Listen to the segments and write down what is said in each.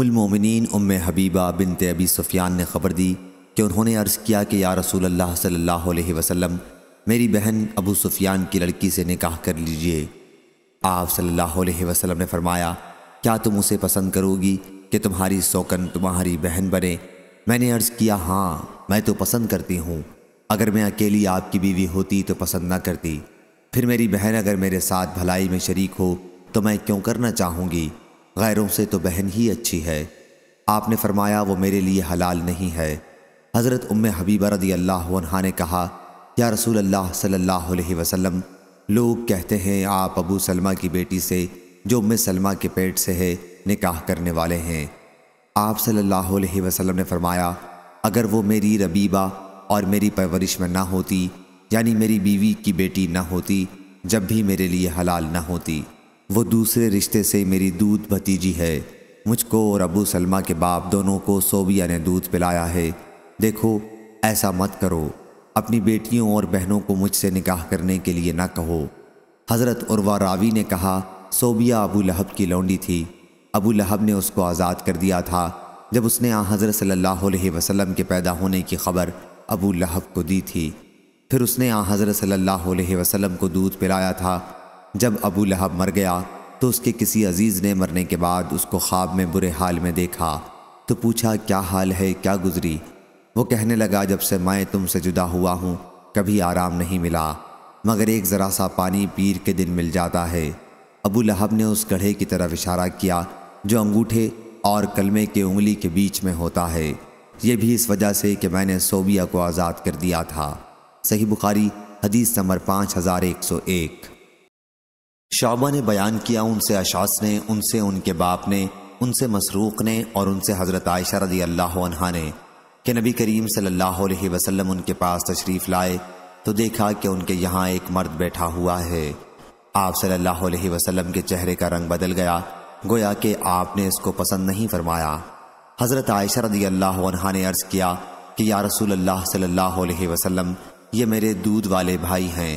उम्मिन उम Habiba बिन तेबी सुफियान ने ख़बर दी कि उन्होंने अर्ज़ किया कि या रसूल अल्लाह सल्लल्लाहु अलैहि वसल्लम मेरी बहन अबू सुफियान की लड़की से निकाह कर लीजिए आप सल्लल्लाहु अलैहि वसल्लम ने फरमाया क्या तुम उसे पसंद करोगी कि तुम्हारी सौकन तुम्हारी बहन बने मैंने अर्ज़ किया हाँ मैं तो पसंद करती हूँ अगर मैं अकेली आपकी बीवी होती तो पसंद ना करती फिर मेरी बहन अगर मेरे साथ भलाई में शरीक हो तो मैं क्यों करना चाहूँगी गैरों से तो बहन ही अच्छी है आपने फरमाया वो मेरे लिए हलाल नहीं है हज़रत उम हबीबा रदी अल्लाह ने कहा या रसूल अल्लाह सल्लल्लाहु अलैहि वसल्लम लोग कहते हैं आप अबू सलमा की बेटी से जो उम सलमा के पेट से है निकाह करने वाले हैं आप सल्लल्लाहु अलैहि वसल्लम ने फरमाया अगर वो मेरी रबीबा और मेरी परवरिश में ना होती यानी मेरी बीवी की बेटी ना होती जब भी मेरे लिए हलाल ना होती वो दूसरे रिश्ते से मेरी दूध भतीजी है मुझको और अबू सलमा के बाप दोनों को सोबिया ने दूध पिलाया है देखो ऐसा मत करो अपनी बेटियों और बहनों को मुझसे निकाह करने के लिए ना कहो हज़रत उर्वा रावी ने कहा सोबिया अबू लहब की लौंडी थी अबू लहब ने उसको आज़ाद कर दिया था जब उसने आ हज़रत सल्लल्लाहु वसलम के पैदा होने की खबर अबू लहब को दी थी फिर उसने आ हज़रत सल्ला वसलम को दूध पिलाया था जब अबू लहब मर गया तो उसके किसी अजीज़ ने मरने के बाद उसको ख्वाब में बुरे हाल में देखा तो पूछा क्या हाल है क्या गुज़री वो कहने लगा जब से मैं तुमसे जुदा हुआ हूँ कभी आराम नहीं मिला मगर एक ज़रा सा पानी पीर के दिन मिल जाता है अबू लहब ने उस गढ़े की तरफ इशारा किया जो अंगूठे और कलमे के उंगली के बीच में होता है ये भी इस वजह से कि मैंने सोबिया को आज़ाद कर दिया था सही बुखारी हदीस नंबर पाँच हज़ार एक सौ एक शाबा ने बयान किया उनसे अशास ने उनसे उनके बाप ने उनसे मसरूक ने और उनसे हज़रत आयशा रदी अल्लाह ने कि नबी करीम सल्लल्लाहु अलैहि वसल्लम उनके पास तशरीफ़ लाए तो देखा कि उनके यहाँ एक मर्द बैठा हुआ है आप सल्लल्लाहु अलैहि वसल्लम के चेहरे का रंग बदल गया गोया कि आपने इसको पसंद नहीं फरमाया हज़रत आयशा रदी अल्लाह ने अर्ज़ किया कि या रसूल अल्लाह सल्लल्लाहु अलैहि ये मेरे दूध वाले भाई हैं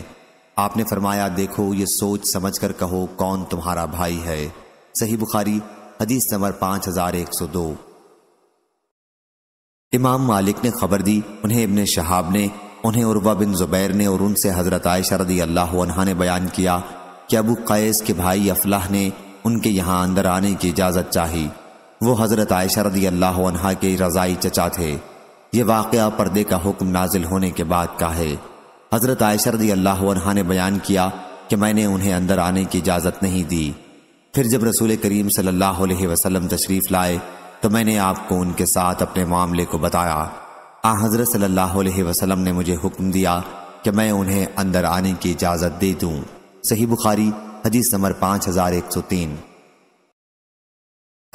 आपने फरमाया देखो ये सोच समझ कर कहो कौन तुम्हारा भाई है सही बुखारी हदीस नंबर पांच हजार एक सौ दो इमाम मालिक ने खबर दी उन्हें इबन शहाब ने उन्हें उर्वा बिन जुबैर ने और उनसे हज़रत आयशा रदी अल्लाह ने बयान किया कि अबू कैस के भाई अफलाह ने उनके यहाँ अंदर आने की इजाज़त चाही वो हज़रत आयशा रदी अल्लाह के रज़ाई चचा थे ये वाक़ पर्दे का हुक्म नाजिल होने के बाद का है हज़रत आयशरदी अल्लाह ने बयान किया कि मैंने उन्हें अंदर आने की इजाज़त नहीं दी फिर जब रसूल करीम सल्लल्लाहु अलैहि वसल्लम तशरीफ़ लाए तो मैंने आपको उनके साथ अपने मामले को बताया आ हज़रत सल्लल्लाहु अलैहि वसल्लम ने मुझे हुक्म दिया कि मैं उन्हें अंदर आने की इजाज़त दे दूँ सही बुखारी हदीस नंबर पाँच हज़ार एक सौ तीन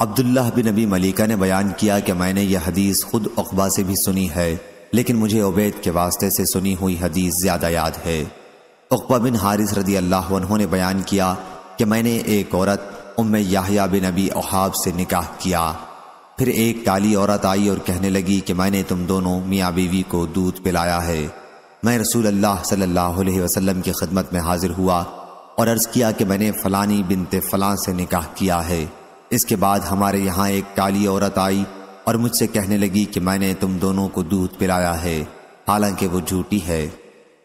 अब्दुल्ला बिन नबी मलिका ने बयान किया कि मैंने यह हदीस खुद अकबा से भी सुनी है लेकिन मुझे उबैद के वास्ते से सुनी हुई हदीस ज़्यादा याद है उकबा बिन हारिस रदी अल्लाह ने बयान किया कि मैंने एक औरत उम याहिया बिन अबी अहाब से निकाह किया फिर एक काली औरत आई और कहने लगी कि मैंने तुम दोनों मियाँ बीवी को दूध पिलाया है मैं रसूल अल्लाह सल्लल्लाहु अलैहि वसल्लम की खिदमत में हाजिर हुआ और अर्ज़ किया कि मैंने फ़लानी बिनते फ़लां से निकाह किया है इसके बाद हमारे यहाँ एक काली औरत आई और मुझसे कहने लगी कि मैंने तुम दोनों को दूध पिलाया है हालांकि वो झूठी है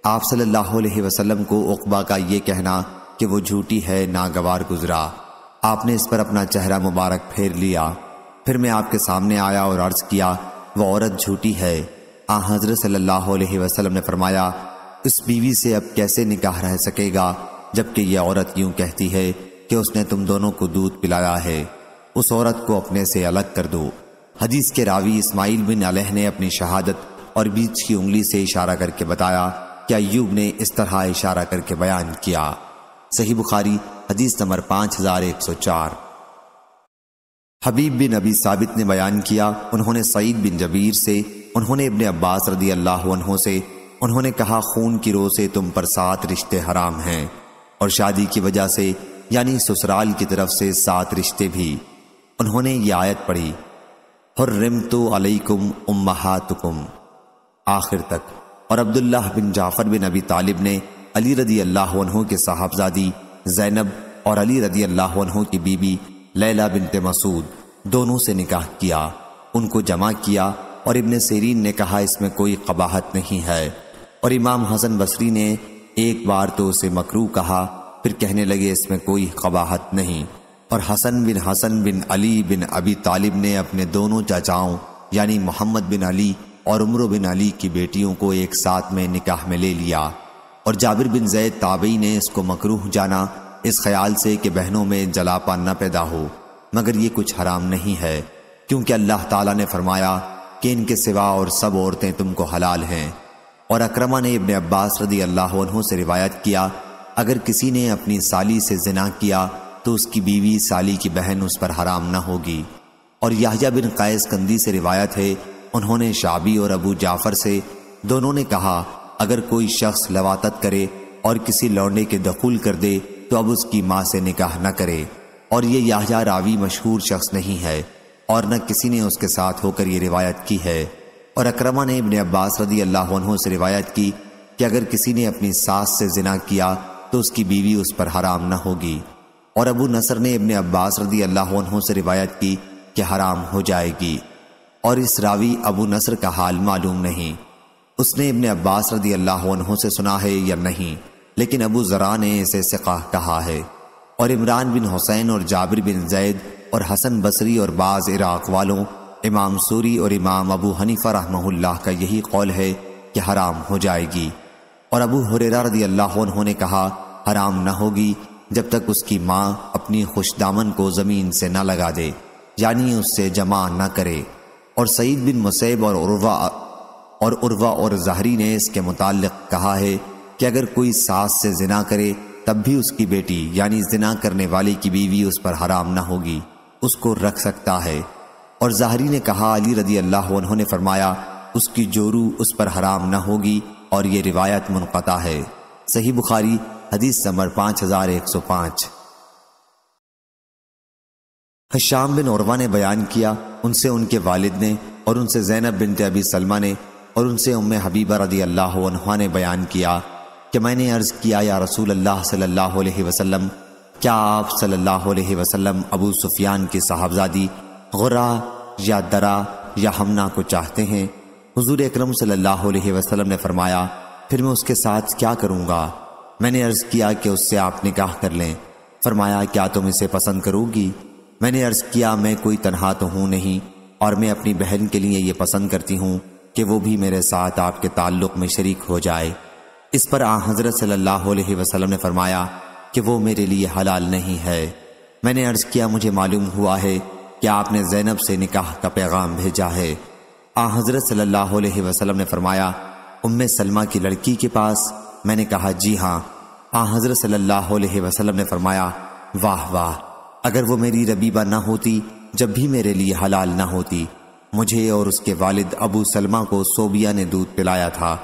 आप सल्लल्लाहु अलैहि वसल्लम को उकबा का ये कहना कि वो झूठी है नागवार गुजरा आपने इस पर अपना चेहरा मुबारक फेर लिया फिर मैं आपके सामने आया और अर्ज किया वह औरत झूठी है आ हजरत सल्लल्लाहु अलैहि वसल्लम ने फरमाया इस बीवी से अब कैसे निकाह रह सकेगा जबकि यह औरत यूं कहती है कि उसने तुम दोनों को दूध पिलाया है उस औरत को अपने से अलग कर दो हदीस के रावी इस्माइल बिन अलह ने अपनी शहादत और बीच की उंगली से इशारा करके बताया कि अयूब ने इस तरह इशारा करके बयान किया सही बुखारी हदीस नंबर पांच हजार एक सौ चार हबीब बिन अबी साबित ने बयान किया उन्होंने सईद बिन जबीर से उन्होंने इबन अब्बास रदी अल्लाह से उन्होंने कहा खून की रो से तुम पर सात रिश्ते हराम हैं और शादी की वजह से यानी ससुराल की तरफ से सात रिश्ते भी उन्होंने ये आयत पढ़ी तो अलैकुम उम्महातुकुम आखिर तक और अब्दुल्लाह बिन जाफ़र बिन अबी तालिब ने अली रदी अल्लाह के साहबजादी जैनब और अली रदी अल्लाह की बीबी लैला बिनते मसूद दोनों से निकाह किया उनको जमा किया और इबन सेरीन ने कहा इसमें कोई कबाहत नहीं है और इमाम हसन बसरी ने एक बार तो उसे मकरू कहा फिर कहने लगे इसमें कोई कबाहत नहीं और हसन बिन हसन बिन अली बिन अबी तालिब ने अपने दोनों चाचाओं यानी मोहम्मद बिन अली और उम्र बिन अली की बेटियों को एक साथ में निकाह में ले लिया और जाबिर बिन जैद ताबई ने इसको मकरूह जाना इस ख्याल से कि बहनों में जलापा न पैदा हो मगर ये कुछ हराम नहीं है क्योंकि अल्लाह ताला ने फरमाया कि इनके सिवा और सब औरतें तुमको हलाल हैं और अक्रमा ने इबन अब्बास रदी अल्लाह से रिवायत किया अगर किसी ने अपनी साली से जना किया तो उसकी बीवी साली की बहन उस पर हराम न होगी और याहिया बिन कैस कंदी से रिवायत है उन्होंने शाबी और अबू जाफर से दोनों ने कहा अगर कोई शख्स लवातत करे और किसी लौंडे के दखूल कर दे तो अब उसकी माँ से निकाह न करे और ये याहिया रावी मशहूर शख्स नहीं है और न किसी ने उसके साथ होकर ये रिवायत की है और अक्रमा ने इबन अब्बास रदी अल्लाह से रिवायत की कि अगर किसी ने अपनी सास से जिना किया तो उसकी बीवी उस पर हराम न होगी और अबू नसर ने इबन अब्बास रदी अल्लाह से रिवायत की कि हराम हो जाएगी और इस रावी अबू नसर का हाल मालूम नहीं उसने इबन अब्बास रदी अल्लाह से सुना है या नहीं लेकिन अबू ज़रा ने इसे सिका कहा है और इमरान बिन हुसैन और जाबिर बिन जैद और हसन बसरी और बाज़ इराक वालों इमाम सूरी और इमाम अबू हनीफा रहमहुल्लाह का यही कौल है कि हराम हो जाएगी और अबू हुरेरा रदी अल्लाह उन्होंने कहा हराम न होगी जब तक उसकी माँ अपनी खुशदामन को ज़मीन से न लगा दे यानी उससे जमा न करे और सईद बिन मुसैब और उर्वा और उर्वा और जहरी ने इसके मुतालिक कहा है कि अगर कोई सास से जिना करे तब भी उसकी बेटी यानी जिना करने वाली की बीवी उस पर हराम ना होगी उसको रख सकता है और जहरी ने कहा अली रदी अल्लाह उन्होंने फरमाया उसकी जोरू उस पर हराम ना होगी और ये रिवायत मुनता है सही बुखारी हदीस नंबर पांच हजार एक सौ पाँच हशाम बिन औरवा ने बयान किया उनसे उनके वालिद ने और उनसे जैनब बिन तबी सलमा ने और उनसे उम्म हबीबा रदी अल्लाह ने बयान किया कि मैंने अर्ज़ किया या रसूल अल्लाह सल्लल्लाहु अलैहि वसल्लम क्या आप सल्लल्लाहु अलैहि वसल्लम अबू सुफियान की साहबजादी गुरा या दरा या हमना को चाहते हैं हजूर अक्रम सल्ला वसलम ने फरमाया फिर मैं उसके साथ क्या करूँगा मैंने अर्ज किया कि उससे आप निकाह कर लें फरमाया क्या तुम इसे पसंद करोगी मैंने अर्ज किया मैं कोई तनहा तो हूँ नहीं और मैं अपनी बहन के लिए ये पसंद करती हूँ कि वो भी मेरे साथ आपके ताल्लुक में शरीक हो जाए इस पर आ हज़रत सल्लल्लाहु अलैहि वसल्लम ने फरमाया कि वो मेरे लिए हलाल नहीं है मैंने अर्ज़ किया मुझे मालूम हुआ है कि आपने जैनब से निकाह का पैगाम भेजा है आ हज़रत सल्लल्लाहु अलैहि वसल्लम ने फरमाया उम्मे सलमा की लड़की के पास मैंने कहा जी हाँ आ हाँ, हजरत सल्लल्लाहु वसल्लम ने फरमाया वाह वाह अगर वो मेरी रबीबा ना होती जब भी मेरे लिए हलाल ना होती मुझे और उसके वालिद अबू सलमा को सोबिया ने दूध पिलाया था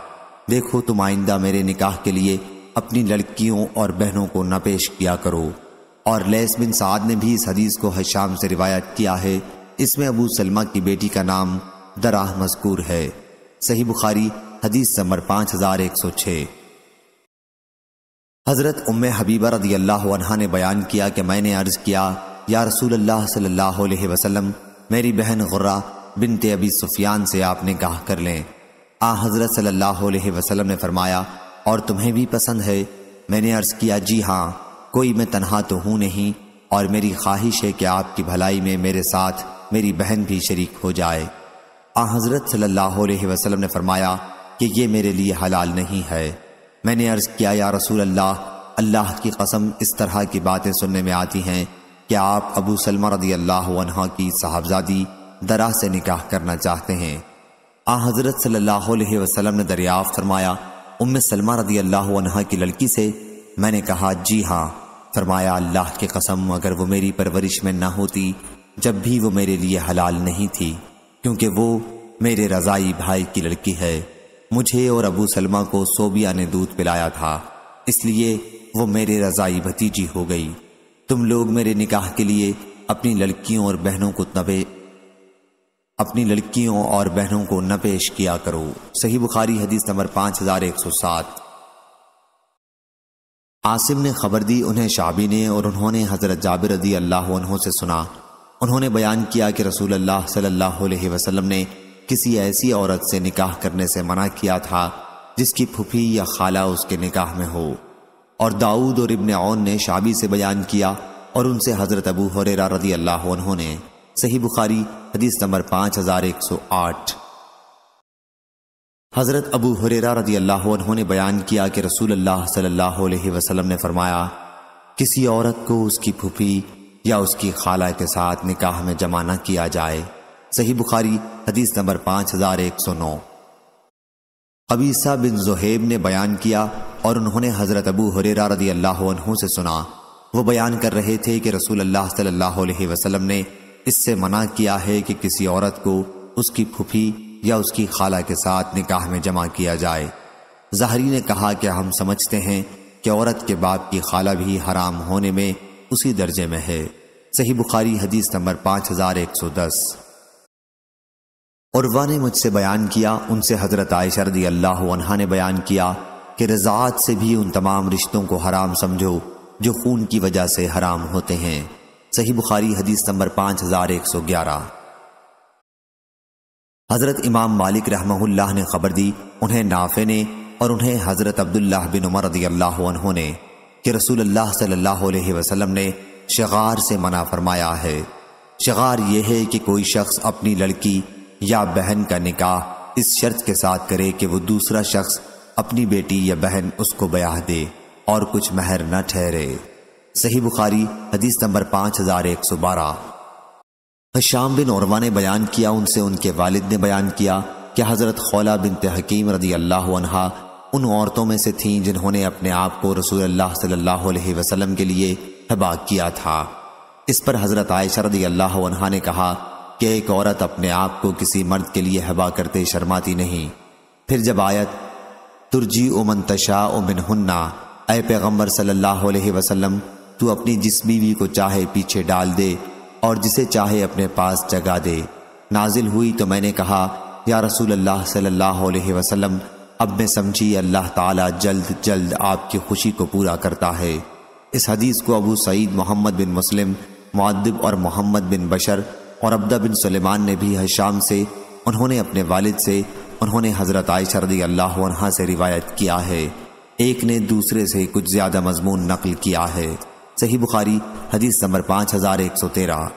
देखो तुम आइंदा मेरे निकाह के लिए अपनी लड़कियों और बहनों को ना पेश किया करो और लेस बिन साद ने भी इस हदीस को हशाम से रिवायत किया है इसमें अबू सलमा की बेटी का नाम दराह मजकूर है सही बुखारी हदीस समर पाँच हज़ार एक सौ छः हज़रत उम हबीबा रदी अल्लाह ने बयान किया कि मैंने अर्ज़ किया या रसूल अल्लाह सल्लल्लाहु अलैहि वसल्लम मेरी बहन गुर्रा बिनते अबी सुफियान से आपने गाह कर लें आ हज़रत सल्लल्लाहु अलैहि वसल्लम ने फरमाया और तुम्हें भी पसंद है मैंने अर्ज़ किया जी हाँ कोई मैं तनहा तो हूँ नहीं और मेरी ख्वाहिश है कि आपकी भलाई में मेरे साथ मेरी बहन भी शरीक हो जाए आ हज़रत सल्ला वसलम ने फरमाया कि ये मेरे लिए हलाल नहीं है मैंने अर्ज किया या रसूल अल्लाह अल्लाह की कसम इस तरह की बातें सुनने में आती हैं कि आप अबू सलमा रदी अल्लाह की साहबजादी दरा से निकाह करना चाहते हैं आ हज़रत सल्लल्लाहु अलैहि वसल्लम ने दरियाफ़ फरमाया उम सलमा रदी अल्लाह की लड़की से मैंने कहा जी हाँ फरमाया अल्लाह की कसम अगर वो मेरी परवरिश में ना होती जब भी वो मेरे लिए हलाल नहीं थी क्योंकि वो मेरे रज़ाई भाई की लड़की है मुझे और अबू सलमा को सोबिया ने दूध पिलाया था इसलिए वो मेरे रज़ाई भतीजी हो गई तुम लोग मेरे निकाह के लिए अपनी लड़कियों और बहनों को नबे अपनी लड़कियों और बहनों को न पेश किया करो सही बुखारी हदीस नंबर पांच हजार एक सौ सात आसिम ने खबर दी उन्हें शाबी ने और उन्होंने हज़रत जाबिर रदी अल्लाह से सुना उन्होंने बयान किया कि रसूल अल्लाह सल्लल्लाहु अलैहि वसल्लम ने किसी ऐसी औरत से निकाह करने से मना किया था जिसकी फुफी या खाला उसके निकाह में हो और दाऊद और इब्ने ओन ने शाबी से बयान किया और उनसे हजरत अबू हरेरा रदी अल्लाह ने सही बुखारी हदीस नंबर पाँच हजार एक सौ आठ हजरत अबू हरेरा रदी अल्लाह ने बयान किया कि रसूल अल्लाह सल्लल्लाहु अलैहि वसल्लम ने फरमाया किसी औरत को उसकी फुफी या उसकी खाला के साथ निकाह में जमा न किया जाए सही बुखारी हदीस नंबर पाँच हजार एक सौ नौ अबीसा बिन जोहेब ने बयान किया और उन्होंने हज़रत अबू हुरेरा रदी अल्लाह से सुना वो बयान कर रहे थे कि रसूल अल्लाह सल्लल्लाहु अलैहि वसल्लम ने इससे मना किया है कि किसी औरत को उसकी फुफी या उसकी खाला के साथ निकाह में जमा किया जाए जहरी ने कहा कि हम समझते हैं कि औरत के बाप की खाला भी हराम होने में उसी दर्जे में है सही बुखारी हदीस नंबर पाँच हजार एक सौ दस उर्वा ने मुझसे बयान किया उनसे हज़रत आयशा रदी अल्लाह ने बयान किया कि रज़ात से भी उन तमाम रिश्तों को हराम समझो जो खून की वजह से हराम होते हैं सही बुखारी हदीस नंबर पाँच हज़ार एक सौ ग्यारह हज़रत इमाम मालिक रहमहुल्लाह ने खबर दी उन्हें नाफे ने और उन्हें हज़रत अब्दुल्लाह बिन उमर रदी अल्लाह ने कि रसूल अल्लाह सल्लल्लाहु अलैहि वसल्लम ने शगार से मना फरमाया है शगार यह है कि कोई शख्स अपनी लड़की या बहन का निकाह इस शर्त के साथ करे कि वो दूसरा शख्स अपनी बेटी या बहन उसको ब्याह दे और कुछ महर न ठहरे सही बुखारी हदीस नंबर पाँच हजार एक सौ बारह हशाम बिन औरवा ने बयान किया उनसे उनके वालिद ने बयान किया कि हज़रत खौला बिन तकीम रदी अल्लाह उन औरतों में से थीं जिन्होंने अपने आप को रसूल अल्लाह सल्लल्लाहु अलैहि वसल्लम के लिए हबाक किया था इस पर हज़रत आयशा रदी अल्लाह ने कहा कि एक औरत अपने आप को किसी मर्द के लिए हवा करते शर्माती नहीं फिर जब आयत तुरजी उमन तशा उमिन हन्ना अय पैगम्बर सल्ला तू अपनी जिस बीवी को चाहे पीछे डाल दे और जिसे चाहे अपने पास जगा दे नाजिल हुई तो मैंने कहा या रसूल अल्लाह सल्लल्लाहु अलैहि वसल्लम अब मैं समझी अल्लाह ताला जल्द जल्द आपकी खुशी को पूरा करता है इस हदीस को अबू सईद मोहम्मद बिन मुस्लिम मुद्दब और मोहम्मद बिन बशर और अब्दा बिन सलेमान ने भी हशाम से उन्होंने अपने वालिद से उन्होंने हज़रत आयशा रदी अल्लाह से रिवायत किया है एक ने दूसरे से कुछ ज़्यादा मजमून नकल किया है सही बुखारी हदीस नंबर पाँच हज़ार एक सौ तेरह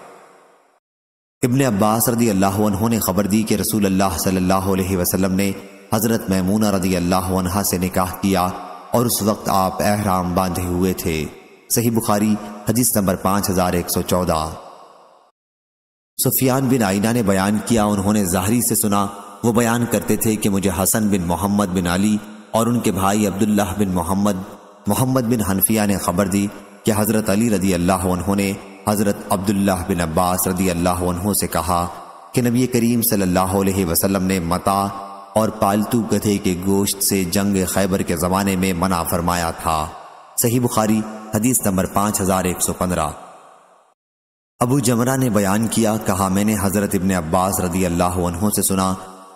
इबन अब्बास रदी अल्लाह ने खबर दी कि रसूल अल्लाह सल्लल्लाहु ने हज़रत ममूना रदी अल्लाह से निकाह किया और उस वक्त आप एहराम बांधे हुए थे सही बुखारी हदीस नंबर पाँच हज़ार एक सौ चौदह सुफियान बिन आइना ने बयान किया उन्होंने जाहरी से सुना वो बयान करते थे कि मुझे हसन बिन मोहम्मद बिन अली और उनके भाई अब्दुल्लाह बिन मोहम्मद मोहम्मद बिन हनफिया ने खबर दी कि हज़रत अली रदी अल्लाह उन्होंने हज़रत अब्दुल्लाह बिन अब्बास रदी अल्लाह से कहा कि नबी करीम सल्लल्लाहु अलैहि वसल्लम ने मता और पालतू गधे के गोश्त से जंग खैबर के ज़माने में मना फरमाया था सही बुखारी हदीस नंबर पाँच हज़ार एक सौ पंद्रह अबू जमरा ने बयान किया कहा मैंने हज़रत इबन अब्बास रदी अल्लाह से सुना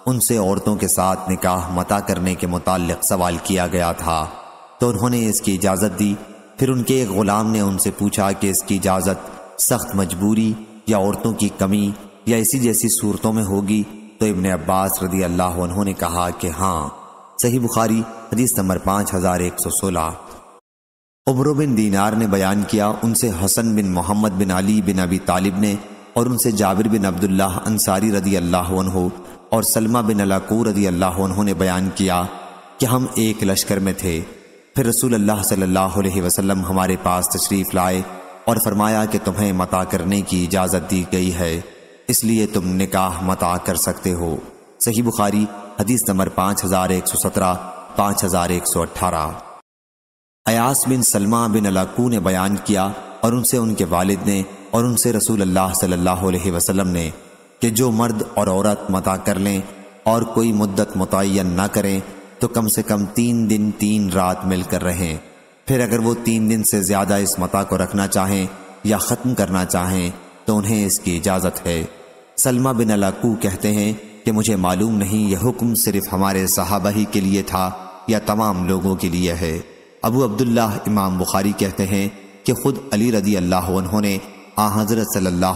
उनसे औरतों के साथ निकाह मता करने के मुतालिक सवाल किया गया था तो उन्होंने इसकी इजाज़त दी फिर उनके एक ग़ुलाम ने उनसे पूछा कि इसकी इजाज़त सख्त मजबूरी या औरतों की कमी या इसी जैसी सूरतों में होगी तो इबन अब्बास रदी अल्लाह ने कहा कि हाँ सही बुखारी हदीस नंबर पाँच हज़ार एक सौ सोलह उमर बिन दीनार ने बयान किया उनसे हसन बिन मोहम्मद बिन अली बिन अबी तालिब ने और उनसे जाविर बिन अब्दुल्ला अंसारी रदी अल्लाह और सलमा बिन अलाकू रदी अल्लाह ने बयान किया कि हम एक लश्कर में थे फिर रसूल अल्लाह सल्लल्लाहु अलैहि वसल्लम हमारे पास तशरीफ़ लाए और फरमाया कि तुम्हें मता करने की इजाज़त दी गई है इसलिए तुम निकाह मता कर सकते हो सही बुखारी हदीस नंबर पाँच हज़ार एक सौ सत्रह पाँच हज़ार एक सौ अट्ठारह अयास बिन सलमा बिन अलाकू ने बयान किया और उनसे उनके वालिद ने और उनसे रसूल अल्लाह सल्लल्लाहु अलैहि वसल्लम ने कि जो मर्द और औरत मता कर लें और कोई मुद्दत मुतन ना करें तो कम से कम तीन दिन तीन रात मिलकर रहें फिर अगर वो तीन दिन से ज़्यादा इस मता को रखना चाहें या ख़त्म करना चाहें तो उन्हें इसकी इजाज़त है सलमा बिन अलाकू कहते हैं कि मुझे मालूम नहीं यह हुक्म सिर्फ हमारे सहाबा ही के लिए था या तमाम लोगों के लिए है अबू अब्दुल्ला इमाम बुखारी कहते हैं कि ख़ुद अली रदी अल्लाह उन्होंने आ हज़रत सल्ला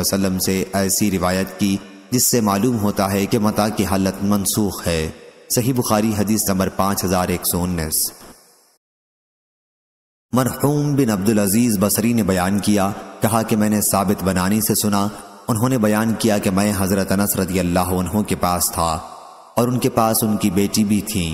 वसलम से ऐसी रिवायत की जिससे मालूम होता है कि मता की हालत मनसूख है सही बुखारी हदीस नंबर पाँच हज़ार एक सौ उन्नीस मरहूम बिन अब्दुल अजीज़ बसरी ने बयान किया कहा कि मैंने साबित बनानी से सुना उन्होंने बयान किया कि मैं हज़रत अनस रदी अल्लाह के पास था और उनके पास उनकी बेटी भी थी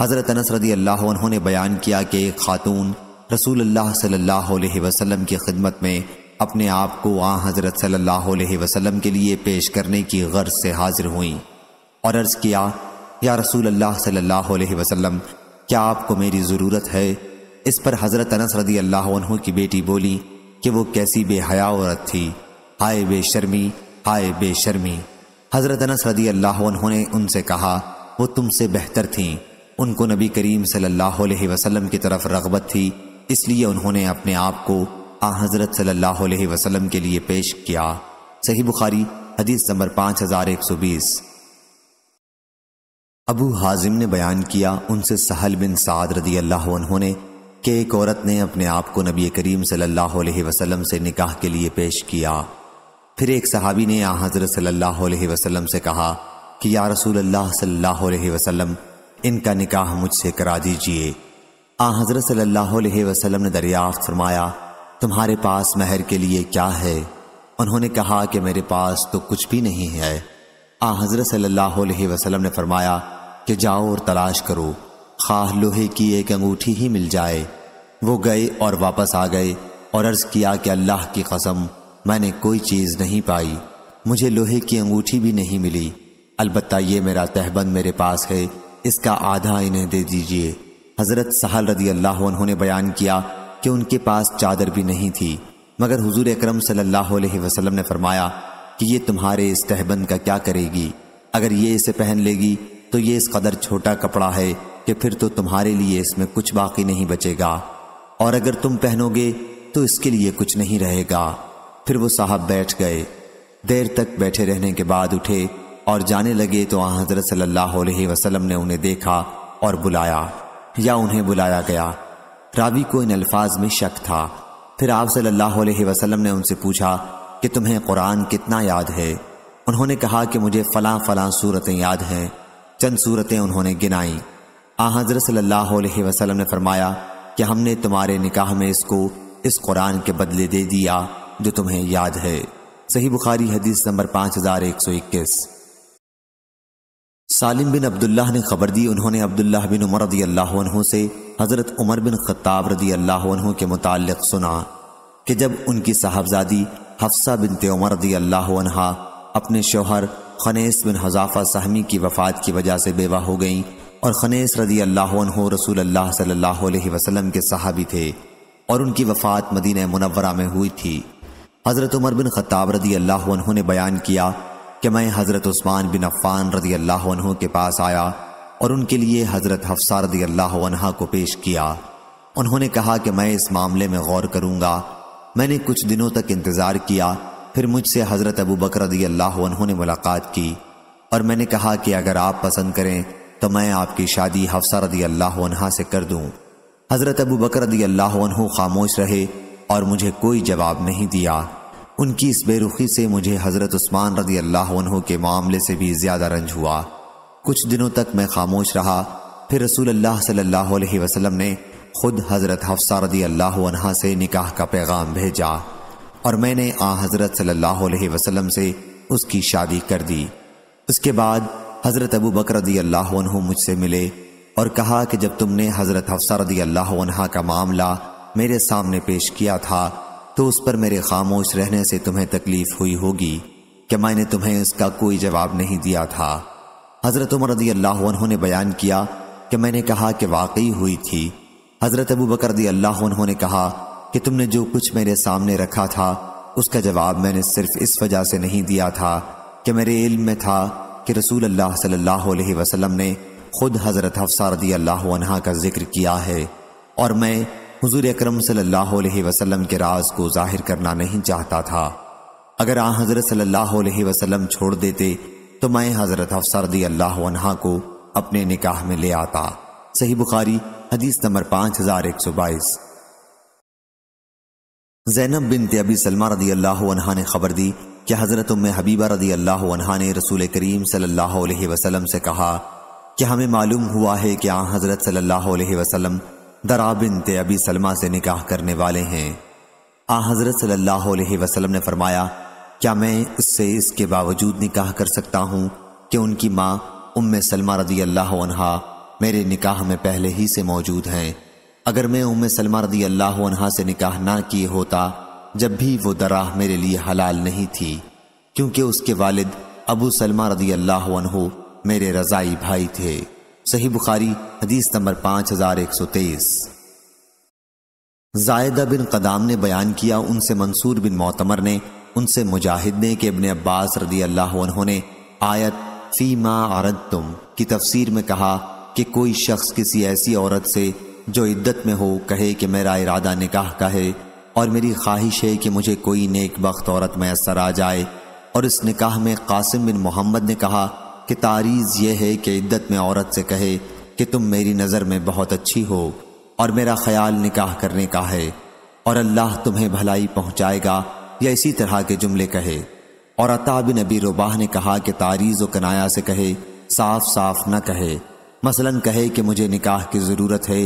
हज़रत अनस रदी अल्लाह ने बयान किया कि एक खातून रसूल अल्लाह सल्लल्लाहु अलैहि वसल्लम की खिदमत में अपने आप को आ हज़रत सल्लल्लाहु अलैहि वसल्लम के लिए पेश करने की गर्ज से हाजिर हुई और अर्ज़ किया या रसूल अल्लाह सल्लल्लाहु अलैहि वसल्लम क्या आपको मेरी ज़रूरत है इस पर हज़रत अनस रदी अल्लाह की बेटी बोली कि वो कैसी बेहया औरत थी हाय बेशर्मी हाय बेशर्मी हज़रत अनस रदी अल्लाह ने उनसे कहा वो तुमसे बेहतर थी उनको नबी करीम सल्लल्लाहु अलैहि वसल्लम की तरफ रगबत थी इसलिए उन्होंने अपने आप को आ हज़रत सल्लल्लाहु अलैहि वसल्लम के लिए पेश किया सही बुखारी हदीस नंबर पाँच हज़ार एक सौ बीस अबू हाजिम ने बयान किया उनसे सहल बिन साद रदी अल्लाह उन्होंने कि एक औरत ने अपने आप को नबी करीम सल्लल्लाहु अलैहि वसल्लम से निकाह के लिए पेश किया फिर एक सहाबी ने आ हज़रत सल्लल्लाहु अलैहि वसल्लम से कहा कि या रसूल अल्लाह सल्लल्लाहु अलैहि वसल्लम इनका निकाह मुझसे करा दीजिए आ हजरत सल्लल्लाहु वसल्लम ने दरियाफ्त फरमाया तुम्हारे पास महर के लिए क्या है उन्होंने कहा कि मेरे पास तो कुछ भी नहीं है आ हजरत सल्लल्लाहु अलैहि वसल्लम ने फरमाया कि जाओ और तलाश करो खाह लोहे की एक अंगूठी ही मिल जाए वो गए और वापस आ गए और अर्ज़ किया कि अल्लाह की कसम मैंने कोई चीज़ नहीं पाई मुझे लोहे की अंगूठी भी नहीं मिली अलबत् ये मेरा तहबंद मेरे पास है इसका आधा इन्हें दे दीजिए हज़रत सहल रदी अल्लाह उन्होंने बयान किया कि उनके पास चादर भी नहीं थी मगर हुजूर अकरम सल्लल्लाहु अलैहि वसल्लम ने फरमाया कि ये तुम्हारे इस तहबंद का क्या करेगी अगर ये इसे पहन लेगी तो ये इस कदर छोटा कपड़ा है कि फिर तो तुम्हारे लिए इसमें कुछ बाकी नहीं बचेगा और अगर तुम पहनोगे तो इसके लिए कुछ नहीं रहेगा फिर वो साहब बैठ गए देर तक बैठे रहने के बाद उठे और जाने लगे तो हज़रत सल्लल्लाहु अलैहि वसल्लम ने उन्हें देखा और बुलाया या उन्हें बुलाया गया रावी को इन अल्फाज में शक था फिर आप सल्लल्लाहु अलैहि वसल्लम ने उनसे पूछा कि तुम्हें कुरान कितना याद है उन्होंने कहा कि मुझे फ़लाँ फ़लाँ सूरतें याद हैं चंद सूरतें उन्होंने गिनाई आ हज़रत सल्लल्लाहु अलैहि वसल्लम ने फरमाया कि हमने तुम्हारे निकाह में इसको इस कुरान के बदले दे दिया जो तुम्हें याद है सही बुखारी हदीस नंबर पाँच हज़ार एक सौ इक्कीस सालिम बिन अब्दुल्लाह ने खबर दी उन्होंने अब्दुल्लाह बिन उमर रदी अल्लाह से हज़रत उमर बिन खत्ताब रदी अल्लाह के मुतालिक सुना कि जब उनकी साहबजादी हफ्सा बिन त्योमर रदी अल्लाह अपने शोहर खनेस बिन हजाफा सहमी की वफ़ात की वजह से बेवा हो गईं और खनेस रदी अल्लाह रसूल अल्लाह सल्लल्लाहु अलैहि वसल्लम के सहाबी थे और उनकी वफ़ात मदीना मुनवरा में हुई थी हज़रत उमर बिन खत्ताब रदी अल्लाह ने बयान किया कि मैं हज़रत उस्मान बिन अफ़ान रदी अल्लाह के पास आया और उनके लिए हज़रत हफ्सा रदी अल्लाह को पेश किया उन्होंने कहा कि मैं इस मामले में गौर करूँगा मैंने कुछ दिनों तक इंतज़ार किया फिर मुझसे हज़रत अबू बकर रदी अल्लाह ने मुलाकात की और मैंने कहा कि अगर आप पसंद करें तो मैं आपकी शादी हफ्सा रदी अल्लाह से कर दूँ हज़रत अबू बकर रदी अल्लाह खामोश रहे और मुझे कोई जवाब नहीं दिया उनकी इस बेरुखी से मुझे हज़रत उस्मान रदी अल्लाह के मामले से भी ज़्यादा रंज हुआ कुछ दिनों तक मैं खामोश रहा फिर रसूल अल्लाह सल्लल्लाहु अलैहि वसल्लम ने खुद हज़रत हफ्सा रदी अल्लाह से निकाह का पैगाम भेजा और मैंने आ हज़रत सल्लल्लाहु अलैहि वसल्लम से उसकी शादी कर दी उसके बाद हज़रत अबू बकर अल्लाह मुझसे मिले और कहा कि जब तुमने हज़रत हफ्सा रदी अल्लाह का मामला मेरे सामने पेश किया था तो उस पर मेरे खामोश रहने से तुम्हें तकलीफ हुई होगी कि मैंने तुम्हें इसका कोई जवाब नहीं दिया था हज़रत उमर रदी अल्लाह ने बयान किया कि मैंने कहा कि वाकई हुई थी हज़रत अबू बकर रदी अल्लाह उन्होंने कहा कि तुमने जो कुछ मेरे सामने रखा था उसका जवाब मैंने सिर्फ इस वजह से नहीं दिया था कि मेरे इल्म में था कि रसूल अल्लाह सल्लल्लाहु अलैहि वसल्लम ने खुद हज़रत हफ्सा रदी अल्लाह का जिक्र किया है और मैं हजूर अक्रम सल्लाम के राज को जाहिर करना नहीं चाहता था अगर आ हजरत सल्लाम छोड़ देते तो मैं हजरत अफसरदी अल्लाह को अपने निकाह में ले आता सही बुखारी हदीस नंबर पाँच हजार एक सौ बाईस जैनब बिन तबी सलमा रदी अल्लाह ने खबर दी कि हज़रत उम्म हबीबा रदी अल्लाह ने रसूल करीम सल्लाम से कहा कि हमें मालूम हुआ है कि आ हज़रत सल्लल्लाहु अलैहि दरा बिनते अबी सलमा से निकाह करने वाले हैं आ हज़रत सल्लल्लाहु अलैहि वसल्लम ने फरमाया क्या मैं उससे इसके बावजूद निकाह कर सकता हूँ कि उनकी माँ उम सलमा रदी अल्लाह मेरे निकाह में पहले ही से मौजूद हैं अगर मैं उम सलमा रदी अल्लाह से निकाह ना किए होता जब भी वो दराह मेरे लिए हलाल नहीं थी क्योंकि उसके वालिद अबू सलमा रदी अल्लाह मेरे रज़ाई भाई थे सही बुखारी हदीस नंबर पांच हज़ार एक सौ तेईस जायदा बिन कदाम ने बयान किया उनसे मंसूर बिन मोतमर ने उनसे मुजाहिद ने कि इबन अब्बास रदी अल्लाह ने आयत फ़ी मा आरद तुम की तफसीर में कहा कि कोई शख्स किसी ऐसी औरत से जो इद्दत में हो कहे कि मेरा इरादा निकाह का है और मेरी ख्वाहिश है कि मुझे कोई नेक वक्त औरत मैसर आ जाए और इस निकाह में कासिम बिन मोहम्मद ने कहा कि तारीज़ यह है कि इद्दत में औरत से कहे कि तुम मेरी नज़र में बहुत अच्छी हो और मेरा ख्याल निकाह करने का है और अल्लाह तुम्हें भलाई पहुंचाएगा या इसी तरह के जुमले कहे और अताब नबी रुबाह ने कहा कि तारीज़ व कनाया से कहे साफ साफ न कहे मसलन कहे कि मुझे निकाह की ज़रूरत है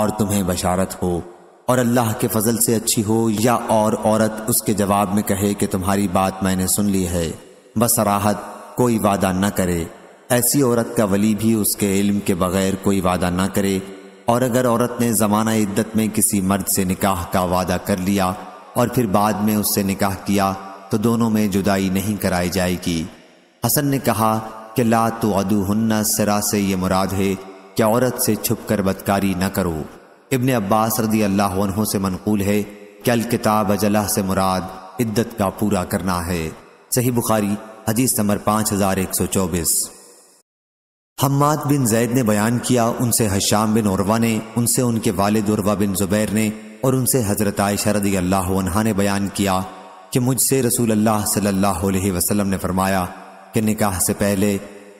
और तुम्हें बशारत हो और अल्लाह के फजल से अच्छी हो या और औरत उसके जवाब में कहे कि तुम्हारी बात मैंने सुन ली है बस राहत कोई वादा न करे ऐसी औरत का वली भी उसके इल्म के बगैर कोई वादा न करे और अगर औरत ने ज़माना इद्दत में किसी मर्द से निकाह का वादा कर लिया और फिर बाद में उससे निकाह किया तो दोनों में जुदाई नहीं कराई जाएगी हसन ने कहा कि ला तो अदू हन्ना सरा से ये मुराद है कि औरत से छुप कर बदकारी न करो इबन अब्बास रदी अल्लाह से मनकूल है कि अल किताब अजला से मुराद इद्दत का पूरा करना है सही बुखारी हदीस नंबर पाँच हज़ार एक सौ चौबीस हम्माद बिन जैद ने बयान किया उनसे हशाम बिन उर्वा ने उनसे उनके वालिद उरवा बिन जुबैर ने और उनसे हज़रत आयशा रदी अल्लाह ने बयान किया कि मुझसे रसूल अल्लाह सल्लल्लाहु अलैहि वसल्लम ने फरमाया कि निकाह से पहले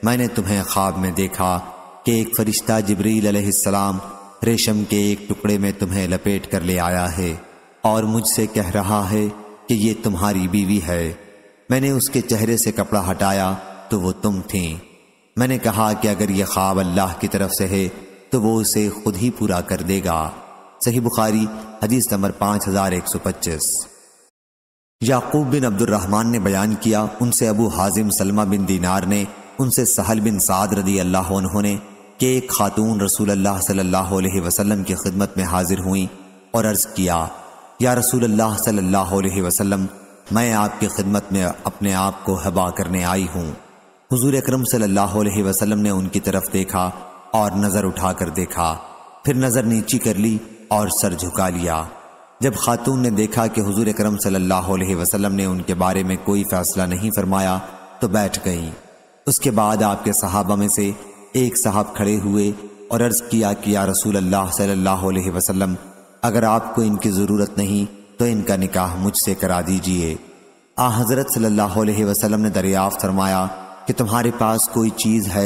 मैंने तुम्हें ख्वाब में देखा कि एक फ़रिश्ता जबरील रेशम के एक टुकड़े में तुम्हें लपेट कर ले आया है और मुझसे कह रहा है कि ये तुम्हारी बीवी है मैंने उसके चेहरे से कपड़ा हटाया तो वो तुम थी मैंने कहा कि अगर यह ख्वाब अल्लाह की तरफ से है तो वो उसे खुद ही पूरा कर देगा सही बुखारी हदीस नंबर पांच हजार एक सौ पच्चीस याकूब बिन अब्दुलरहमान ने बयान किया उनसे अबू हाजिम सलमा बिन दीनार ने उनसे सहल बिन साद रदी अल्लाह उन्होंने के एक खातून रसूल अल्लाह सल्लल्लाहु अलैहि वसल्लम की खिदमत में हाजिर हुई और अर्ज़ किया या रसूल अल्लाह सल्लल्लाहु अलैहि वसल्लम मैं आपकी खिदमत में अपने आप को हबा करने आई हूँ हजूर अक्रम सल्लाम ने उनकी तरफ देखा और नज़र उठाकर देखा फिर नज़र नीची कर ली और सर झुका लिया जब खातून ने देखा कि हजूर अक्रम सल्लाम ने उनके बारे में कोई फ़ैसला नहीं फरमाया तो बैठ गई उसके बाद आपके सहाबा में से एक साहब खड़े हुए और अर्ज़ किया कि या रसूल अल्लाह सल्लल्लाहु अलैहि अगर आपको इनकी ज़रूरत नहीं तो इनका निकाह मुझसे करा दीजिए आ हज़रत सल्लल्लाहु अलैहि वसल्लम ने दरियाफ़ फरमाया कि तुम्हारे पास कोई चीज़ है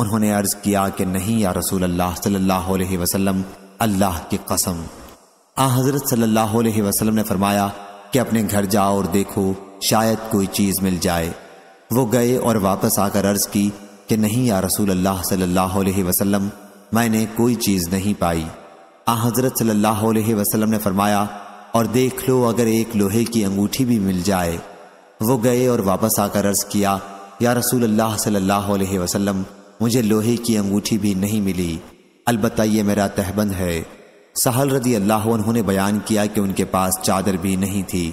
उन्होंने अर्ज़ किया कि नहीं या रसूल अल्लाह सल्लल्लाहु अलैहि वसल्लम अल्लाह की कसम आ हज़रत सल्लल्लाहु अलैहि वसल्लम ने फरमाया कि अपने घर जाओ और देखो शायद कोई चीज़ मिल जाए वो गए और वापस आकर अर्ज़ की कि नहीं या रसूल अल्लाह सल्लल्लाहु अलैहि वसल्लम मैंने कोई चीज़ नहीं पाई आ हज़रत सल्लल्लाहु अलैहि वसल्लम ने फरमाया और देख लो अगर एक लोहे की अंगूठी भी मिल जाए वो गए और वापस आकर अर्ज किया या रसूल अल्लाह सल्लल्लाहु अलैहि वसल्लम मुझे लोहे की अंगूठी भी नहीं मिली अलबत् ये मेरा तहबंद है सहल रदी अल्लाह उन्होंने बयान किया कि उनके पास चादर भी नहीं थी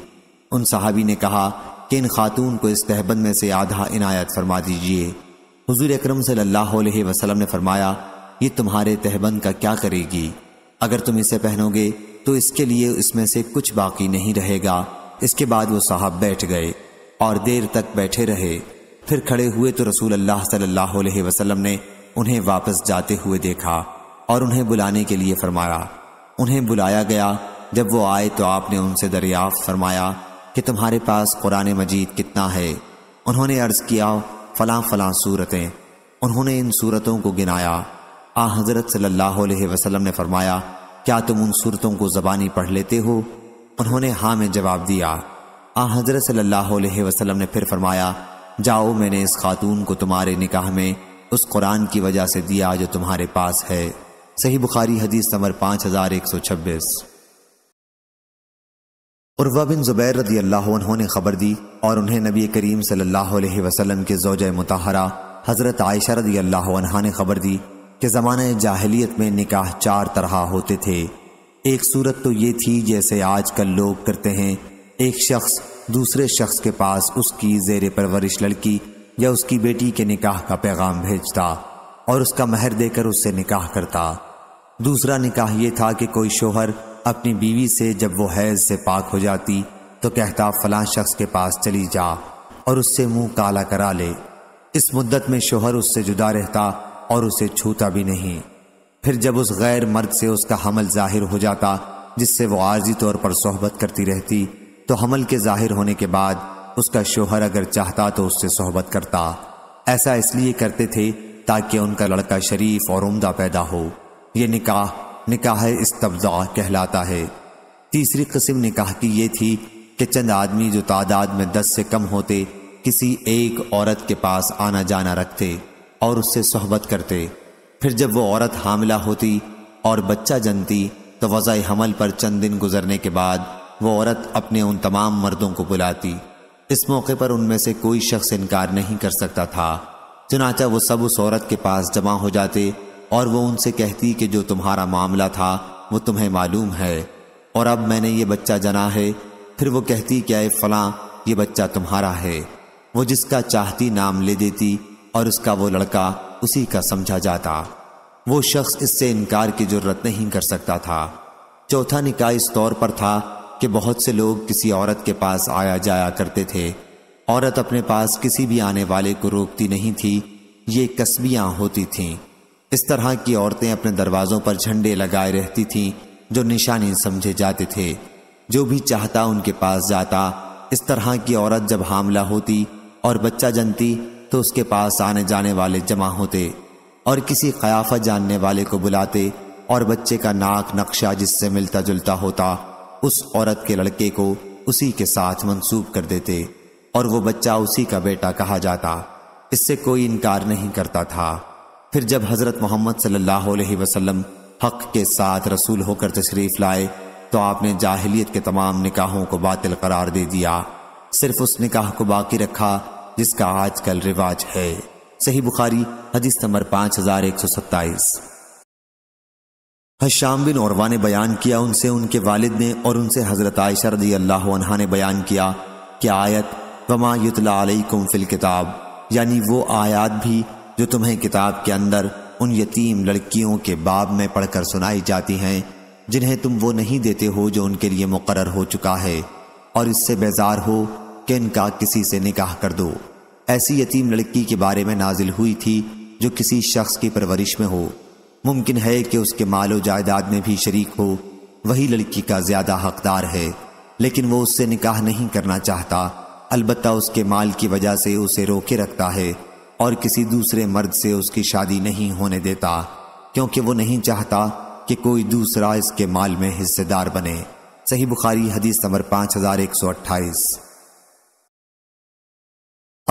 उन सहाबी ने कहा कि इन खातून को इस तहबंद में से आधा इनायत फरमा दीजिए हुजूर अकरम सल्लल्लाहु अलैहि वसल्लम ने फरमाया ये तुम्हारे तहबंद का क्या करेगी अगर तुम इसे पहनोगे तो इसके लिए इसमें से कुछ बाकी नहीं रहेगा इसके बाद वो साहब बैठ गए और देर तक बैठे रहे फिर खड़े हुए तो रसूल अल्लाह सल्लल्लाहु अलैहि वसल्लम ने उन्हें वापस जाते हुए देखा और उन्हें बुलाने के लिए फरमाया उन्हें बुलाया गया जब वो आए तो आपने उनसे दरियाफ्त फरमाया कि तुम्हारे पास कुरान मजीद कितना है उन्होंने अर्ज़ किया फ़लाँ फ़लाँ सूरतें उन्होंने इन सूरतों को गिनाया आ हज़रत सल्लल्लाहु अलैहि वसल्लम ने फरमाया क्या तुम उन सूरतों को जबानी पढ़ लेते हो उन्होंने हाँ में जवाब दिया आ हजरत सल्लल्लाहु वसलम ने फिर फरमाया जाओ मैंने इस खातून को तुम्हारे निकाह में उस कुरान की वजह से दिया जो तुम्हारे पास है सही बुखारी हदीस नंबर पांच हजार एक सौ छब्बीस उर्वा बिन जुबैर रदी अल्लाह उन्होंने खबर दी और उन्हें नबी करीम सल्लल्लाहु अलैहि वसल्लम के जोज मतहरा हज़रत आयशा रदी अल्लाह ने खबर दी कि ज़माने जाहलीत में निकाह चार तरह होते थे एक सूरत तो ये थी जैसे आज कल लोग करते हैं एक शख्स दूसरे शख्स के पास उसकी जेर परवरिश लड़की या उसकी बेटी के निकाह का पैगाम भेजता और उसका महर देकर उससे निकाह करता दूसरा निकाह ये था कि कोई शोहर अपनी बीवी से जब वो हैज से पाक हो जाती तो कहता फलां शख्स के पास चली जा और उससे मुंह काला करा ले इस मुद्दत में शोहर उससे जुदा रहता और उसे छूता भी नहीं फिर जब उस गैर मर्द से उसका हमल जाहिर हो जाता जिससे वो आर्जी तौर पर सोहबत करती रहती तो हमल के जाहिर होने के बाद उसका शोहर अगर चाहता तो उससे सोहबत करता ऐसा इसलिए करते थे ताकि उनका लड़का शरीफ और उमदा पैदा हो यह निकाह निकाह इस कहलाता है तीसरी कस्म निकाह की यह थी कि चंद आदमी जो तादाद में दस से कम होते किसी एक औरत के पास आना जाना रखते और उससे सोहबत करते फिर जब वो औरत हामिला होती और बच्चा जनती तो वज़ा हमल पर चंद दिन गुजरने के बाद वो औरत अपने उन तमाम मर्दों को बुलाती इस मौके पर उनमें से कोई शख्स इनकार नहीं कर सकता था चुनाचा वो सब उस औरत के पास जमा हो जाते और वो उनसे कहती कि जो तुम्हारा मामला था वो तुम्हें मालूम है और अब मैंने ये बच्चा जना है फिर वो कहती क्या फलां ये बच्चा तुम्हारा है वो जिसका चाहती नाम ले देती और उसका वो लड़का उसी का समझा जाता वो शख्स इससे इनकार की जरूरत नहीं कर सकता था चौथा निकाय इस तौर पर था कि बहुत से लोग किसी औरत के पास आया जाया करते थे औरत अपने पास किसी भी आने वाले को रोकती नहीं थी ये कस्बियाँ होती थीं इस तरह की औरतें अपने दरवाज़ों पर झंडे लगाए रहती थीं जो निशानी समझे जाते थे जो भी चाहता उनके पास जाता इस तरह की औरत जब हामला होती और बच्चा जनती तो उसके पास आने जाने वाले जमा होते और किसी खयाफत जानने वाले को बुलाते और बच्चे का नाक नक्शा जिससे मिलता जुलता होता उस औरत के लड़के को उसी के साथ मंसूब कर देते और वो बच्चा उसी का बेटा कहा जाता इससे कोई इनकार नहीं करता था फिर जब हज़रत मोहम्मद सल्लल्लाहु अलैहि वसल्लम हक के साथ रसूल होकर तशरीफ़ लाए तो आपने जाहिलियत के तमाम निकाहों को बातिल करार दे दिया सिर्फ उस निकाह को बाकी रखा जिसका आजकल रिवाज है सही बुखारी हदीस नंबर पांच हजार एक सौ सत्ताईस हशाम बिन औरवा ने बयान किया उनसे उनके वालिद ने और उनसे हज़रत आयशा रदी अल्लाह ने बयान किया कि आयत वमा युतलाकुम फिल किताब यानी वो आयात भी जो तुम्हें किताब के अंदर उन यतीम लड़कियों के बाब में पढ़कर सुनाई जाती हैं जिन्हें तुम वो नहीं देते हो जो उनके लिए मुकर हो चुका है और इससे बेजार हो कि इनका किसी से निकाह कर दो ऐसी यतीम लड़की के बारे में नाजिल हुई थी जो किसी शख्स की परवरिश में हो मुमकिन है कि उसके मालो जायदाद में भी शरीक हो वही लड़की का ज्यादा हकदार है लेकिन वो उससे निकाह नहीं करना चाहता अलबत्ता उसके माल की वजह से उसे रोके रखता है और किसी दूसरे मर्द से उसकी शादी नहीं होने देता क्योंकि वो नहीं चाहता कि कोई दूसरा इसके माल में हिस्सेदार बने सही बुखारी हदीस नंबर पाँच हजार एक सौ अट्ठाईस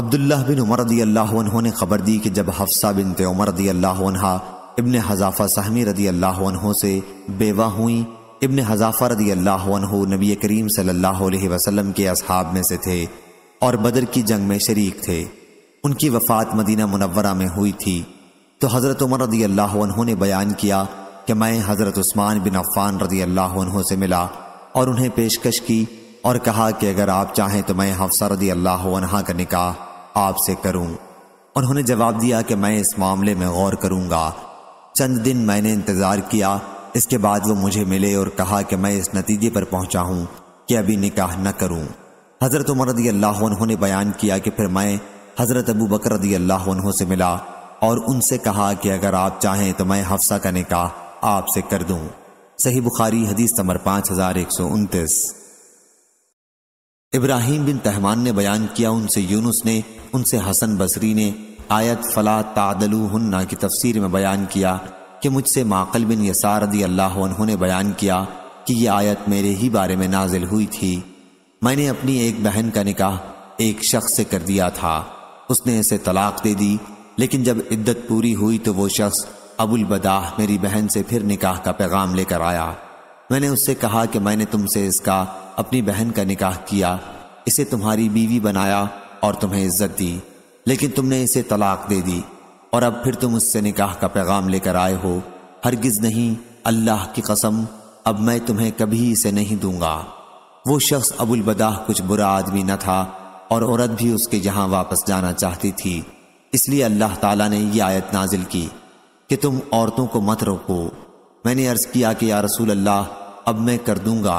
अब्दुल्ला बिन उमर रदी अल्लाह ने खबर दी कि जब हफ्सा बिन उमर रदी अल्लाह इबन हजाफा सहमी रदी अल्लाह से बेवा हुई इबन हजाफा रदी अल्लाह नबी करीम सल्लल्लाहु अलैहि वसल्लम के असहाब में से थे और बदर की जंग में शरीक थे उनकी वफात मदीना मुनवरा में हुई थी तो हज़रत उमर रदी अल्लाह ने बयान किया कि मैं हज़रत उस्मान बिन अफ़ान रदी अल्लाह से मिला और उन्हें पेशकश की और कहा कि अगर आप चाहें तो मैं हफ्सा रदी अल्लाह का निकाह आपसे करूं उन्होंने जवाब दिया कि मैं इस मामले में गौर करूंगा चंद दिन मैंने इंतज़ार किया इसके बाद वो मुझे मिले और कहा कि मैं इस नतीजे पर पहुंचा हूं कि अभी निकाह न करूं हज़रत उमर रदी अल्लाह ने बयान किया कि फिर मैं हज़रत अबू बकर रदी अल्लाह से मिला और उनसे कहा कि अगर आप चाहें तो मैं हफ्सा का निकाह आपसे कर दूं सही बुखारी हदीस नंबर पाँच हज़ार एक सौ उनतीस इब्राहिम बिन तहमान ने बयान किया उनसे यूनुस ने उनसे हसन बसरी ने आयत फला तादलू हन्ना की तफसीर में बयान किया कि मुझसे माकल बिन यसारदी अल्लाह ने बयान किया कि यह आयत मेरे ही बारे में नाजिल हुई थी मैंने अपनी एक बहन का निकाह एक शख्स से कर दिया था उसने इसे तलाक दे दी लेकिन जब इद्दत पूरी हुई तो वो शख्स अबुल बदाह मेरी बहन से फिर निकाह का पैगाम लेकर आया मैंने उससे कहा कि मैंने तुमसे इसका अपनी बहन का निकाह किया इसे तुम्हारी बीवी बनाया और तुम्हें इज्जत दी लेकिन तुमने इसे तलाक दे दी और अब फिर तुम उससे निकाह का पैगाम लेकर आए हो हरगिज नहीं अल्लाह की कसम अब मैं तुम्हें कभी इसे नहीं दूंगा वो शख्स अबुल बदाह कुछ बुरा आदमी न था और औरत भी उसके यहाँ वापस जाना चाहती थी इसलिए अल्लाह ताला ने यह आयत नाजिल की कि तुम औरतों को मत रोको मैंने अर्ज़ किया कि या रसूल अल्लाह अब मैं कर दूंगा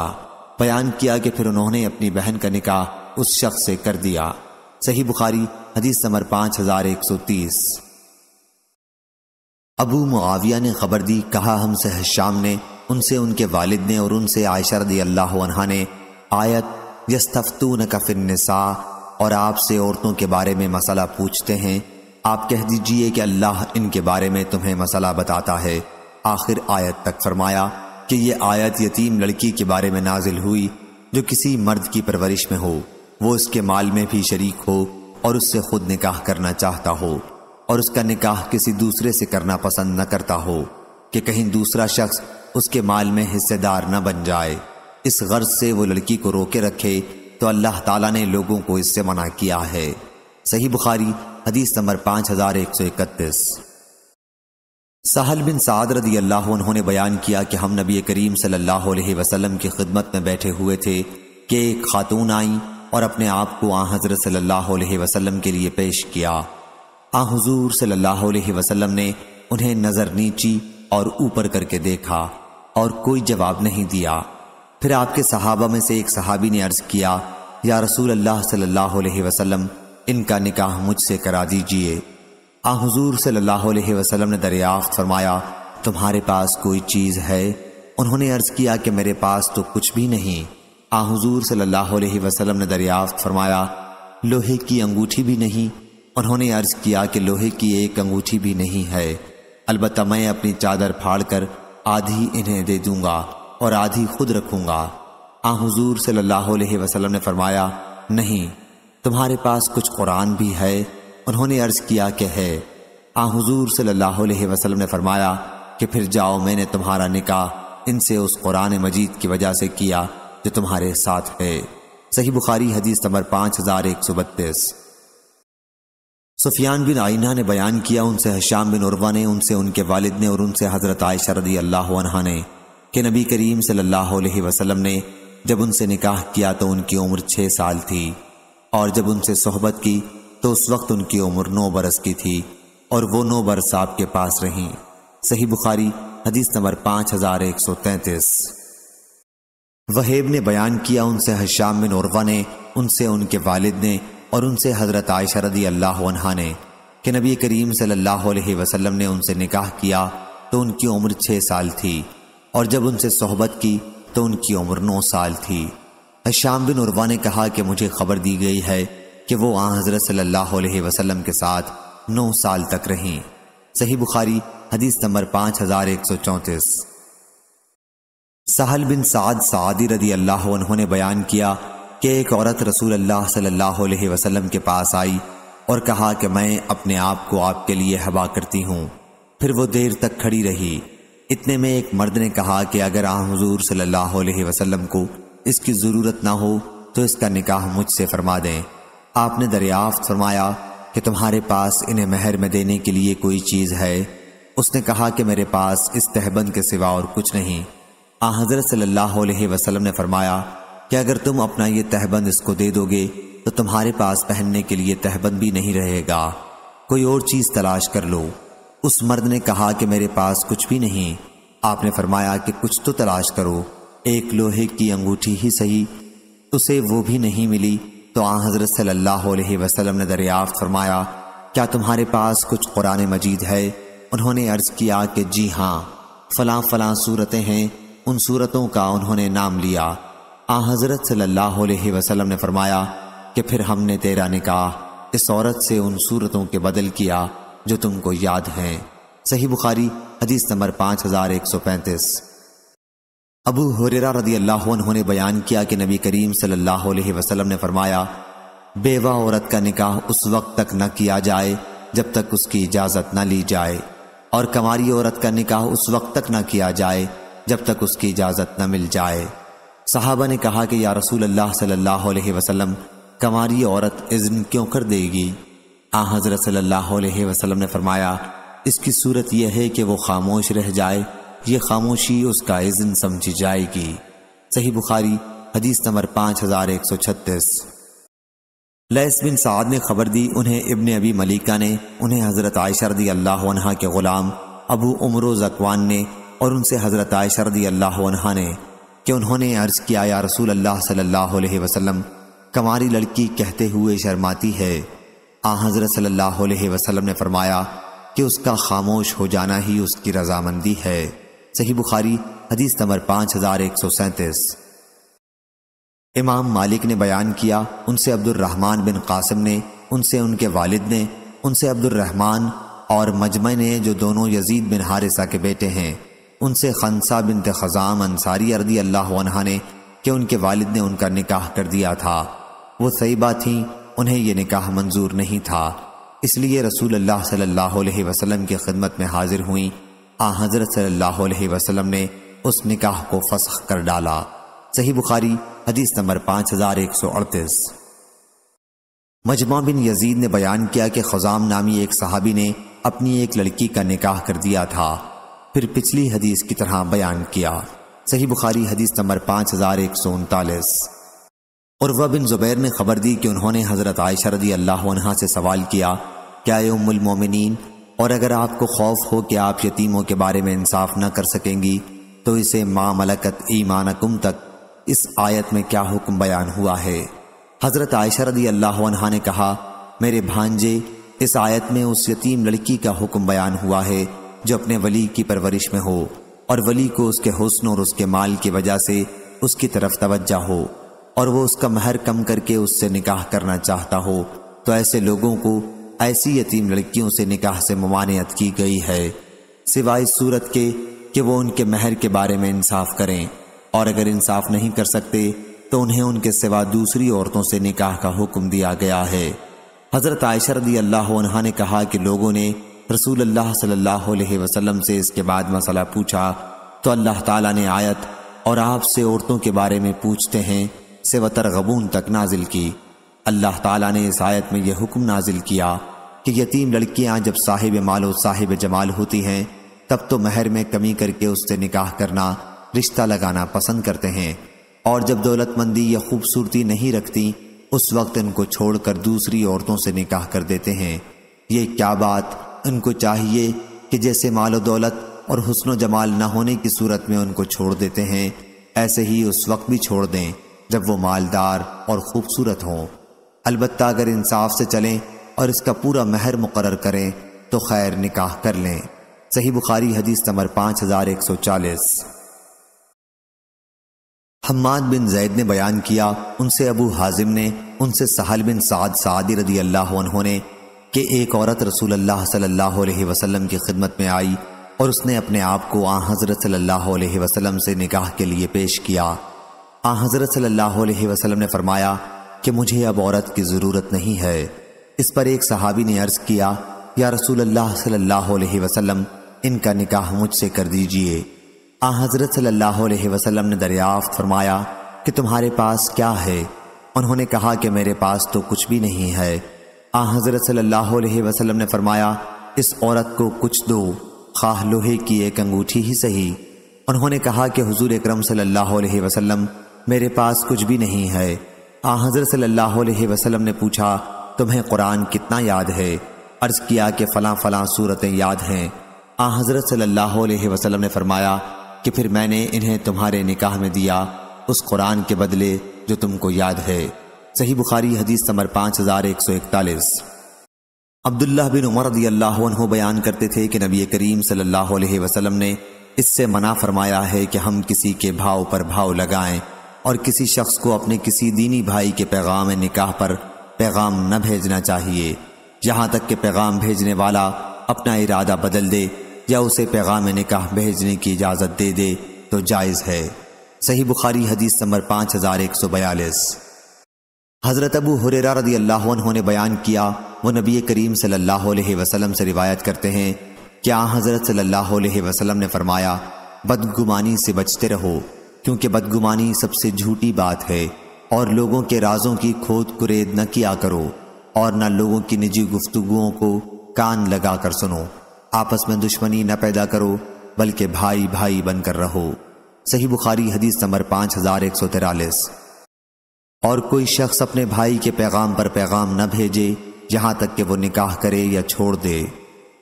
बयान किया कि फिर उन्होंने अपनी बहन का निकाह उस शख्स से कर दिया सही बुखारी हदीस नंबर पांच हजार एक सौ तीस अबू मुआविया ने खबर दी कहा हमसे हश्याम ने उनसे उनके वालिद ने और उनसे आयशा रदी अल्लाह ने आयत यस्तफ़तून का निसा और आपसे औरतों के बारे में मसला पूछते हैं आप कह दीजिए कि अल्लाह इनके बारे में तुम्हें मसला बताता है आखिर आयत तक फरमाया कि ये आयत यतीम लड़की के बारे में नाजिल हुई जो किसी मर्द की परवरिश में हो वो उसके माल में भी शरीक हो और उससे खुद निकाह करना चाहता हो और उसका निकाह किसी दूसरे से करना पसंद न करता हो कि कहीं दूसरा शख्स उसके माल में हिस्सेदार न बन जाए इस गर्ज से वो लड़की को रोके रखे तो अल्लाह ताला ने लोगों को इससे मना किया है सही बुखारी हदीस नंबर पाँच हज़ार एक सौ इकतीस सहल बिन साद रदी अल्लाह उन्होंने बयान किया कि हम नबी करीम सल्लल्लाहु अलैहि वसल्लम की खिदमत में बैठे हुए थे कि एक खातून आई और अपने आप को आ हजरत सल्लल्लाहु अलैहि वसल्लम के लिए पेश किया आ हजूर सल्लल्लाहु अलैहि वसल्लम ने उन्हें नज़र नीची और ऊपर करके देखा और कोई जवाब नहीं दिया फिर आपके सहाबा में से एक सहाबी ने अर्ज़ किया या रसूल अल्लाह सल्लल्लाहु अलैहि वसल्लम इनका निकाह मुझसे करा दीजिए आ हजूर सल्लल्लाहु ने दरियाफ्त फरमाया तुम्हारे पास कोई चीज़ है उन्होंने अर्ज़ किया कि मेरे पास तो कुछ भी नहीं आजूर हजूर वसलम ने दरियाफ्त फरमाया लोहे की अंगूठी भी नहीं उन्होंने अर्ज़ किया कि लोहे की एक अंगूठी भी नहीं है अलबत् मैं अपनी चादर फाड़ कर आधी इन्हें दे दूंगा और आधी खुद रखूंगा आज़ूर हजूर ने फरमाया नहीं तुम्हारे पास कुछ कुरान भी है उन्होंने अर्ज किया कि है आ हाँ, हजूर सल्लल्लाहु ने फरमाया कि फिर जाओ मैंने तुम्हारा निकाह इनसे उस कुरान मजीद की वजह से किया जो तुम्हारे साथ है सही बुखारी हदीस नंबर पाँच हज़ार एक सौ बत्तीस सुफियान बिन आइना ने बयान किया उनसे हशाम बिन उर्वा ने उनसे उनके वालिद ने और उनसे हज़रत आय रदी अल्लाह ने कि नबी करीम सल्लल्लाहु ने जब उनसे निकाह किया तो उनकी उम्र छः साल थी और जब उनसे सोहबत की तो उस वक्त उनकी उम्र नौ बरस की थी और वो नौ बरस आपके पास रहीं सही बुखारी हदीस नंबर पाँच हज़ार एक सौ तैंतीस वहेब ने बयान किया उनसे हश्याम बिन उर्वा ने उनसे उनके वालिद ने और उनसे हज़रत आयशा रदी अल्लाह ने कि नबी करीम सल्लल्लाहु अलैहि वसल्लम ने उनसे निकाह किया तो उनकी उम्र छः साल थी और जब उनसे सोहबत की तो उनकी उम्र नौ साल थी हश्याम बिन उर्वा ने कहा कि मुझे खबर दी गई है कि वो आ हज़रत सल्लल्लाहु अलैहि वसल्लम के साथ नौ साल तक रहें सही बुखारी हदीस नंबर पाँच हज़ार एक सौ चौंतीस सहल बिन साद सादी रदी अल्लाह उन्होंने बयान किया कि एक औरत रसूल अल्लाह सल्लल्लाहु अलैहि वसल्लम के पास आई और कहा कि मैं अपने आप को आपके लिए हवा करती हूँ फिर वो देर तक खड़ी रही इतने में एक मर्द ने कहा कि अगर आ हजूर सल्लल्लाहु वसलम को इसकी ज़रूरत ना हो तो इसका निकाह मुझसे फरमा दें आपने दरियाफ्त फरमाया कि तुम्हारे पास इन्हें महर में देने के लिए कोई चीज़ है उसने कहा कि मेरे पास इस तहबंद के सिवा और कुछ नहीं आ हज़रत सल्लल्लाहु अलैहि वसल्लम ने फरमाया कि अगर तुम अपना ये तहबंद इसको दे दोगे तो तुम्हारे पास पहनने के लिए तहबंद भी नहीं रहेगा कोई और चीज़ तलाश कर लो उस मर्द ने कहा कि मेरे पास कुछ भी नहीं आपने फरमाया कि कुछ तो तलाश करो एक लोहे की अंगूठी ही सही उसे वो भी नहीं मिली तो आ हज़रत सल्लल्लाहु अलैहि ने दरियाफ़ फरमाया क्या तुम्हारे पास कुछ कुरान मजीद है उन्होंने अर्ज़ किया कि जी हाँ फलां फलां सूरतें हैं उन सूरतों का उन्होंने नाम लिया आ हज़रत सल्लल्लाहु अलैहि वसल्लम ने फरमाया कि फिर हमने तेरा निकाह इस औरत से उन सूरतों के बदल किया जो तुमको याद हैं सही बुखारी हदीस नंबर पाँच हज़ार एक सौ पैंतीस अबू हुरेरा रदी अल्लाह ने बयान किया कि नबी करीम सल्लल्लाहु अलैहि वसल्लम ने फरमाया बेवा औरत का निकाह उस वक्त तक न किया जाए जब तक उसकी इजाज़त न ली जाए और कमारी औरत का निकाह उस वक्त तक न किया जाए जब तक उसकी इजाज़त न मिल जाए साहबा ने कहा कि या रसूल अल्लाह सल्लल्लाहु अलैहि वसल्लम कमारी औरत इज्न क्यों कर देगी आ हज़रत सल्लल्लाहु अलैहि वसल्लम ने फरमाया इसकी सूरत यह है कि वो खामोश रह जाए ये खामोशी उसका इज़न समझी जाएगी सही बुखारी हदीस नंबर पाँच हज़ार एक सौ छत्तीस लैस बिन साद ने खबर दी उन्हें इबन अबी मलिका ने उन्हें हज़रत आयशर दी अल्लाह के ग़ुलाम अबू उमर जकवान ने और उनसे हज़रत आयशर दी अल्लाह ने कि उन्होंने अर्ज़ किया या रसूल अल्लाह सल्लल्लाहु अलैहि वसल्लम कमारी लड़की कहते हुए शर्माती है आ हज़रत सल्लल्लाहु अलैहि वसल्लम ने फरमाया कि उसका खामोश हो जाना ही उसकी रजामंदी है सही बुखारी हदीस नंबर पाँच हज़ार एक सौ सैंतीस इमाम मालिक ने बयान किया उनसे अब्दुलरहमान बिन कासिम ने उनसे उनके वालिद ने उनसे अब्दुलरहमान और मजमे ने जो दोनों यजीद बिन हारिसा के बेटे हैं उनसे खनसा बिन तजाम अंसारी अर्दी अल्लाह ने कि उनके वालिद ने उनका निकाह कर दिया था वो सही बात थी उन्हें यह निकाह मंजूर नहीं था इसलिए रसूल अल्लाह सल्लल्लाहु अलैहि वसल्लम की खिदमत में हाजिर हुई आ हजरत सल्लल्लाहु वसल्लम ने उस निकाह को फसख कर डाला सही बुखारी हदीस नंबर पांच हजार एक सौ अड़तीस मजमा बिन यजीद ने बयान किया कि खजाम नामी एक सहाबी ने अपनी एक लड़की का निकाह कर दिया था फिर पिछली हदीस की तरह बयान किया सही बुखारी हदीस नंबर पांच हजार एक सौ उनतालीस और वह बिन जुबैर ने खबर दी कि उन्होंने हजरत आयशा रदी अल्लाह से सवाल किया क्या उम्मुल मोमिनीन और अगर आपको खौफ हो कि आप यतीमों के बारे में इंसाफ न कर सकेंगी तो इसे माँ मलकत ईमानकुम तक इस आयत में क्या हुक्म बयान हुआ है हज़रत आयशा अल्लाह ने कहा मेरे भांजे इस आयत में उस यतीम लड़की का हुक्म बयान हुआ है जो अपने वली की परवरिश में हो और वली को उसके हुसन और उसके माल की वजह से उसकी तरफ तवज्जा हो और वो उसका महर कम करके उससे निकाह करना चाहता हो तो ऐसे लोगों को ऐसी यतीम लड़कियों से निकाह से ममानियत की गई है सिवाय सूरत के कि वो उनके महर के बारे में इंसाफ करें और अगर इंसाफ नहीं कर सकते तो उन्हें उनके सिवा दूसरी औरतों से निकाह का हुक्म दिया गया है हज़रत आयशरदी अल्लाह ने कहा कि लोगों ने रसूल अल्लाह सल्लल्लाहु अलैहि वसल्लम से इसके बाद मसला पूछा तो अल्लाह ताला ने आयत और आपसे औरतों के बारे में पूछते हैं से वतर तक नाजिल की अल्लाह ताला ने इस आयत में यह हुक्म नाजिल किया कि यतीम लड़कियां जब साहिब मालो साहिब जमाल होती हैं तब तो महर में कमी करके उससे निकाह करना रिश्ता लगाना पसंद करते हैं और जब दौलतमंदी या खूबसूरती नहीं रखती उस वक्त इनको छोड़कर दूसरी औरतों से निकाह कर देते हैं ये क्या बात उनको चाहिए कि जैसे मालो दौलत और हसन जमाल न होने की सूरत में उनको छोड़ देते हैं ऐसे ही उस वक्त भी छोड़ दें जब वो मालदार और खूबसूरत हों अलबत् अगर इंसाफ से चलें और इसका पूरा महर मुकर करें तो खैर निकाह कर लें सही बुखारी हदीस नंबर पाँच हज़ार एक सौ चालीस हम्माद बिन जैद ने बयान किया उनसे अबू हाजिम ने उनसे सहल बिन साद सादी रदी अल्लाह उन्होंने कि एक औरत रसूल अल्लाह सल्लल्लाहु अलैहि वसल्लम की खिदमत में आई और उसने अपने आप को आ हज़रत सल्लल्लाहु अलैहि वसल्लम से निकाह के लिए पेश किया आ हज़रत सल्लल्लाहु अलैहि वसल्लम ने फरमाया कि मुझे अब औरत की ज़रूरत नहीं है इस पर एक सहाबी ने अर्ज़ किया या रसूल अल्लाह सल्लल्लाहु अलैहि वसल्लम इनका निकाह मुझसे कर दीजिए आ हज़रत सल्लल्लाहु अलैहि वसल्लम ने दरियाफ्त फरमाया कि तुम्हारे पास क्या है उन्होंने कहा कि मेरे पास तो कुछ भी नहीं है आ हज़रत सल्लल्लाहु अलैहि वसल्लम ने फरमाया इस औरत को कुछ दो खाह लोहे की एक अंगूठी ही सही उन्होंने कहा कि हुजूर अकरम सल्लल्लाहु अलैहि वसल्लम मेरे पास कुछ भी नहीं है आ हजरत सल्लल्लाहु अलैहि वसल्लम ने पूछा तुम्हें कुरान कितना याद है अर्ज किया कि फ़लां फला सूरतें याद हैं आ हजरत सल्लल्लाहु अलैहि वसल्लम ने फरमाया कि फिर मैंने इन्हें तुम्हारे निकाह में दिया उस कुरान के बदले जो तुमको याद है सही बुखारी हदीस समर पाँच हज़ार एक सौ इकतालीस अब्दुल्ला बिन उमर रदी अल्लाह बयान करते थे कि नबी करीम सल्लल्लाहु अलैहि वसल्लम ने इससे मना फरमाया है कि हम किसी के भाव पर भाव लगाएं और किसी शख्स को अपने किसी दीनी भाई के पैगाम निकाह पर पैगाम न भेजना चाहिए यहाँ तक कि पैगाम भेजने वाला अपना इरादा बदल दे या उसे पैगाम निकाह भेजने की इजाज़त दे दे तो जायज़ है सही बुखारी हदीस नंबर पाँच हज़ार एक सौ बयालीस हज़रत अबू हुरेरा रदी अल्लाह ने बयान किया वो नबी करीम सल्लल्लाहु अलैहि वसल्लम से रिवायत करते हैं क्या हज़रत सल्लल्लाहु अलैहि वसल्लम ने फरमाया बदगुमानी से बचते रहो क्योंकि बदगुमानी सबसे झूठी बात है और लोगों के राजों की खोद कुरेद न किया करो और न लोगों की निजी गुफ्तगुओं को कान लगा कर सुनो आपस में दुश्मनी न पैदा करो बल्कि भाई भाई बनकर रहो सही बुखारी हदीस नंबर पाँच हजार एक सौ तिरालीस और कोई शख्स अपने भाई के पैगाम पर पैगाम न भेजे यहाँ तक कि वो निकाह करे या छोड़ दे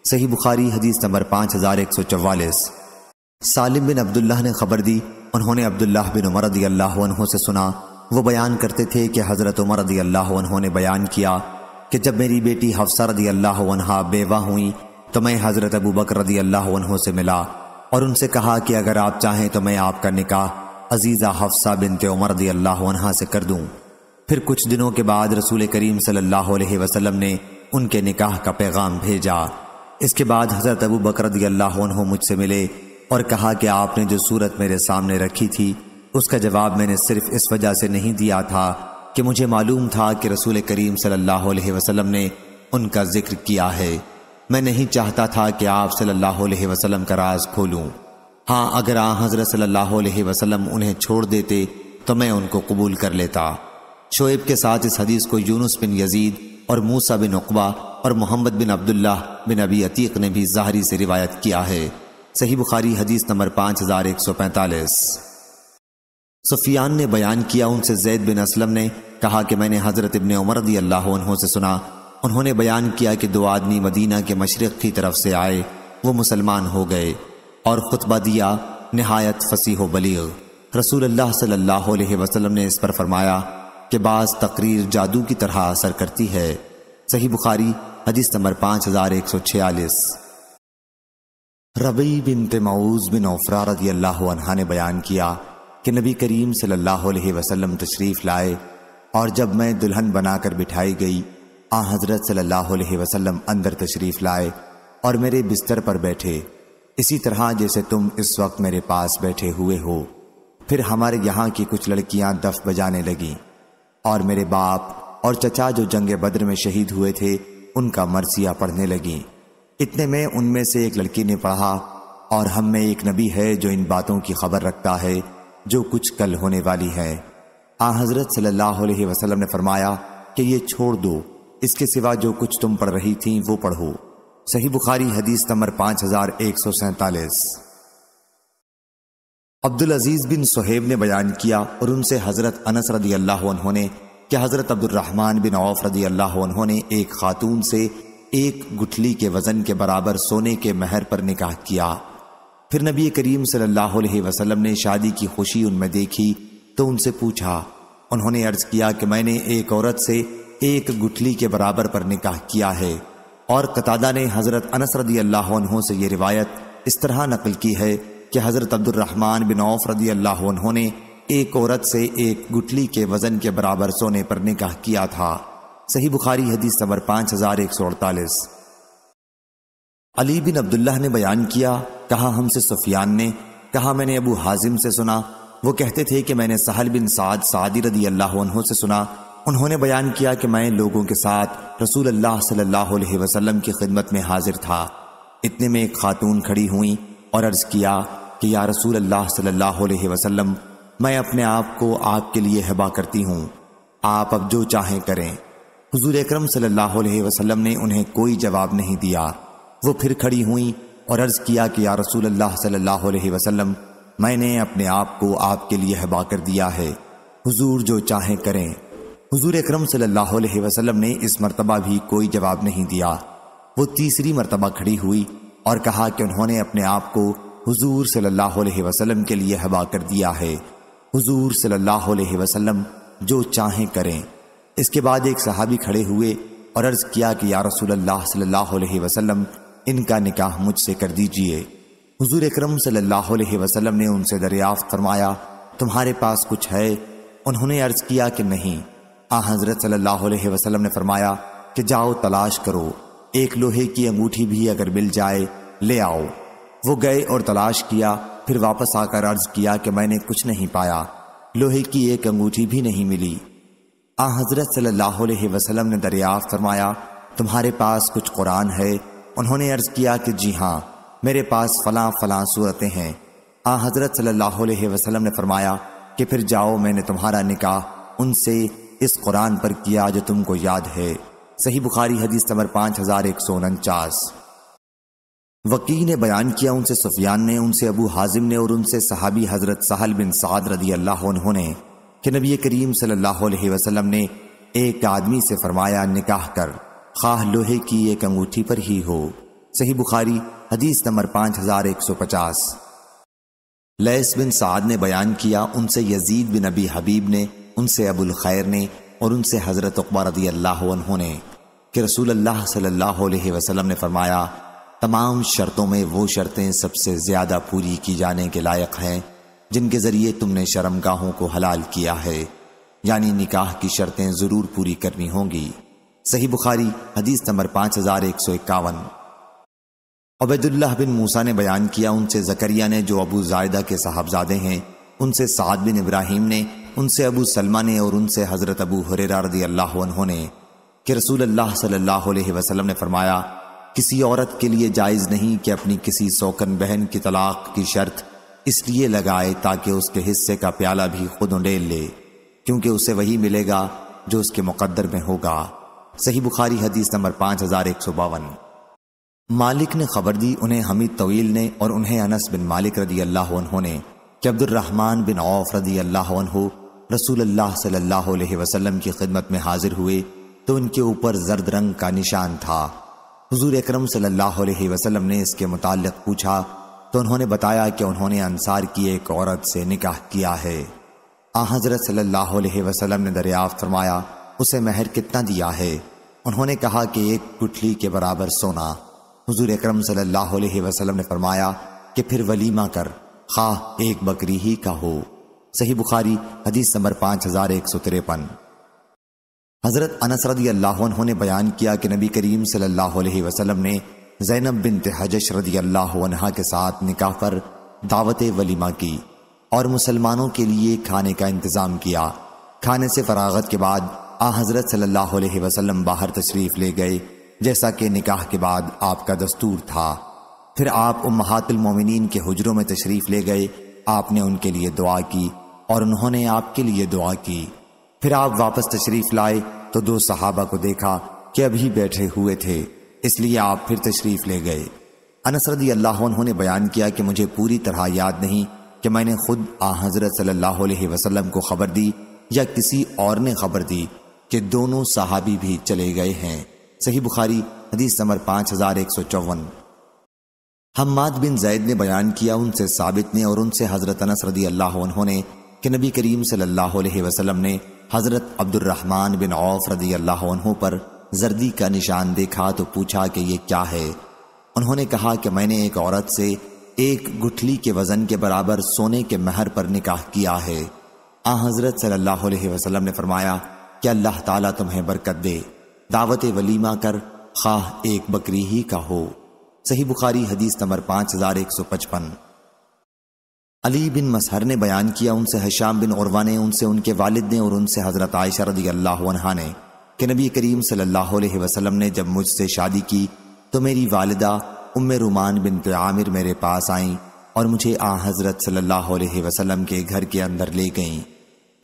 सही बुखारी हदीस नंबर पाँच हजार एक सौ चवालीस सालिम बिन अब्दुल्ला ने खबर दी उन्होंने अब्दुल्लाह बिन उमर रदी अल्लाह से सुना वो बयान करते थे कि हज़रत उमर रदी अल्लाह ने बयान किया कि जब मेरी बेटी हफ्सा रदी अल्लाह बेवा हुई तो मैं हज़रत अबू बकर रदी अल्लाह से मिला और उनसे कहा कि अगर आप चाहें तो मैं आपका निकाह अजीज़ा हफ्सा बिन बिनते उमर रदी अल्लाह से कर दूँ फिर कुछ दिनों के बाद रसूल करीम सल्लल्लाहु वसलम ने उनके निकाह का पैगाम भेजा इसके बाद हज़रत अबू बकर रदी अल्लाह मुझसे मिले और कहा कि आपने जो सूरत मेरे सामने रखी थी उसका जवाब मैंने सिर्फ इस वजह से नहीं दिया था कि मुझे मालूम था कि रसूल करीम सल्लल्लाहु अलैहि वसल्लम ने उनका जिक्र किया है मैं नहीं चाहता था कि आप सल्लल्लाहु अलैहि वसल्लम का राज खोलूं हाँ अगर आ हज़रत सल्लल्लाहु अलैहि वसल्लम उन्हें छोड़ देते तो मैं उनको कबूल कर लेता शोएब के साथ इस हदीस को यूनुस बिन यजीद और मूसा बिन उकबा और मोहम्मद बिन अब्दुल्ला बिन अबी अतीक ने भी ज़ाहरी से रिवायत किया है सही बुखारी हदीस नंबर पाँच हज़ार एक सौ पैंतालीस सुफियान ने बयान किया उनसे जैद बिन असलम ने कहा कि मैंने हज़रत इबन उमर रदी अल्लाह से सुना उन्होंने बयान किया कि दो आदमी मदीना के मशरक़ की तरफ से आए वो मुसलमान हो गए और खुतबा दिया नहायत फसीह बली रसूल अल्लाह सल्लल्लाहु अलैहि वसल्लम ने इस पर फरमाया कि बाज़ तकरीर जादू की तरह असर करती है सही बुखारी हदीस नंबर पाँच हज़ार एक सौ छियालीस रबी बिन तमाऊज बिन औफरा रदी अल्लाह ने बयान किया कि नबी करीम सल्लल्लाहु अलैहि वसल्लम तशरीफ़ लाए और जब मैं दुल्हन बनाकर बिठाई गई आ हज़रत सल्लल्लाहु अलैहि वसल्लम अंदर तशरीफ़ लाए और मेरे बिस्तर पर बैठे इसी तरह जैसे तुम इस वक्त मेरे पास बैठे हुए हो फिर हमारे यहाँ की कुछ लड़कियाँ दफ बजाने लगीं और मेरे बाप और चचा जो जंग बद्र में शहीद हुए थे उनका मरसिया पढ़ने लगीं इतने में उनमें से एक लड़की ने पढ़ा और हम में एक नबी है जो इन बातों की खबर रखता है जो कुछ कल होने वाली है आ हजरत सल्लल्लाहु अलैहि वसल्लम ने फरमाया कि ये छोड़ दो इसके सिवा जो कुछ तुम पढ़ रही थी वो पढ़ो सही बुखारी हदीस नंबर पांच हजार एक सौ सैतालीस अब्दुल अजीज बिन सोहेब ने बयान किया और उनसे हजरत अनस रदी अल्लाह ने कि हजरत अब्दुलरहमान बिन औफ रदी अल्लाह ने एक खातून से एक गुठली के वजन के बराबर सोने के महर पर निकाह किया फिर नबी करीम सल्लल्लाहु अलैहि वसल्लम ने शादी की खुशी उनमें देखी तो उनसे पूछा उन्होंने अर्ज किया कि मैंने एक औरत से एक गुठली के बराबर पर निकाह किया है और कतादा ने हज़रत अनस रदी अल्लाह से ये रिवायत इस तरह नकल की है कि हज़रत अब्दुलरहमान बिन औफ रदी अल्लाह ने एक औरत से एक गुठली के वज़न के बराबर सोने पर निकाह किया था सही बुखारी हदीस नंबर पांच हजार एक सौ अड़तालीस अली बिन अब्दुल्ला ने बयान किया कहा हमसे सुफियान ने कहा मैंने अबू हाजिम से सुना वो कहते थे कि मैंने सहल बिन साद सादी रदी अल्लाह से सुना उन्होंने बयान किया कि मैं लोगों के साथ रसूल अल्लाह सल्लल्लाहु अलैहि वसल्लम की खिदमत में हाजिर था इतने में एक खातून खड़ी हुई और अर्ज़ किया कि या रसूल अल्लाह सल्लल्लाहु अलैहि वसल्लम मैं अपने आप को आपके लिए हबा करती हूँ आप अब जो चाहें करें हुजूर अकरम सल्लल्लाहु अलैहि वसल्लम ने उन्हें कोई जवाब नहीं दिया वो फिर खड़ी हुई और अर्ज़ किया कि या रसूल अल्लाह सल्लल्लाहु अलैहि वसल्लम मैंने अपने आप को आपके लिए हबा कर दिया है हुजूर जो चाहें करें हुजूर अकरम सल्लल्लाहु अलैहि वसल्लम ने इस मर्तबा भी कोई जवाब नहीं दिया वो तीसरी मर्तबा खड़ी हुई और कहा कि उन्होंने अपने आप को हुजूर सल्लल्लाहु अलैहि वसल्लम के लिए हवा कर दिया है हुजूर सल्लल्लाहु अलैहि वसल्लम जो चाहें करें इसके बाद एक सहाबी खड़े हुए और अर्ज किया कि या रसूल अल्लाह सल्लल्लाहु अलैहि वसल्लम इनका निकाह मुझसे कर दीजिए हुजूर अकरम सल्लल्लाहु अलैहि वसल्लम ने उनसे दरियाफ्त फरमाया तुम्हारे पास कुछ है उन्होंने अर्ज किया कि नहीं आ हजरत सल्लल्लाहु अलैहि वसल्लम ने फरमाया कि जाओ तलाश करो एक लोहे की अंगूठी भी अगर मिल जाए ले आओ वो गए और तलाश किया फिर वापस आकर अर्ज किया कि मैंने कुछ नहीं पाया लोहे की एक अंगूठी भी नहीं मिली आ हज़रत सल्लल्लाहु अलैहि वसल्लम ने दरियाफ़त फरमाया तुम्हारे पास कुछ कुरान है उन्होंने अर्ज़ किया कि जी हाँ मेरे पास फलां फलां सूरतें हैं आ हज़रत सल्लल्लाहु अलैहि वसल्लम ने फरमाया कि फिर जाओ मैंने तुम्हारा निकाह उनसे इस कुरान पर किया जो तुमको याद है सही बुखारी हदीस नंबर पाँच हज़ार एक सौ उनचास वकील ने बयान किया उनसे सुफियान ने उनसे अबू हाजिम ने और उनसे सहाबी हज़रत साहल बिन साद रदी अल्लाह उन्होंने कि नबी करीम सल्लल्लाहु अलैहि वसल्लम ने एक आदमी से फरमाया निकाह कर खा लोहे की एक अंगूठी पर ही हो सही बुखारी हदीस नंबर पाँच हजार एक सौ पचास लैस बिन साद ने बयान किया उनसे यजीद बिन अबी हबीब ने उनसे अबुल खैर ने और उनसे हज़रत उकबा रदी अल्लाह ने कि रसूल अल्लाह सल्लल्लाहु अलैहि वसल्लम ने फरमाया तमाम शर्तों में वो शर्तें सबसे ज़्यादा पूरी की जाने के लायक हैं जिनके ज़रिए तुमने शर्मगाहों को हलाल किया है यानी निकाह की शर्तें ज़रूर पूरी करनी होंगी सही बुखारी हदीस नंबर पांच हज़ार एक सौ इक्यावन अबैदुल्लाह बिन मूसा ने बयान किया उनसे जकरिया ने जो अबू जायदा के साहबजादे हैं उनसे साद बिन इब्राहिम ने उनसे अबू सलमा ने और उनसे हज़रत अबू हुरेरा अल्लाह ने कि रसूल अल्लाह सल्लल्लाहु अलैहि वसल्लम ने फरमाया किसी औरत के लिए जायज़ नहीं कि अपनी किसी सौकन बहन की तलाक की शर्त इसलिए लगाए ताकि उसके हिस्से का प्याला भी खुद उंडेल ले क्योंकि उसे वही मिलेगा जो उसके मुकद्दर में होगा सही बुखारी हदीस नंबर पांच हजार एक सौ बावन मालिक ने खबर दी उन्हें हमीद तवील ने और उन्हें अनस बिन मालिक रदी अल्लाह ने कि अब्दुलरहमान बिन औफ रदी अल्लाह रसूल अल्लाह सल्लल्लाहु अलैहि वसल्लम की खिदमत में हाजिर हुए तो उनके ऊपर जर्द रंग का निशान था हुजूर अकरम सल्लल्लाहु अलैहि वसल्लम ने इसके मुतालिक पूछा तो उन्होंने बताया कि उन्होंने अंसार की एक औरत से निकाह किया है आ हजरत सल्लल्लाहु अलैहि वसल्लम ने दरियाफ्त फरमाया उसे महर कितना दिया है उन्होंने कहा कि एक गुठली के बराबर सोना हुजूर अकरम सल्लल्लाहु अलैहि वसल्लम ने फरमाया कि फिर वलीमा कर खा एक बकरी ही का हो सही बुखारी हदीस नंबर पाँच हजार एक सौ तिरपन हजरत अनसरदी अल्लाह ने बयान किया कि नबी करीम सल्लल्लाहु अलैहि वसल्लम ने जैनब बिन हजश रदी अल्लाह के साथ निकाह पर दावत वलीमा की और मुसलमानों के लिए खाने का इंतज़ाम किया खाने से फरागत के बाद आ हज़रत सल्लल्लाहु अलैहि वसल्लम बाहर तशरीफ़ ले गए जैसा कि निकाह के बाद आपका दस्तूर था फिर आप उमहातुलमोमिन के हजरों में तशरीफ़ ले गए आपने उनके लिए दुआ की और उन्होंने आपके लिए दुआ की फिर आप वापस तशरीफ़ लाए तो दो सहाबा को देखा कि अभी बैठे हुए थे इसलिए आप फिर तशरीफ़ ले गए अनसरदी अल्लाह ने बयान किया कि मुझे पूरी तरह याद नहीं कि मैंने खुद आ हज़रत सल्लल्लाहु अलैहि वसल्लम को खबर दी या किसी और ने खबर दी कि दोनों साहबी भी चले गए हैं सही बुखारी हदीस नंबर पांच हज़ार एक सौ चौवन हम्माद बिन जैद ने बयान किया उनसे साबित ने और उनसे हज़रत अनस रदी अल्लाह ने कि नबी करीम सल्लल्लाहु ने हज़रत अब्दुलरहमान बिन औफ रदी अल्लाह पर जर्दी का निशान देखा तो पूछा कि यह क्या है उन्होंने कहा कि मैंने एक औरत से एक गुठली के वजन के बराबर सोने के महर पर निकाह किया है आ हजरत सल्लल्लाहु अलैहि वसल्लम ने फरमाया कि अल्लाह ताला तुम्हें बरकत दे दावत वलीमा कर खाह एक बकरी ही का हो सही बुखारी हदीस नंबर पांच हजार एक सौ पचपन अली बिन मसहर ने बयान किया उनसे हशाम बिन और ने उनसे उनके वालिद ने और उनसे हजरत आयशा रदी अल्लाह ने कि नबी करीम सल्लल्लाहु अलैहि वसल्लम ने जब मुझसे शादी की तो मेरी वालदा उम रुमान बिन आमिर मेरे पास आईं और मुझे आ हज़रत सल्लल्लाहु अलैहि वसल्लम के घर के अंदर ले गईं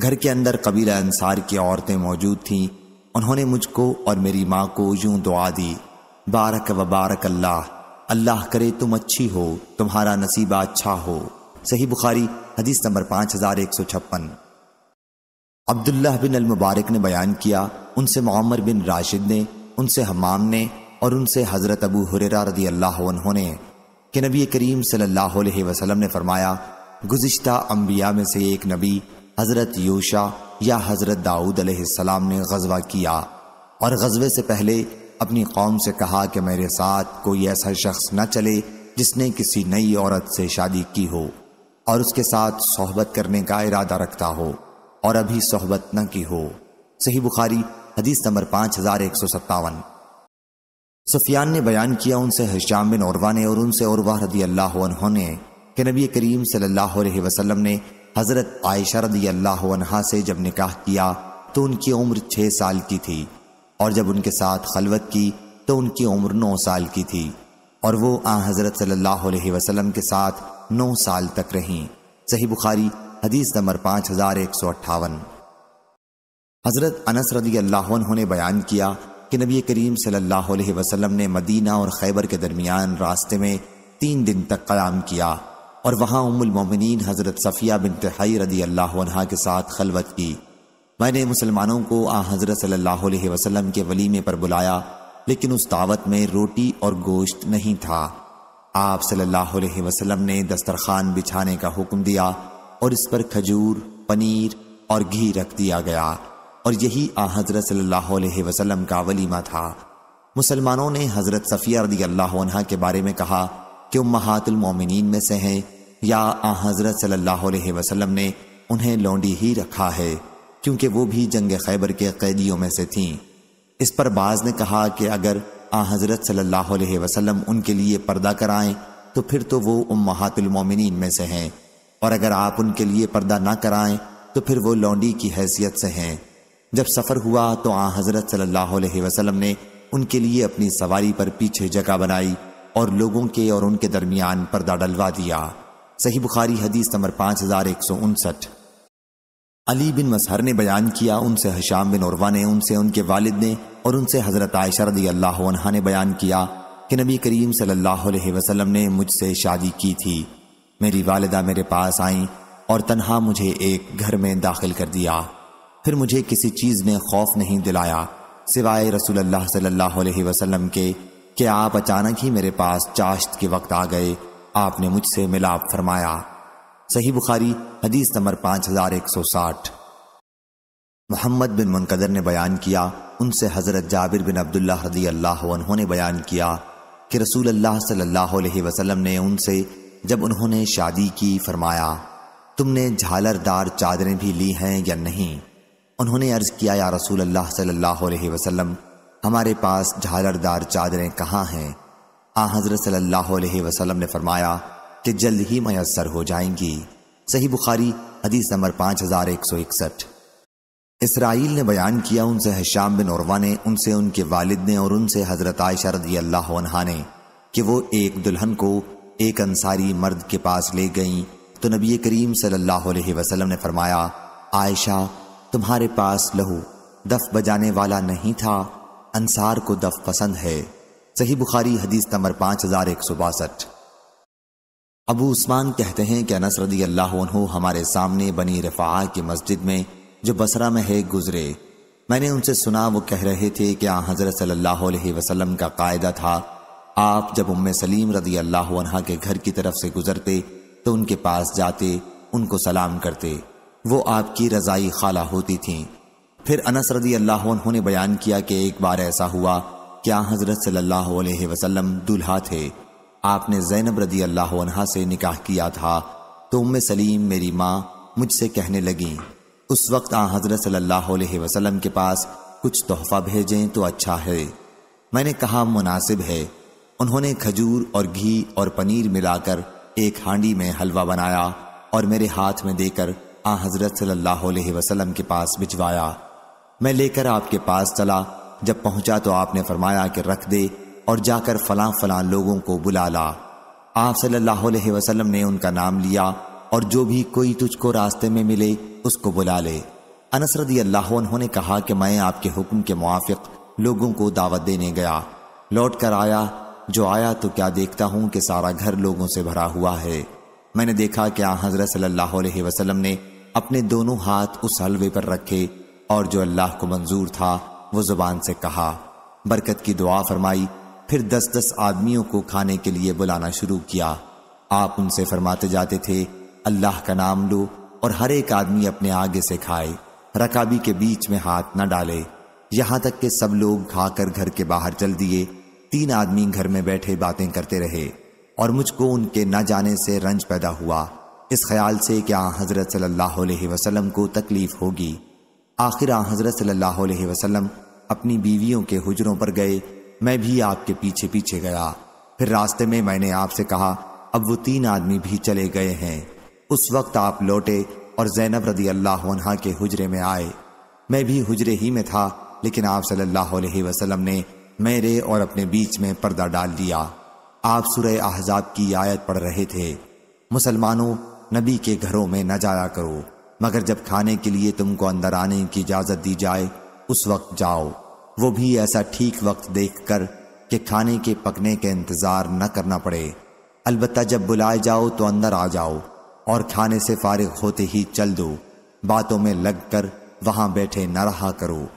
घर के अंदर कबीला अंसार की औरतें मौजूद थीं उन्होंने मुझको और मेरी माँ को यूं दुआ दी बारक वबारक अल्लाह अल्लाह करे तुम अच्छी हो तुम्हारा नसीबा अच्छा हो सही बुखारी हदीस नंबर पाँच हजार एक सौ छप्पन अब्दुल्ला बिन अलमुबारक ने बयान किया उनसे मोहम्मद बिन राशिद ने उनसे हमाम ने और उनसे हज़रत अबू हुररा रदी अल्लाह ने कि नबी करीम सल्लल्लाहु अलैहि वसल्लम ने फरमाया गुज्त अम्बिया में से एक नबी हज़रत योशा या हज़रत दाऊद अलैहिस्सलाम ने गजवा किया और गजबे से पहले अपनी कौम से कहा कि मेरे साथ कोई ऐसा शख्स न चले जिसने किसी नई औरत से शादी की हो और उसके साथ सोहबत करने का इरादा रखता हो और अभी सोहबत न की हो सही बुखारी हदीस नंबर पांच हजार एक सौ सत्तावन सफियान ने बयान किया उनसे हिशाम बिन औरवा ने और उनसे औरवा रदी अल्लाह उन्होंने कि नबी करीम सल्लल्लाहु अलैहि वसल्लम ने हज़रत आयशा रदी अल्लाह से जब निकाह किया तो उनकी उम्र छः साल की थी और जब उनके साथ खलवत की तो उनकी उम्र नौ साल की थी और वो आ हज़रत सल्लाह वसलम के साथ नौ साल तक रहीं सही बुखारी हदीस नंबर पाँच हज़ार एक सौ अट्ठावन हज़रत अनस रदी अल्लाह ने बयान किया कि नबी करीम सल्लल्लाहु अलैहि वसल्लम ने मदीना और खैबर के दरमियान रास्ते में तीन दिन तक क़याम किया और वहाँ उमुलमोमिन हज़रत सफ़िया बिन तहई रदी अल्लाह के साथ खलवत की मैंने मुसलमानों को आ हज़रत सल्लल्लाहु अलैहि वसल्लम के वलीमे पर बुलाया लेकिन उस दावत में रोटी और गोश्त नहीं था आप सल्लल्लाहु अलैहि वसल्लम ने दस्तरखान बिछाने का हुक्म दिया और इस पर खजूर पनीर और घी रख दिया गया और यही आ हज़रत सल्लल्लाहु अलैहि वसल्लम का वलीमा था मुसलमानों ने हज़रत सफ़िया रदी अल्लाह के बारे में कहा कि उम्महातुल मोमिनीन में से हैं या आ हज़रत सल्लल्लाहु अलैहि वसल्लम ने उन्हें लौंडी ही रखा है क्योंकि वो भी जंग खैबर के कैदियों में से थीं इस पर बाज ने कहा कि अगर आ हज़रत सल्लल्लाहु अलैहि वसल्लम उनके लिए पर्दा कराएं तो फिर तो वो उम्महातुल मोमिनीन में से हैं और अगर आप उनके लिए पर्दा ना कराएं तो फिर वो लौंडी की हैसियत से हैं जब सफ़र हुआ तो आ हज़रत सल्लल्लाहु अलैहि वसल्लम ने उनके लिए अपनी सवारी पर पीछे जगह बनाई और लोगों के और उनके दरमियान पर्दा डलवा दिया सही बुखारी हदीस नंबर पाँच हज़ार एक सौ उनसठ अली बिन मसहर ने बयान किया उनसे हशाम बिन उरवा ने उनसे उनके वालिद ने और उनसे हज़रत आयशा रदी अल्लाह ने बयान किया कि नबी करीम सल्लल्लाहु अलैहि वसल्लम ने मुझसे शादी की थी मेरी वालदा मेरे पास आईं और तनहा मुझे एक घर में दाखिल कर दिया फिर मुझे किसी चीज़ ने खौफ नहीं दिलाया सिवाय रसूल सल्लल्लाहु अलैहि वसल्लम के कि आप अचानक ही मेरे पास चाश्त के वक्त आ गए आपने मुझसे मिलाप फरमाया सही बुखारी हदीस नंबर पाँच हजार एक सौ साठ मोहम्मद बिन मुनकदर ने बयान किया उनसे हज़रत जाबिर बिन अब्दुल्ला रदी अल्लाह ने बयान किया कि रसूल अल्लाह सल्लल्लाहु अलैहि वसल्लम ने उनसे जब उन्होंने शादी की फरमाया तुमने झालरदार चादरें भी ली हैं या नहीं उन्होंने अर्ज किया या रसूल अल्लाह सल्लल्लाहु अलैहि वसल्लम हमारे पास झालरदार चादरें कहाँ हैं आ हजरत सल्लल्लाहु अलैहि वसल्लम ने फरमाया कि जल्द ही मैसर हो जाएंगी सही बुखारी हदीस नंबर पाँच हजार एक सौ इकसठ इसराइल ने बयान किया उनसे हशाम बिन औरवा ने उनसे उनके वालिद ने और उनसे हजरत आयशा रदी अल्लाह ने कि वो एक दुल्हन को एक अंसारी मर्द के पास ले गईं तो नबी करीम सल्लल्लाहु अलैहि वसल्लम ने फरमाया आयशा तुम्हारे पास लहू दफ बजाने वाला नहीं था अंसार को दफ पसंद है सही बुखारी हदीस नंबर पांच हजार एक सौ बासठ अबू उस्मान कहते हैं कि अनस रदी अल्लाह हमारे सामने बनी रफ़ा की मस्जिद में जो बसरा में है गुजरे मैंने उनसे सुना वो कह रहे थे कि आ हज़रत सल्लल्लाहु अलैहि वसल्लम का कायदा था आप जब उम सलीम रदी अल्लाह के घर की तरफ से गुजरते तो उनके पास जाते उनको सलाम करते वो आपकी रज़ाई खाला होती थीं फिर अनस रदी अल्लाह उन्होंने बयान किया कि एक बार ऐसा हुआ क्या हज़रत सल्लल्लाहु अलैहि वसल्लम थे आपने जैनब रदी अल्लाह से निकाह किया था तो उम्म सलीम मेरी माँ मुझसे कहने लगी उस वक्त आ हज़रत सल्लल्लाहु अलैहि वसल्लम के पास कुछ तोहफ़ा भेजें तो अच्छा है मैंने कहा मुनासिब है उन्होंने खजूर और घी और पनीर मिलाकर एक हांडी में हलवा बनाया और मेरे हाथ में देकर आ हज़रत सल्लल्लाहु अलैहि वसल्लम के पास भिजवाया मैं लेकर आपके पास चला जब पहुंचा तो आपने फरमाया कि रख दे और जाकर फलां फलां लोगों को बुला ला आप सल्लल्लाहु अलैहि वसल्लम ने उनका नाम लिया और जो भी कोई तुझको रास्ते में मिले उसको बुला ले अनस रदी अल्लाह उन्होंने कहा कि मैं आपके हुक्म के मुआफ़ लोगों को दावत देने गया लौट कर आया जो आया तो क्या देखता हूँ कि सारा घर लोगों से भरा हुआ है मैंने देखा कि आ हज़रत सल्लल्लाहु अलैहि वसल्लम ने अपने दोनों हाथ उस हलवे पर रखे और जो अल्लाह को मंजूर था वो जुबान से कहा बरकत की दुआ फरमाई फिर दस दस आदमियों को खाने के लिए बुलाना शुरू किया आप उनसे फरमाते जाते थे अल्लाह का नाम लो और हर एक आदमी अपने आगे से खाए रकाबी के बीच में हाथ न डाले यहां तक कि सब लोग खाकर घर के बाहर चल दिए तीन आदमी घर में बैठे बातें करते रहे और मुझको उनके न जाने से रंज पैदा हुआ इस ख्याल से कि आ हज़रत सल्लल्लाहु वसलम वसल्लम को तकलीफ़ होगी आखिर आ हज़रत सल्लल्लाहु वसल्लम अपनी बीवियों के हजरों पर गए मैं भी आपके पीछे पीछे गया फिर रास्ते में मैंने आपसे कहा अब वो तीन आदमी भी चले गए हैं उस वक्त आप लौटे और जैनब रदी अल्लाह के हजरे में आए मैं भी हुजरे ही में था लेकिन आप सल्लल्लाहु अलैहि वसल्लम ने मेरे और अपने बीच में पर्दा डाल दिया आप सुरह आहजाब की आयत पढ़ रहे थे मुसलमानों नबी के घरों में न जाया करो मगर जब खाने के लिए तुमको अंदर आने की इजाज़त दी जाए उस वक्त जाओ वो भी ऐसा ठीक वक्त देख कर कि खाने के पकने का इंतज़ार न करना पड़े अलबत् जब बुलाए जाओ तो अंदर आ जाओ और खाने से फारिग होते ही चल दो बातों में लग कर वहां बैठे न रहा करो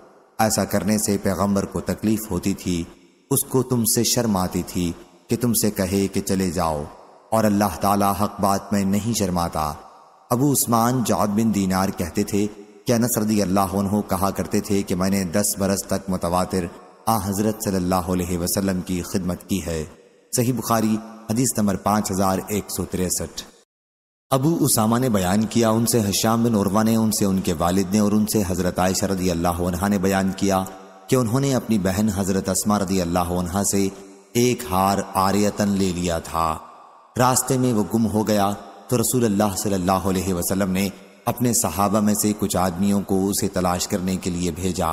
ऐसा करने से पैगंबर को तकलीफ़ होती थी उसको तुमसे शर्म आती थी कि तुमसे कहे कि चले जाओ और अल्लाह ताला हक बात में नहीं शर्माता अबू उस्मान जाद बिन दीनार कहते थे कि अनस रदी अल्लाह कहा करते थे कि मैंने दस बरस तक मुतवातिर आ हज़रत सल्लल्लाहु अलैहि वसल्लम की खिदमत की है सही बुखारी हदीस नंबर पाँच हज़ार एक सौ तिरसठ अबू उसामा ने बयान किया उनसे हश्याम बिन उर्वा ने उनसे उनके वालिद ने और उनसे हज़रत आयशा रदी अल्लाह ने बयान किया कि उन्होंने अपनी बहन हज़रत असमा रदी अल्लाह से एक हार आर्यतन ले लिया था रास्ते में वो गुम हो गया तो रसूल अल्लाह सल्लल्लाहु अलैहि वसल्लम ने अपने सहाबा में से कुछ आदमियों को उसे तलाश करने के लिए भेजा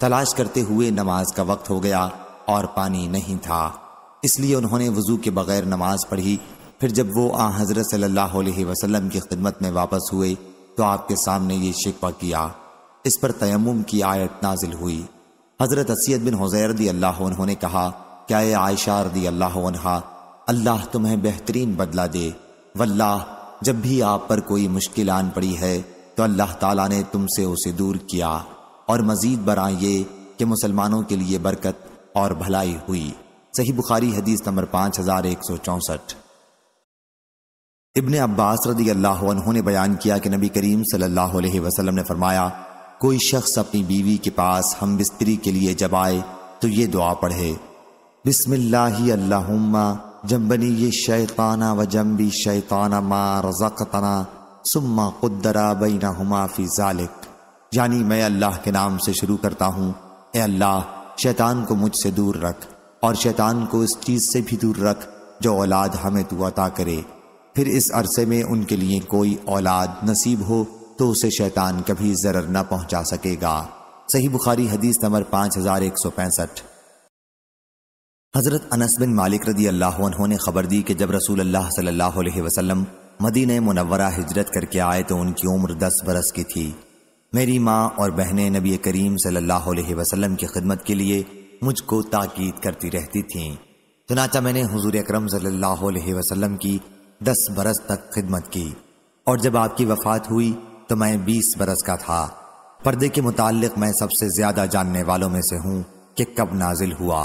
तलाश करते हुए नमाज का वक्त हो गया और पानी नहीं था इसलिए उन्होंने वज़ू के बगैर नमाज पढ़ी फिर जब वो आ हज़रत सल्लल्लाहु अलैहि वसल्लम की खिदमत में वापस हुए तो आपके सामने ये शिकवा किया इस पर तयम की आयत नाजिल हुई हज़रत असीद बिन हुजैर अल्लाह उन्होंने कहा क्या आयशा रदी अल्लाह अल्लाह तुम्हें बेहतरीन बदला दे वल्लाह जब भी आप पर कोई मुश्किल आन पड़ी है तो अल्लाह ताला ने तुमसे उसे दूर किया और मजीद बरा ये कि मुसलमानों के लिए बरकत और भलाई हुई सही बुखारी हदीस नंबर पांच हज़ार एक सौ चौंसठ इबन अब्बास रदी अल्लाह ने बयान किया कि नबी करीम सल्लल्लाहु अलैहि वसल्लम ने फरमाया कोई शख्स अपनी बीवी के पास हम बिस्तरी के लिए जब आए तो ये दुआ पढ़े बिस्मिल्ला अल्लाहुम्मा जम्बनी ये शैताना व जम्बी शैताना मा रजाकतना सुम्मा कुदरा बैना हमाफी जालिक यानी मैं अल्लाह के नाम से शुरू करता हूँ ए अल्लाह शैतान को मुझसे दूर रख और शैतान को इस चीज़ से भी दूर रख जो औलाद हमें तू अता करे फिर इस अरसे में उनके लिए कोई औलाद नसीब हो तो उसे शैतान कभी जरर न पहुंचा सकेगा सही बुखारी हदीस नंबर पाँच हज़ार एक सौ पैंसठ हज़रत अनस बिन मालिक रदी अल्लाह ने ख़बर दी कि जब रसूल अल्लाह सल्लल्लाहु अलैहि वसल्लम मदीने मुनवरा हिजरत करके आए तो उनकी उम्र दस बरस की थी मेरी माँ और बहनें नबी करीम सल्लल्लाहु अलैहि वसल्लम की खिदमत के लिए मुझको ताकीद करती रहती थीं चुनाचा मैंने हजूर अक्रम सल्लल्लाहु अलैहि की दस बरस तक खिदमत की और जब आपकी वफात हुई तो मैं बीस बरस का था पर्दे के मुतल मैं सबसे ज़्यादा जानने वालों में से हूँ कि कब नाजिल हुआ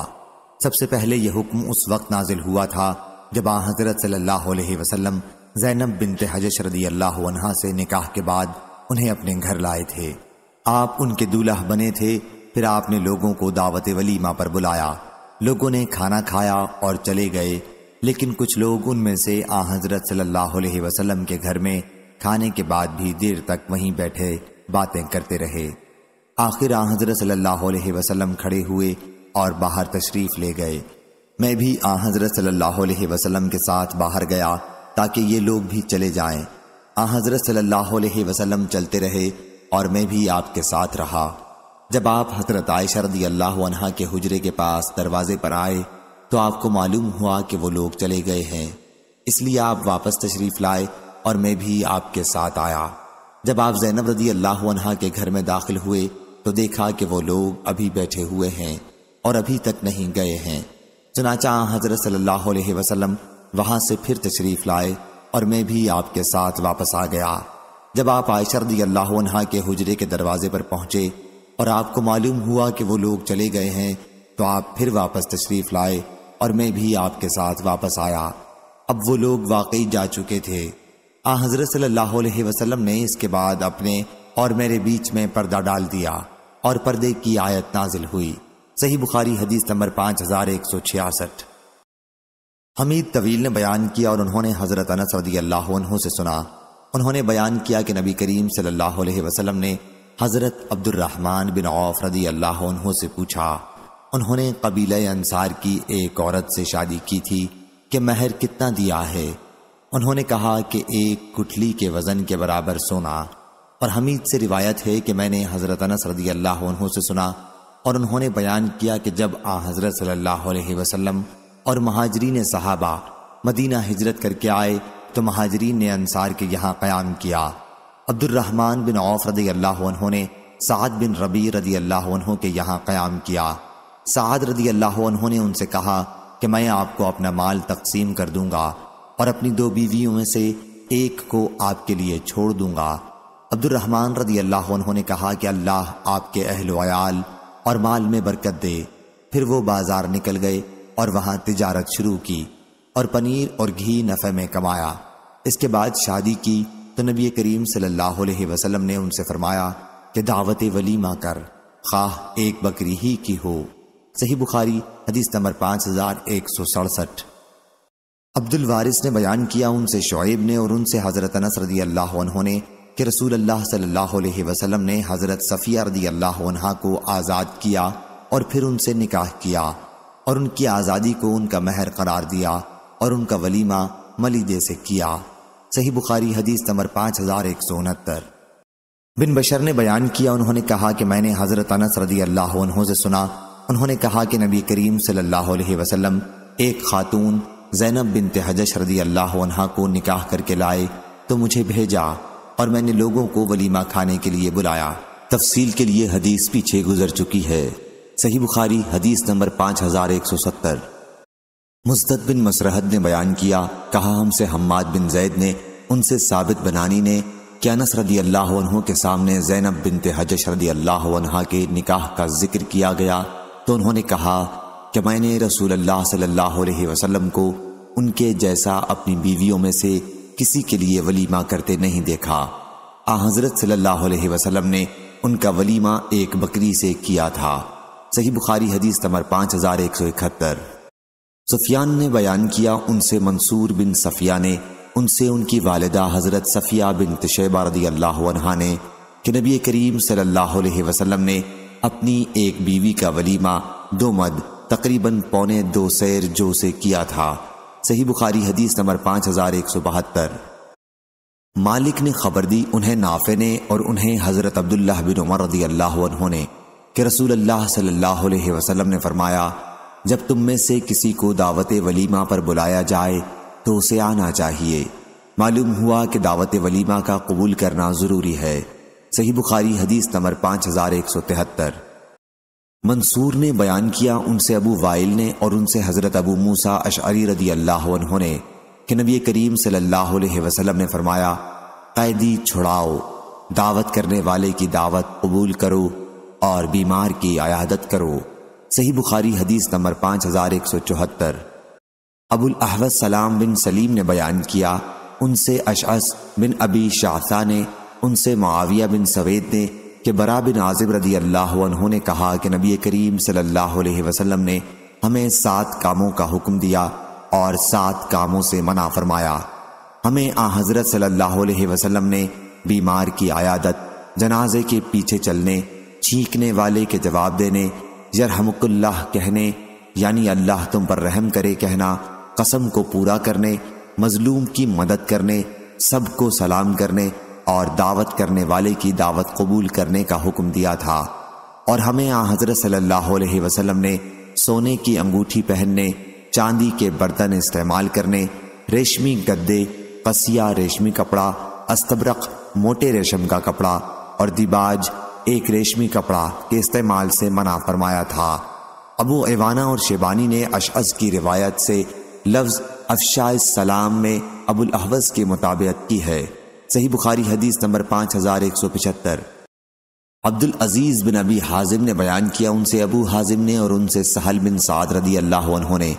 सबसे पहले यह हुक्म उस वक्त नाजिल हुआ था जब आ हजरत सल्लाम जैनब बिन हजश रदी अल्लाह से निकाह के बाद उन्हें अपने घर लाए थे आप उनके दूल्हा बने थे फिर आपने लोगों को दावत वलीमा पर बुलाया लोगों ने खाना खाया और चले गए लेकिन कुछ लोग उनमें से आ हजरत सल्लाह वसलम के घर में खाने के बाद भी देर तक वहीं बैठे बातें करते रहे आखिर आ हजरत सल्लाह वसलम खड़े हुए और बाहर तशरीफ ले गए मैं भी आ हजरत अलैहि वसल्लम के साथ बाहर गया ताकि ये लोग भी चले जाएं। आ हजरत सल्लल्लाहु अलैहि वसल्लम चलते रहे और मैं भी आपके साथ रहा जब आप हजरत आयशा रदी अल्लाह के हजरे के पास दरवाजे पर आए तो आपको मालूम हुआ कि वो लोग चले गए हैं इसलिए आप वापस तशरीफ लाए और मैं भी आपके साथ आया जब आप जैनब रदी अल्लाह के घर में दाखिल हुए तो देखा कि वो लोग अभी बैठे हुए हैं और अभी तक नहीं गए हैं चनाचा हजरत सल्लल्लाहु अलैहि वसल्लम वहां से फिर तशरीफ लाए और मैं भी आपके साथ वापस आ गया जब आप आयशरदी अल्लाह के हजरे के दरवाजे पर पहुंचे और आपको मालूम हुआ कि वो लोग चले गए हैं तो आप फिर वापस तशरीफ लाए और मैं भी आपके साथ वापस आया अब वो लोग वाकई जा चुके थे आ हजरत सल्लल्लाहु अलैहि वसल्लम ने इसके बाद अपने और मेरे बीच में पर्दा डाल दिया और पर्दे की आयत नाजिल हुई सही बुखारी हदीस नंबर पाँच हजार एक सौ छियासठ हमीद तवील ने बयान किया और उन्होंने हज़रत अनस रदी अल्लाह से सुना उन्होंने बयान किया कि नबी करीम सल्लल्लाहु अलैहि वसल्लम ने हज़रत अब्दुलरहमान बिन औफ रदी अल्लाह से पूछा उन्होंने कबील अंसार की एक औरत से शादी की थी कि महर कितना दिया है उन्होंने कहा कि एक कुठली के वज़न के बराबर सोना और हमीद से रिवायत है कि मैंने हज़रत अनस रदी अल्लाह से सुना और उन्होंने बयान किया कि जब आ हज़रत सल्लल्लाहु अलैहि वसल्लम और महाजरीन सहाबा मदीना हिजरत करके आए तो महाजरीन ने अनसार के यहाँ क़याम किया अब्दुलरहमान बिन औफ रदी अल्लाह ने साद बिन रबी रदी अल्लाह के यहाँ क़याम किया साद रदी अल्लाह ने उनसे कहा कि मैं आपको अपना माल तकसीम कर दूंगा और अपनी दो बीवियों में से एक को आपके लिए छोड़ दूंगा अब्दुलरहमान रदी अल्लाह ने कहा कि अल्लाह आपके अहल और माल में बरकत दे फिर वो बाजार निकल गए और वहां तिजारत शुरू की और पनीर और घी नफ़े में कमाया इसके बाद शादी की तो नबी करीम सल्लल्लाहु अलैहि वसल्लम ने उनसे फरमाया कि दावत वलीमा कर खाह एक बकरी ही की हो सही बुखारी हदीस नंबर पांच हजार एक सौ सड़सठ अब्दुल वारिस ने बयान किया उनसे शोएब ने और उनसे हज़रत नसरदी अल्लाह ने कि रसूल अल्लाह सल्लल्लाहु अलैहि वसल्लम ने हज़रत सफ़िया रदी अल्लाह को आज़ाद किया और फिर उनसे निकाह किया और उनकी आज़ादी को उनका महर करार दिया और उनका वलीमा मलिदे से किया सही बुखारी हदीस नंबर पाँच हज़ार एक सौ उनहत्तर बिन बशर ने बयान किया उन्होंने कहा कि मैंने हज़रत अनस रदी अल्लाह से सुना उन्होंने कहा कि नबी करीम सल्लल्लाहु अलैहि वसल्लम एक खातून जैनब बिन तहजश रदी अल्लाह को निकाह करके लाए तो मुझे भेजा और मैंने लोगों को वलीमा खाने के लिए बुलाया तफसील के लिए हदीस पीछे गुजर चुकी है सही बुखारी हदीस नंबर पांच हजार एक सौ सत्तर मुस्तद बिन मसरहद ने बयान किया कहा हमसे हम्माद बिन जैद ने उनसे साबित बनानी ने क्यानस रदी अल्लाह के सामने जैनब बिन हजश रदी अल्लाह के निकाह का जिक्र किया गया तो उन्होंने कहा कि मैंने रसूल अल्लाह सल्लल्लाहु अलैहि को उनके जैसा अपनी बीवियों में से किसी के लिए वलीमा करते नहीं देखा आ हजरत सल्लल्लाहु अलैहि वसल्लम ने उनका वलीमा एक बकरी से किया था सही बुखारी हदीस तमर पांच हजार एक सौ इकहत्तर सुफियान ने बयान किया उनसे मंसूर बिन सफिया ने उनसे उनकी वालदा हजरत सफिया बिन तशैबा अल्लाह ने कि नबी करीम सल्लल्लाहु अलैहि वसल्लम ने अपनी एक बीवी का वलीमा दो मद तकरीबन पौने दो सैर जो से किया था सही बुखारी हदीस नंबर पाँच हज़ार एक सौ बहत्तर मालिक ने खबर दी उन्हें नाफे ने और उन्हें हज़रत अब्दुल्ला बिन उमर रदी अल्लाह ने कि रसूल अल्लाह सल्लल्लाहु अलैहि वसल्लम ने फरमाया जब तुम में से किसी को दावत वलीमा पर बुलाया जाए तो उसे आना चाहिए मालूम हुआ कि दावत वलीमा का कबूल करना ज़रूरी है सही बुखारी हदीस नंबर पांच हज़ार एक सौ तिहत्तर मंसूर ने बयान किया उनसे अबू वाइल ने और उनसे हज़रत अबू मूसा अशअरी रदी अल्लाह ने कि नबी करीम सल्लल्लाहु अलैहि वसल्लम ने फरमाया कैदी छुड़ाओ दावत करने वाले की दावत कबूल करो और बीमार की अयादत करो सही बुखारी हदीस नंबर पाँच हज़ार एक सौ चौहत्तर अबुल अहवद सलाम बिन सलीम ने बयान किया उनसे अशअस बिन अबी शाहसा ने उनसे माविया बिन सवेद ने कि बरा बिन आजिब रदी अल्लाह ने कहा कि नबी करीम सल्लल्लाहु अलैहि वसल्लम ने हमें सात कामों का हुक्म दिया और सात कामों से मना फरमाया हमें आ हज़रत सल्लल्लाहु अलैहि वसल्लम ने बीमार की आयादत जनाजे के पीछे चलने चीखने वाले के जवाब देने यरहमकुल्लाह कहने यानी अल्लाह तुम पर रहम करे कहना कसम को पूरा करने मजलूम की मदद करने सबको सलाम करने और दावत करने वाले की दावत कबूल करने का हुक्म दिया था और हमें आ हजरत सल्लल्लाहु अलैहि वसल्लम ने सोने की अंगूठी पहनने चांदी के बर्तन इस्तेमाल करने रेशमी गद्दे कसिया रेशमी कपड़ा अस्तबरक मोटे रेशम का कपड़ा और दिबाज एक रेशमी कपड़ा के इस्तेमाल से मना फरमाया था अबू एवाना और शेबानी ने अशअज की रिवायत से लफ्ज़ अफशा सलाम में अबुल अहवस की मुताबियत की है सही बुखारी हदीस नंबर पाँच हज़ार एक सौ पिछहत्तर अब्दुल अजीज़ बिन अबी हाजिम ने बयान किया उनसे अबू हाजिम ने और उनसे सहल बिन साद रदी अल्लाह ने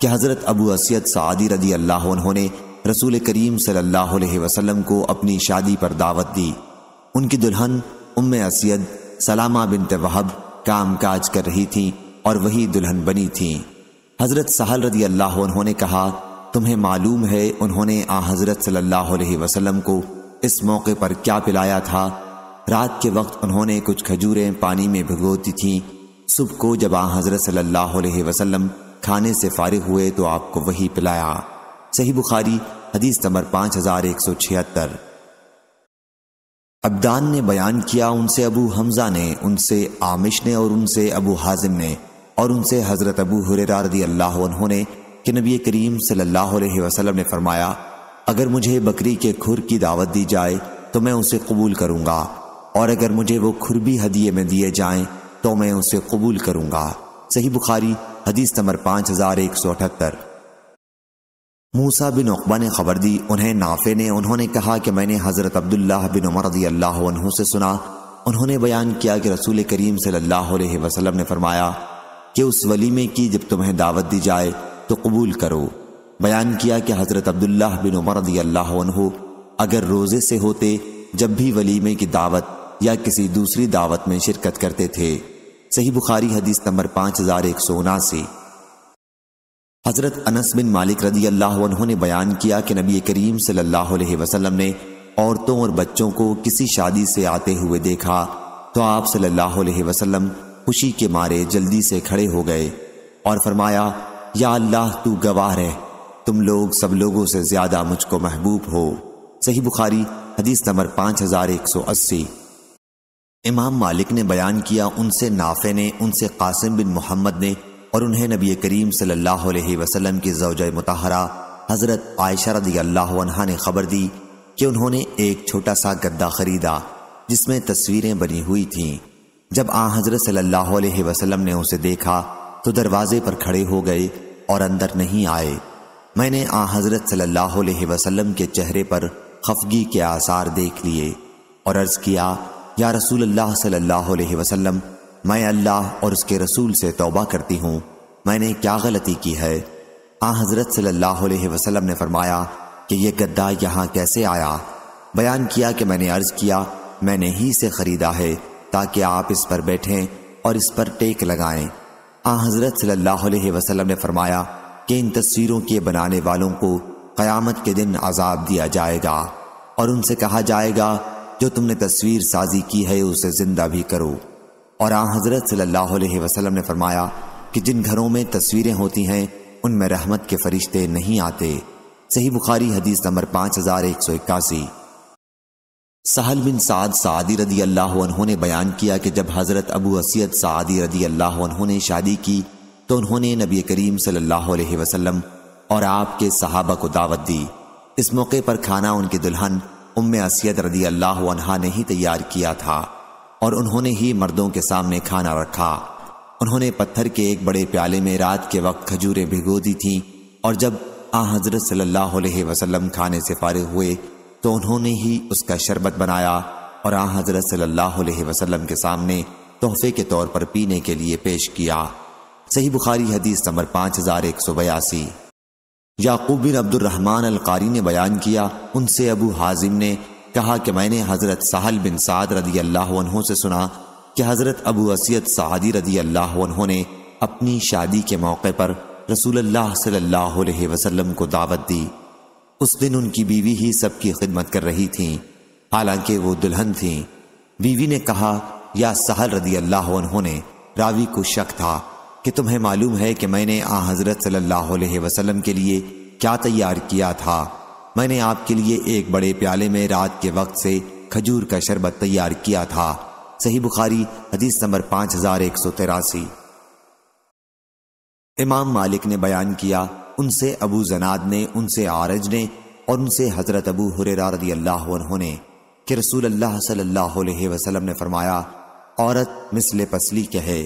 कि हज़रत अबू असियत सादी रदी अल्लाह ने रसूल करीम सल्लल्लाहु अलैहि वसल्लम को अपनी शादी पर दावत दी उनकी दुल्हन उम्म असियत सलामा बिन वहब काम काज कर रही थी और वही दुल्हन बनी थी हज़रत सहल रदी अल्लाह ने कहा तुम्हें मालूम है उन्होंने आ हज़रत सल्लल्लाहु अलैहि वसल्लम को इस मौके पर क्या पिलाया था रात के वक्त उन्होंने कुछ खजूरें पानी में भिगोती थीं सुबह को जब आ हज़रत सल्लल्लाहु अलैहि वसल्लम खाने से फारिग हुए तो आपको वही पिलाया सही बुखारी हदीस नंबर पाँच हज़ार एक सौ छिहत्तर अबदान ने बयान किया उनसे अबू हमज़ा ने उनसे आमिश ने और उनसे अबू हाजिम ने और उनसे हज़रत अबू हुररा रदी अल्लाह ने कि नबी करीम सल्लल्लाहु अलैहि वसल्लम ने फरमाया अगर मुझे बकरी के खुर की दावत दी जाए तो मैं उसे कबूल करूँगा और अगर मुझे वो खुर भी हदिये में दिए जाए तो मैं उसे कबूल करूँगा सही बुखारी हदीस नंबर पाँच हज़ार एक सौ अठहत्तर मूसा बिन उकबा ने खबर दी उन्हें नाफे ने उन्होंने कहा कि मैंने हज़रत अब्दुल्ला बिन उमर रदी अल्लाह से सुना उन्होंने बयान किया कि रसूल करीम सल्लल्लाहु अलैहि वसल्लम ने फरमाया कि उस वलीमे की जब तुम्हें दावत दी जाए तो कबूल करो बयान किया कि हज़रत अब्दुल्ला बिन उमर अल्लाह अगर रोज़े से होते जब भी वलीमे की दावत या किसी दूसरी दावत में शिरकत करते थे सही बुखारी हदीस नंबर पाँच हज़ार एक सौ उनासी हज़रत अनस बिन मालिक रदी अल्लाह ने बयान किया कि नबी करीम सल्लल्लाहु अलैहि वसल्लम ने औरतों और बच्चों को किसी शादी से आते हुए देखा तो आप सल्लल्लाहु अलैहि वसल्लम खुशी के मारे जल्दी से खड़े हो गए और फरमाया या अल्लाह तू गवाह है तुम लोग सब लोगों से ज्यादा मुझको महबूब हो सही बुखारी हदीस नंबर पाँच हजार एक सौ अस्सी इमाम मालिक ने बयान किया उनसे नाफे ने उनसे कासिम बिन मोहम्मद ने और उन्हें नबी करीम सल्लल्लाहु अलैहि वसल्लम की जवज मतहरा हज़रत आयशा रदी अल्लाह ने खबर दी कि उन्होंने एक छोटा सा गद्दा खरीदा जिसमें तस्वीरें बनी हुई थीं जब आ हज़रत सल्लल्लाहु अलैहि वसल्लम ने उसे देखा तो दरवाजे पर खड़े हो गए और अंदर नहीं आए मैंने आ हजरत सल्लल्लाहु अलैहि वसल्लम के चेहरे पर खफगी के आसार देख लिए और अर्ज किया या रसूल अल्लाह सल्लल्लाहु अलैहि वसल्लम मैं अल्लाह और उसके रसूल से तौबा करती हूँ मैंने क्या गलती की है आ हजरत सल्लल्लाहु अलैहि वसल्लम ने फरमाया कि यह गद्दा यहाँ कैसे आया बयान किया कि मैंने अर्ज किया मैंने ही इसे खरीदा है ताकि आप इस पर बैठें और इस पर टेक लगाएं आ हज़रत सल्लल्लाहु ने फरमाया कि इन तस्वीरों के बनाने वालों को क़यामत के दिन आज़ाब दिया जाएगा और उनसे कहा जाएगा जो तुमने तस्वीर साजी की है उसे ज़िंदा भी करो और आ हज़रत सल्लल्लाहु अलैहि ने फरमाया कि जिन घरों में तस्वीरें होती हैं उनमें रहमत के फरिश्ते नहीं आते सही बुखारी हदीस नंबर पाँच हज़ार एक सौ इक्यासी सहल बिन साद सादी रदी अल्लाह उन्होंने बयान किया कि जब हज़रत अबू असीत सादी रदी अल्लाह उन्होंने शादी की तो उन्होंने नबी करीम सल्लल्लाहु अलैहि वसल्लम और आपके सहाबा को दावत दी इस मौके पर खाना उनके दुल्हन उम्म असीत रदी अल्लाह अनहा ने ही तैयार किया था और उन्होंने ही मर्दों के सामने खाना रखा उन्होंने पत्थर के एक बड़े प्याले में रात के वक्त खजूरें भिगो दी थीं और जब आ हज़रत सल्लल्लाहु अलैहि वसल्लम खाने से फारिग हुए तो उन्होंने ही उसका शरबत बनाया और आ हजरत सल्लाम के सामने तोहफे के तौर पर पीने के लिए पेश किया सही बुखारी हदीस नंबर पाँच हजार एक सौ बयासी याकूब बिन अब्दुलरहमान अलकारी ने बयान किया उनसे अबू हाजिम ने कहा कि मैंने हज़रत साहल बिन साद रदी अल्लाह से सुना कि हज़रत अबू असियत सादी रदी अल्लाह ने अपनी शादी के मौके पर रसूल सल्लल्लाहु को दावत दी उस दिन उनकी बीवी ही सबकी खिदमत कर रही थी हालांकि वो दुल्हन थी बीवी ने कहा या सहल रदी अल्लाह उन्होंने रावी को शक था कि तुम्हें मालूम है कि मैंने आ हज़रत सल्लल्लाहु के लिए क्या तैयार किया था मैंने आपके लिए एक बड़े प्याले में रात के वक्त से खजूर का शरबत तैयार किया था सही बुखारी हदीस नंबर पांच हजार एक सौ तेरासी इमाम मालिक ने बयान किया उनसे अबू जनाद ने उनसे आरज ने और उनसे हजरत अबू हुरेरा रदी अल्लाह उन्होंने कि रसूल अल्लाह सल्लल्लाहु अलैहि वसल्लम ने फरमाया औरत मिसले पसली कहे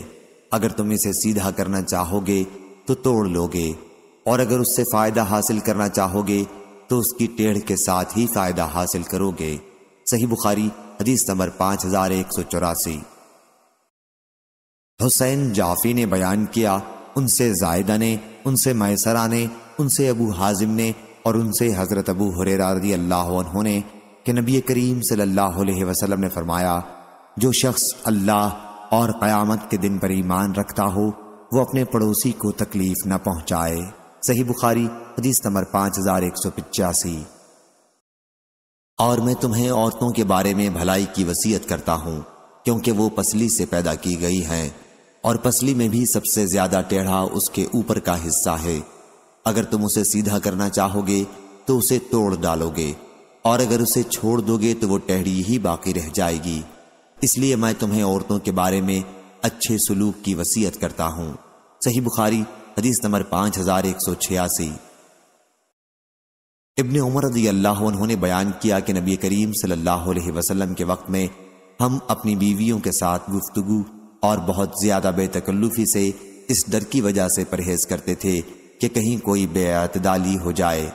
अगर तुम इसे सीधा करना चाहोगे तो तोड़ लोगे और अगर उससे फायदा हासिल करना चाहोगे तो उसकी टेढ़ के साथ ही फायदा हासिल करोगे सही बुखारी हदीस नंबर पाँच हजार एक सौ चौरासी हुसैन जाफी ने बयान किया उनसे जायदा ने उनसे मैसरा ने उनसे अबू हाजिम ने और उनसे हज़रत अबू हुरेरा अल्लाह ने कि नबी करीम सल्लल्लाहु अलैहि वसल्लम ने फरमाया जो शख्स अल्लाह और क़यामत के दिन पर ईमान रखता हो वो अपने पड़ोसी को तकलीफ न पहुंचाए सही बुखारी हदीस नंबर पाँच हज़ार एक सौ पिचासी और मैं तुम्हें औरतों के बारे में भलाई की वसीयत करता हूँ क्योंकि वो पसली से पैदा की गई हैं और पसली में भी सबसे ज्यादा टेढ़ा उसके ऊपर का हिस्सा है अगर तुम उसे सीधा करना चाहोगे तो उसे तोड़ डालोगे और अगर उसे छोड़ दोगे तो वो टेढ़ी ही बाकी रह जाएगी इसलिए मैं तुम्हें औरतों के बारे में अच्छे सलूक की वसीयत करता हूं सही बुखारी हदीस नंबर पाँच हजार एक सौ छियासी इबन उमर रदी अल्लाह उन्होंने बयान किया कि नबी करीम सल्लल्लाहु अलैहि वसल्लम के वक्त में हम अपनी बीवियों के साथ गुफ्तगु और बहुत ज़्यादा बेतकल्लुफी से इस डर की वजह से परहेज करते थे कि कहीं कोई बेअतदाली हो जाए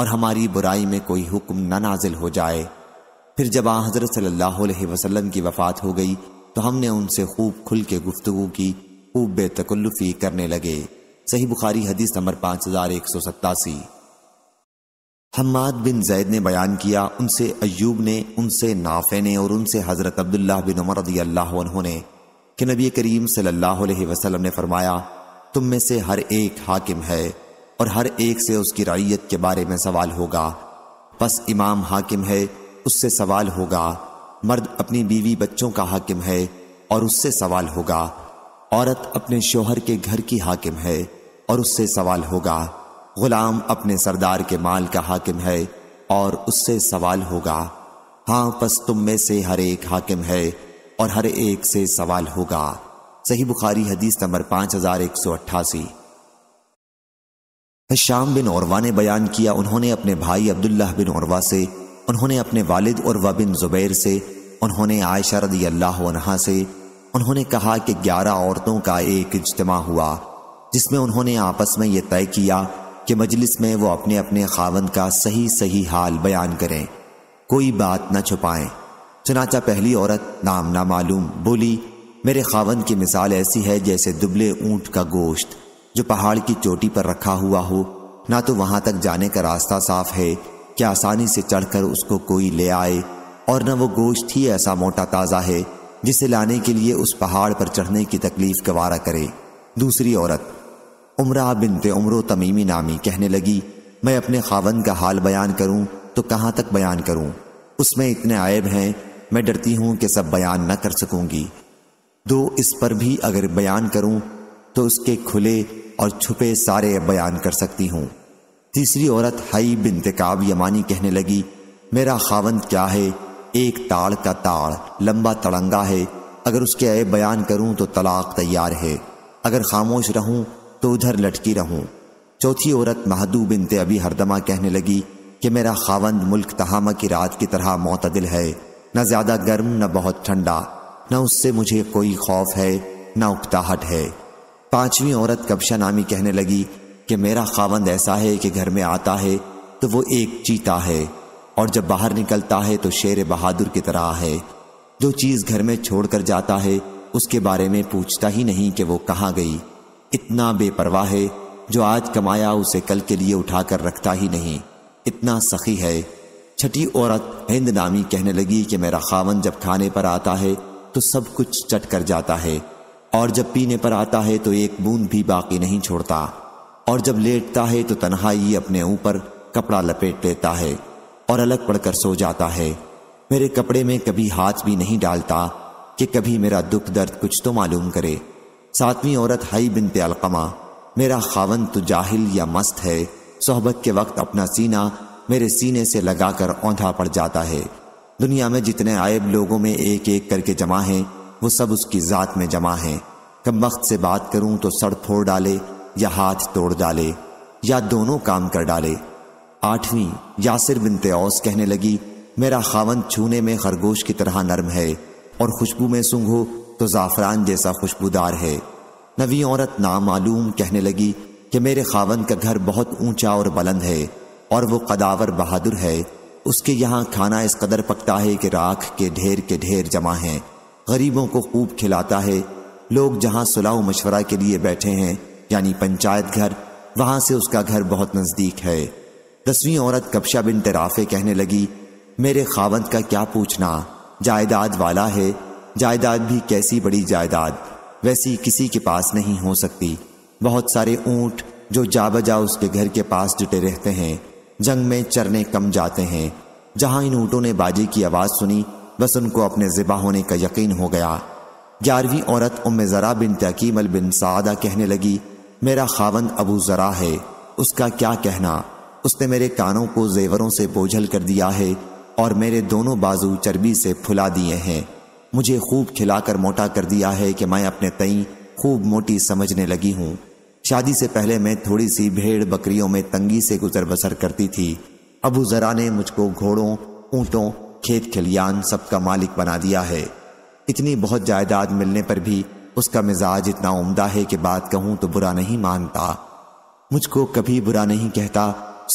और हमारी बुराई में कोई हुक्म ना नाजिल हो जाए फिर जब आ हज़रत सल्लल्लाहु अलैहि वसल्लम की वफ़ात हो गई तो हमने उनसे खूब खुल के गुफ्तु की खूब बेतकल्लुफी करने लगे सही बुखारी हदीस नंबर पाँच हज़ार एक सौ सत्तासी हम्माद बिन जैद ने बयान किया उनसे अयूब ने उनसे नाफे ने और उनसे हज़रत अब्दुल्ला बिन उमर रदी अल्लाह ने कि नबी करीम सल्लल्लाहु अलैहि वसल्लम ने फरमाया तुम में से हर एक हाकिम है और हर एक से उसकी रैयत के बारे में सवाल होगा बस इमाम हाकिम है उससे सवाल होगा मर्द अपनी बीवी बच्चों का हाकिम है और उससे सवाल होगा औरत अपने शोहर के घर की हाकिम है और उससे सवाल होगा गुलाम अपने सरदार के माल का हाकिम है और उससे सवाल होगा हाँ बस तुम में से हर एक हाकिम है और हर एक से सवाल होगा सही बुखारी हदीस नंबर पांच हजार एक सौ अट्ठासी शाम बिन औरवा ने बयान किया उन्होंने अपने भाई अब्दुल्लाह बिन औरवा से उन्होंने अपने वालिद और बिन जुबैर से उन्होंने आयशा रदी अल्लाह से उन्होंने कहा कि ग्यारह औरतों का एक इज्तम हुआ जिसमें उन्होंने आपस में यह तय किया कि मजलिस में वो अपने अपने खावन का सही सही हाल बयान करें कोई बात न छुपाएं चनाचा पहली औरत नाम ना मालूम बोली मेरे खावन की मिसाल ऐसी है जैसे दुबले ऊंट का गोश्त जो पहाड़ की चोटी पर रखा हुआ हो ना तो वहां तक जाने का रास्ता साफ है कि आसानी से चढ़कर उसको कोई ले आए और न वो गोश्त ही ऐसा मोटा ताज़ा है जिसे लाने के लिए उस पहाड़ पर चढ़ने की तकलीफ गवारा करे दूसरी औरत उम्रा बिनते उम्र तमीमी नामी कहने लगी मैं अपने खावन का हाल बयान करूं तो कहाँ तक बयान करूं उसमें इतने आयब हैं मैं डरती हूं कि सब बयान न कर सकूंगी दो इस पर भी अगर बयान करूं तो उसके खुले और छुपे सारे बयान कर सकती हूं तीसरी औरत हई बिनतकाब यमानी कहने लगी मेरा खावंद क्या है एक ताड़ का ताड़ लंबा तड़ंगा है अगर उसके आए बयान करूं तो तलाक तैयार है अगर खामोश रहूं तो उधर लटकी रहूं चौथी औरत महदू बिनते अभी हरदमा कहने लगी कि मेरा खावंद मुल्क तहामा की रात की तरह मतदिल है न ज्यादा गर्म न बहुत ठंडा न उससे मुझे कोई खौफ है न उकताहट है पांचवी औरत कबशा नामी कहने लगी कि मेरा खावंद ऐसा है कि घर में आता है तो वो एक चीता है और जब बाहर निकलता है तो शेर बहादुर की तरह है जो चीज़ घर में छोड़कर जाता है उसके बारे में पूछता ही नहीं कि वो कहाँ गई इतना बेपरवाह है जो आज कमाया उसे कल के लिए उठाकर रखता ही नहीं इतना सखी है छठी औरत हिंद नामी कहने लगी कि मेरा खावन जब खाने पर आता है तो सब कुछ चट कर जाता है और जब पीने पर आता है तो एक बूंद भी बाकी नहीं छोड़ता और जब लेटता है तो तन्हाई अपने ऊपर कपड़ा लपेट लेता है और अलग पड़कर सो जाता है मेरे कपड़े में कभी हाथ भी नहीं डालता कि कभी मेरा दुख दर्द कुछ तो मालूम करे सातवीं औरत हई बिन अलकमा मेरा खावन तो जाहिल या मस्त है सोहबत के वक्त अपना सीना मेरे सीने से लगाकर औंधा पड़ जाता है दुनिया में जितने आयब लोगों में एक एक करके जमा हैं वो सब उसकी ज़ात में जमा हैं कब वक्त से बात करूं तो सड़ फोड़ डाले या हाथ तोड़ डाले या दोनों काम कर डाले आठवीं यासिर बिनते औस कहने लगी मेरा खावन छूने में खरगोश की तरह नरम है और खुशबू में सूंघो तो ज़ाफ़रान जैसा खुशबूदार है नवी औरत नामालूम कहने लगी कि मेरे खावन का घर बहुत ऊंचा और बुलंद है और वो कदावर बहादुर है उसके यहाँ खाना इस कदर पकता है कि राख के ढेर के ढेर जमा हैं गरीबों को खूब खिलाता है लोग जहाँ सुलह मशवरा के लिए बैठे हैं यानी पंचायत घर वहाँ से उसका घर बहुत नज़दीक है दसवीं औरत कपशा बिन तराफे कहने लगी मेरे खावंद का क्या पूछना जायदाद वाला है जायदाद भी कैसी बड़ी जायदाद वैसी किसी के पास नहीं हो सकती बहुत सारे ऊँट जो जा बजा उसके घर के पास जुटे रहते हैं जंग में चरने कम जाते हैं जहां इन ऊँटों ने बाजी की आवाज़ सुनी बस उनको अपने ज़िबा होने का यकीन हो गया ग्यारहवीं औरत उम ज़रा बिन तकीम अल बिन सादा कहने लगी मेरा खावंद अबू ज़रा है उसका क्या कहना उसने मेरे कानों को जेवरों से बोझल कर दिया है और मेरे दोनों बाजू चर्बी से फुला दिए हैं मुझे खूब खिलाकर मोटा कर दिया है कि मैं अपने तई खूब मोटी समझने लगी हूँ शादी से पहले मैं थोड़ी सी भेड़ बकरियों में तंगी से गुजर बसर करती थी अबू जरा ने मुझको घोड़ों ऊँटों खेत खलियान सबका मालिक बना दिया है इतनी बहुत जायदाद मिलने पर भी उसका मिजाज इतना उमदा है कि बात कहूँ तो बुरा नहीं मानता मुझको कभी बुरा नहीं कहता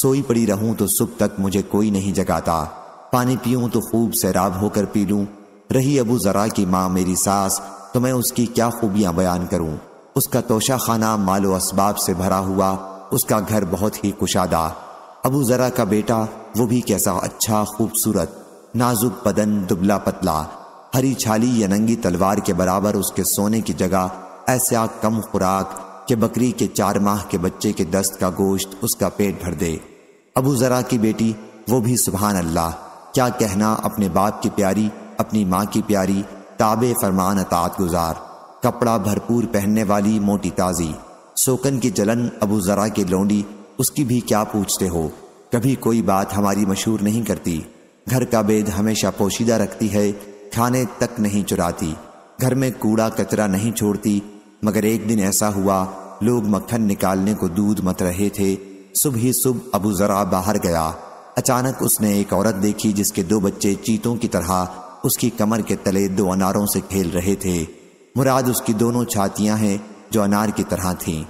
सोई पड़ी रहूं तो सुबह तक मुझे कोई नहीं जगाता पानी पीऊं तो खूब सैराब होकर पी लूं रही अबू जरा की माँ मेरी सास तो मैं उसकी क्या खूबियाँ बयान करूं उसका तोशा खाना मालो इसबाब से भरा हुआ उसका घर बहुत ही कुशादा अबू जरा का बेटा वो भी कैसा अच्छा खूबसूरत नाजुक बदन दुबला पतला हरी छाली या नंगी तलवार के बराबर उसके सोने की जगह ऐसा कम खुराक के बकरी के चार माह के बच्चे के दस्त का गोश्त उसका पेट भर दे अबू जरा की बेटी वो भी सुबहान अल्लाह क्या कहना अपने बाप की प्यारी अपनी माँ की प्यारी ताबे फरमान अतात गुजार कपड़ा भरपूर पहनने वाली मोटी ताजी सोकन की जलन अबू जरा की लोंडी उसकी भी क्या पूछते हो कभी कोई बात हमारी मशहूर नहीं करती घर का बेद हमेशा पोशीदा रखती है खाने तक नहीं चुराती घर में कूड़ा कचरा नहीं छोड़ती मगर एक दिन ऐसा हुआ लोग मक्खन निकालने को दूध मत रहे थे सुबह ही सुबह अबू जरा बाहर गया अचानक उसने एक औरत देखी जिसके दो बच्चे चीतों की तरह उसकी कमर के तले दो अनारों से खेल रहे थे मुराद उसकी दोनों छातियां हैं जो अनार की तरह थीं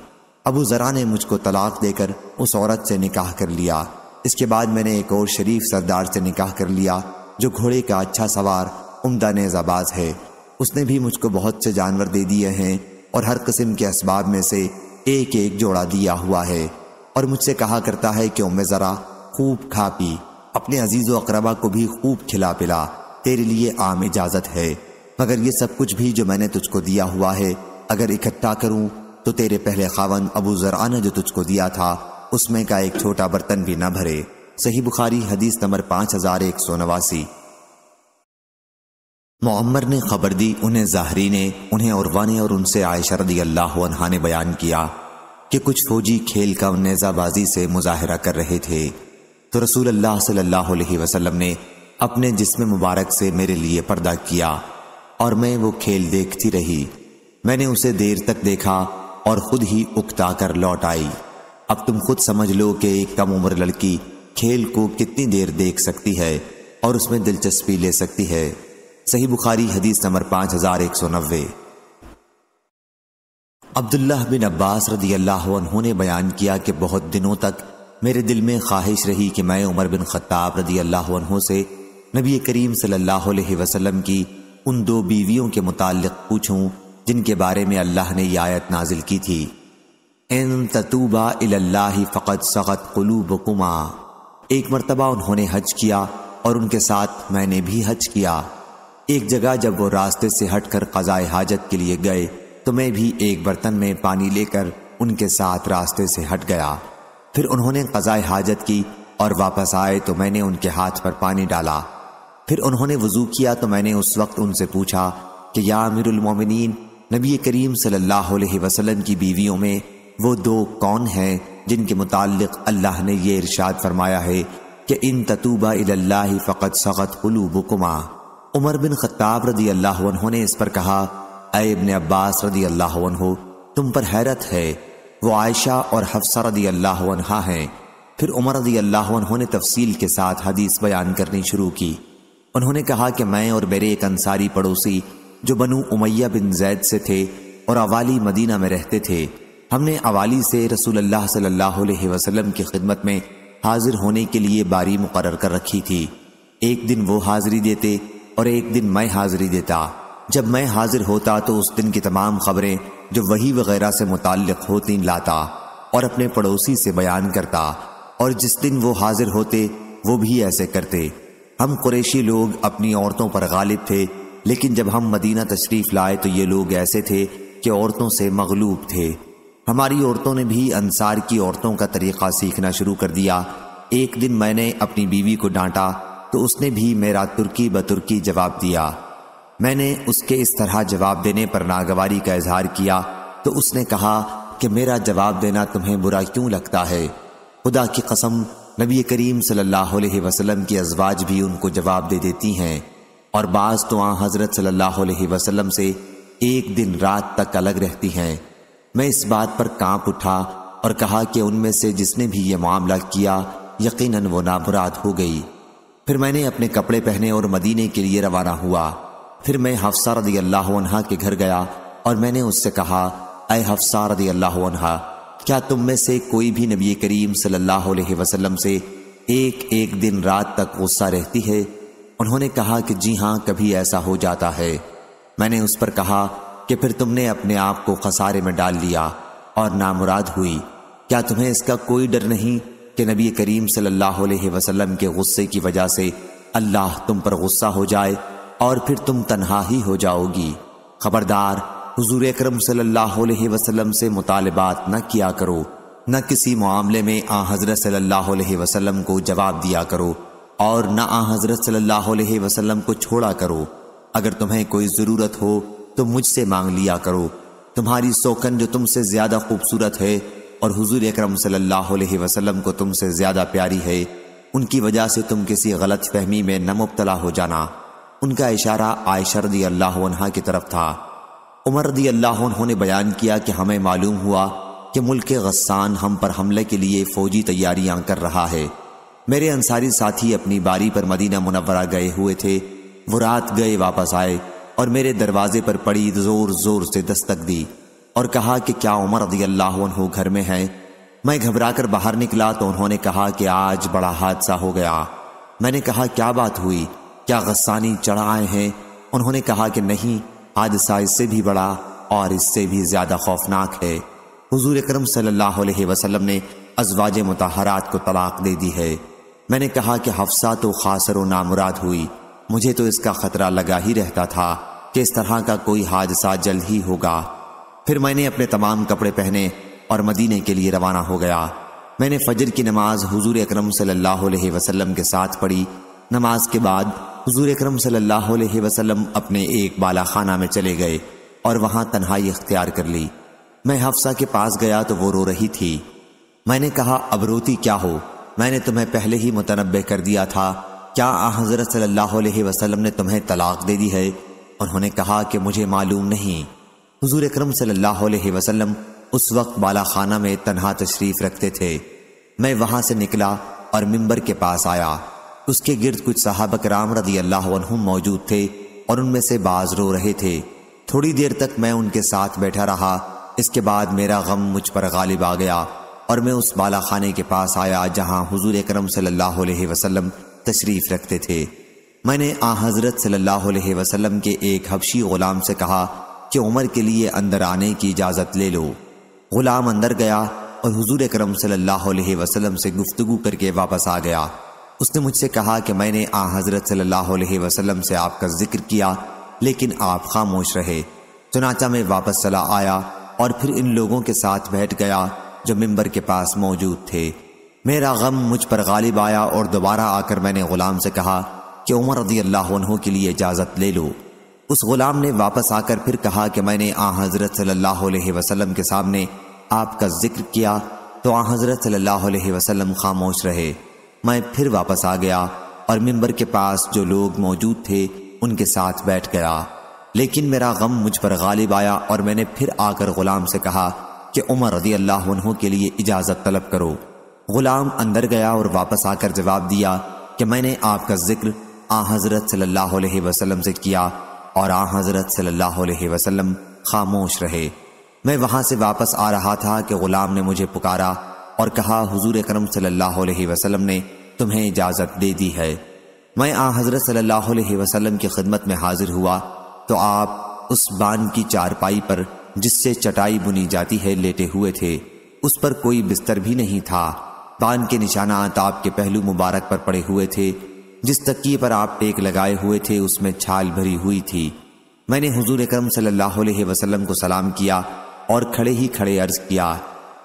अबू ज़रा ने मुझको तलाक देकर उस औरत से निकाह कर लिया इसके बाद मैंने एक और शरीफ सरदार से निकाह कर लिया जो घोड़े का अच्छा सवार उमदा नेजाबाज है उसने भी मुझको बहुत से जानवर दे दिए हैं और हर किस्म के इसबाब में से एक एक जोड़ा दिया हुआ है और मुझसे कहा करता है कि उम्म ज़रा खूब खा पी अपने अजीज़ अकरबा को भी खूब खिला पिला तेरे लिए आम इजाज़त है मगर ये सब कुछ भी जो मैंने तुझको दिया हुआ है अगर इकट्ठा करूं तो तेरे पहले खावन अबू जरा ने जो तुझको दिया था उसमें का एक छोटा बर्तन भी न भरे सही बुखारी हदीस नंबर पांच हजार एक सौ नवासी मोम्मर ने खबर दी उन्हें जाहरी ने उन्हें औरवा ने और उनसे आयशा रदी अल्लाह ने बयान किया कि कुछ फौजी खेल का नेजाबाजी से मुजाहरा कर रहे थे तो रसूल अल्लाह सल्लाह वसलम ने अपने जिसम मुबारक से मेरे लिए पर्दा किया और मैं वो खेल देखती रही मैंने उसे देर तक देखा और खुद ही उकता कर लौट आई अब तुम खुद समझ लो कि एक कम उम्र लड़की खेल को कितनी देर देख सकती है और उसमें दिलचस्पी ले सकती है सही बुखारी हदीस नंबर पाँच हजार एक सौ नब्बे अब्दुल्ला बिन अब्बास रदी अल्लाह ने बयान किया कि बहुत दिनों तक मेरे दिल में ख्वाहिश रही कि मैं उमर बिन खत्ताब रदी अल्लाह से नबी करीम सल्लल्लाहु अलैहि वसल्लम की उन दो बीवियों के मुतालिक पूछूं जिनके बारे में अल्लाह ने यह आयत नाजिल की थी इन ततूबा अल्लाह फ़कत सगत कलूब कुमा एक मरतबा उन्होंने हज किया और उनके साथ मैंने भी हज किया एक जगह जब वो रास्ते से हट कर क़ज़ाए हाजत के लिए गए तो मैं भी एक बर्तन में पानी लेकर उनके साथ रास्ते से हट गया फिर उन्होंने क़ज़ाए हाजत की और वापस आए तो मैंने उनके हाथ पर पानी डाला फिर उन्होंने वजू किया तो मैंने उस वक्त उनसे पूछा कि या अमीरमिन नबी करीम सल्लल्लाहु अलैहि वसल्लम की बीवियों में वो दो कौन हैं जिनके मुतालिक अल्लाह ने यह इरशाद फरमाया है कि इन ततूबा इल्लाह फ़कत सगत हलूबुकुमा उमर बिन खत्ताब रदी अल्लाह ने इस पर कहा अबन अब्बास रदी अल्लाह तुम पर हैरत है वो आयशा और हफ्सा रदी अल्लाह हैं फिर उमर रदी अल्लाह ने तफसील के साथ हदीस बयान करनी शुरू की उन्होंने कहा कि मैं और मेरे एक अंसारी पड़ोसी जो बनु उमैया बिन जैद से थे और अवाली मदीना में रहते थे हमने अवाली से रसूल अल्लाह सल्लल्लाहु अलैहि वसल्लम की खिदमत में हाजिर होने के लिए बारी मुकर कर रखी थी एक दिन वो हाजिरी देते और एक दिन मैं हाजिरी देता जब मैं हाजिर होता तो उस दिन की तमाम खबरें जो वही वगैरह से मुतक होती लाता और अपने पड़ोसी से बयान करता और जिस दिन वो हाजिर होते वो भी ऐसे करते हम कुरेशी लोग अपनी औरतों पर गालिब थे लेकिन जब हम मदीना तशरीफ लाए तो ये लोग ऐसे थे कि औरतों से मगलूब थे हमारी औरतों ने भी अंसार की औरतों का तरीक़ा सीखना शुरू कर दिया एक दिन मैंने अपनी बीवी को डांटा तो उसने भी मेरा तुर्की बतुर्की जवाब दिया मैंने उसके इस तरह जवाब देने पर नागवारी का इजहार किया तो उसने कहा कि मेरा जवाब देना तुम्हें बुरा क्यों लगता है खुदा की कसम नबी करीम सल्लल्लाहु अलैहि वसल्लम की अजवाज भी उनको जवाब दे देती हैं और बाज़ तो आ हज़रत सल्लल्लाहु अलैहि वसल्लम से एक दिन रात तक अलग रहती हैं मैं इस बात पर कांप उठा और कहा कि उनमें से जिसने भी ये मामला किया यकीनन वो नाबुराद हो गई फिर मैंने अपने कपड़े पहने और मदीने के लिए रवाना हुआ फिर मैं हफ्सा रदी अल्लाह के घर गया और मैंने उससे कहा अय रदी अल्लाह क्या तुम में से कोई भी नबी करीम सल्लल्लाहु अलैहि वसल्लम से एक एक दिन रात तक गुस्सा रहती है उन्होंने कहा कि जी हाँ कभी ऐसा हो जाता है मैंने उस पर कहा कि फिर तुमने अपने आप को खसारे में डाल लिया और नामुराद हुई क्या तुम्हें इसका कोई डर नहीं कि नबी करीम सल्लल्लाहु अलैहि वसल्लम के गुस्से की वजह से अल्लाह तुम पर गुस्सा हो जाए और फिर तुम तन्हा ही हो जाओगी खबरदार हजूर अक्रम सल्लल्लाहु से मुतालबात न किया करो न किसी मामले में आ हज़रत सल्लल्लाहु को जवाब दिया करो और न आ हज़रत सल्लल्लाहु को छोड़ा करो अगर तुम्हें कोई ज़रूरत हो तो मुझसे मांग लिया करो तुम्हारी सोकन जो तुमसे ज़्यादा खूबसूरत है और हजूर अकरम सल्लल्लाहु वसलम को तुमसे ज़्यादा प्यारी है उनकी वजह से तुम किसी गलत फहमी में न मुबतला हो जाना उनका इशारा आयशरदी अल्लाह की तरफ था उमर रदी अल्लाह उन्होंने बयान किया कि हमें मालूम हुआ कि मुल्क गस्सान हम पर हमले के लिए फ़ौजी तैयारियां कर रहा है मेरे अंसारी साथी अपनी बारी पर मदीना मुनवरा गए हुए थे वो रात गए वापस आए और मेरे दरवाजे पर पड़ी ज़ोर ज़ोर से दस्तक दी और कहा कि क्या उमर रदी अल्लाह घर में है मैं घबराकर बाहर निकला तो उन्होंने कहा कि आज बड़ा हादसा हो गया मैंने कहा क्या बात हुई क्या गस्सानी चढ़ आए हैं उन्होंने कहा कि नहीं हादसा इससे भी बड़ा और इससे भी ज़्यादा खौफनाक है हजूर करम सल्लाम ने अजवाज मतहरात को तलाक दे दी है मैंने कहा कि हफ्सा तो खासर व नामुराद हुई मुझे तो इसका ख़तरा लगा ही रहता था कि इस तरह का कोई हादसा जल्द ही होगा फिर मैंने अपने तमाम कपड़े पहने और मदीने के लिए रवाना हो गया मैंने फजर की नमाज हुजूर अकरम सल्लल्लाहु अलैहि वसल्लम के साथ पढ़ी नमाज के बाद हजूर अक्रम सल्लाम अपने एक बाला खाना में चले गए और वहाँ तन्हाई इख्तियार कर ली मैं हफ्सा के पास गया तो वो रो रही थी मैंने कहा अब रोती क्या हो मैंने तुम्हें पहले ही मुतनबे कर दिया था क्या आ हज़रत सल्लल्लाहु अलैहि वसल्लम ने तुम्हें तलाक दे दी है उन्होंने कहा कि मुझे मालूम नहीं हजूर अक्रम सल्लाम उस वक्त बाला खाना में तनहा तशरीफ़ रखते थे मैं वहाँ से निकला और मिम्बर के पास आया उसके गिर्द कुछ सहाबक राम रदी अल्लाह मौजूद थे और उनमें से बाज रो रहे थे थोड़ी देर तक मैं उनके साथ बैठा रहा इसके बाद मेरा गम मुझ पर गालिब आ गया और मैं उस बाला खाने के पास आया जहाँ हुजूर करम सल्लल्लाहु अलैहि वसल्लम तशरीफ़ रखते थे मैंने आ हज़रत सल्लल्लाहु अलैहि वसल्लम के एक हबशी ग़ुलाम से कहा कि उमर के लिए अंदर आने की इजाज़त ले लो ग़ुलाम अंदर गया और हजूर करम सल्ला अलैहि से गुफ्तु करके वापस आ गया उसने मुझसे कहा कि मैंने आ हज़रत वसल्लम से आपका जिक्र किया लेकिन आप खामोश रहे चुनाचा मैं वापस चला आया और फिर इन लोगों के साथ बैठ गया जो मिंबर के पास मौजूद थे मेरा गम मुझ पर गालिब आया और दोबारा आकर मैंने ग़ुलाम से कहा कि उमर रदी अल्लाह के लिए इजाज़त ले लो उस ग़ुलाम ने वापस आकर फिर कहा कि मैंने आ हज़रत सल्लल्लाहु वसल्लम के सामने आपका जिक्र किया तो आ हज़रत सल्लल्लाहु वसल्लम खामोश रहे मैं फिर वापस आ गया और मिंबर के पास जो लोग मौजूद थे उनके साथ बैठ गया लेकिन मेरा गम मुझ पर गालिब आया और मैंने फिर आकर गुलाम से कहा कि उमर रदी अल्लाह के लिए इजाज़त तलब करो गुलाम अंदर गया और वापस आकर जवाब दिया कि मैंने आपका जिक्र आ हज़रत सल्लल्लाहु अलैहि वसल्लम से किया और आ हज़रत सल्लल्लाहु अलैहि वसल्लम खामोश रहे मैं वहां से वापस आ रहा था कि गुलाम ने मुझे पुकारा और कहा हुजूर करम सल्लल्लाहु अलैहि वसल्लम ने तुम्हें इजाज़त दे दी है मैं आ हज़रत सल्लल्लाहु अलैहि वसल्लम की खिदमत में हाजिर हुआ तो आप उस बान की चारपाई पर जिससे चटाई बुनी जाती है लेटे हुए थे उस पर कोई बिस्तर भी नहीं था बान के आताब आपके पहलू मुबारक पर पड़े हुए थे जिस तकिए पर आप टेक लगाए हुए थे उसमें छाल भरी हुई थी मैंने हुजूर करम सल्लल्लाहु अलैहि वसल्लम को सलाम किया और खड़े ही खड़े अर्ज किया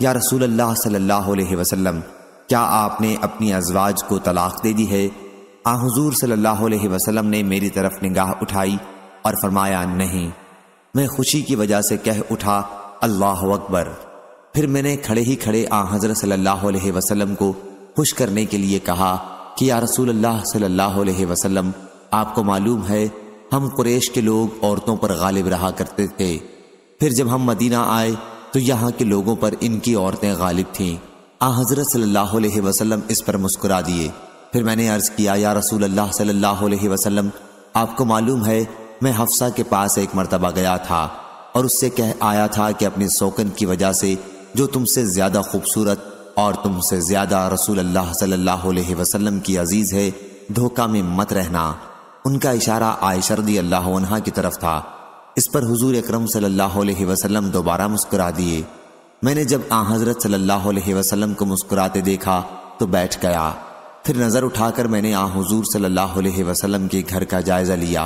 या रसूल अल्लाह सल्लल्लाहु अलैहि वसल्लम क्या आपने अपनी अजवाज को तलाक दे दी है आ हाँ, हजूर सल्लल्लाहु अलैहि वसल्लम ने मेरी तरफ निगाह उठाई और फरमाया नहीं मैं खुशी की वजह से कह उठा अल्लाह अकबर फिर मैंने खड़े ही खड़े आ हजरत सल्लल्लाहु अलैहि वसल्लम को खुश करने के लिए कहा कि या रसूल अल्लाह सल्लल्लाहु अलैहि वसल्लम आपको मालूम है हम कुरेश के लोग औरतों पर गालिब रहा करते थे फिर जब हम मदीना आए तो यहाँ के लोगों पर इनकी औरतें गालिब थीं आ हज़रत सल्लल्लाहु अलैहि वसल्लम इस पर मुस्कुरा दिए फिर मैंने अर्ज़ किया या रसूल अल्लाह सल्लल्लाहु अलैहि वसल्लम आपको मालूम है मैं हफ्सा के पास एक मरतबा गया था और उससे कह आया था कि अपनी शौकन की वजह से जो तुमसे ज़्यादा खूबसूरत और तुमसे ज़्यादा रसूल अल्लाह सल्लल्लाहु अलैहि वसल्लम की अजीज़ है धोखा में मत रहना उनका इशारा आयशरदी अल्लाह की तरफ था इस पर हुजूर अकरम सल्लल्लाहु अलैहि वसल्लम दोबारा मुस्कुरा दिए मैंने जब आ हजरत सल्लल्लाहु अलैहि वसल्लम को मुस्कुराते देखा तो बैठ गया फिर नज़र उठाकर मैंने आ हुजूर सल्लल्लाहु अलैहि वसल्लम के घर का जायज़ा लिया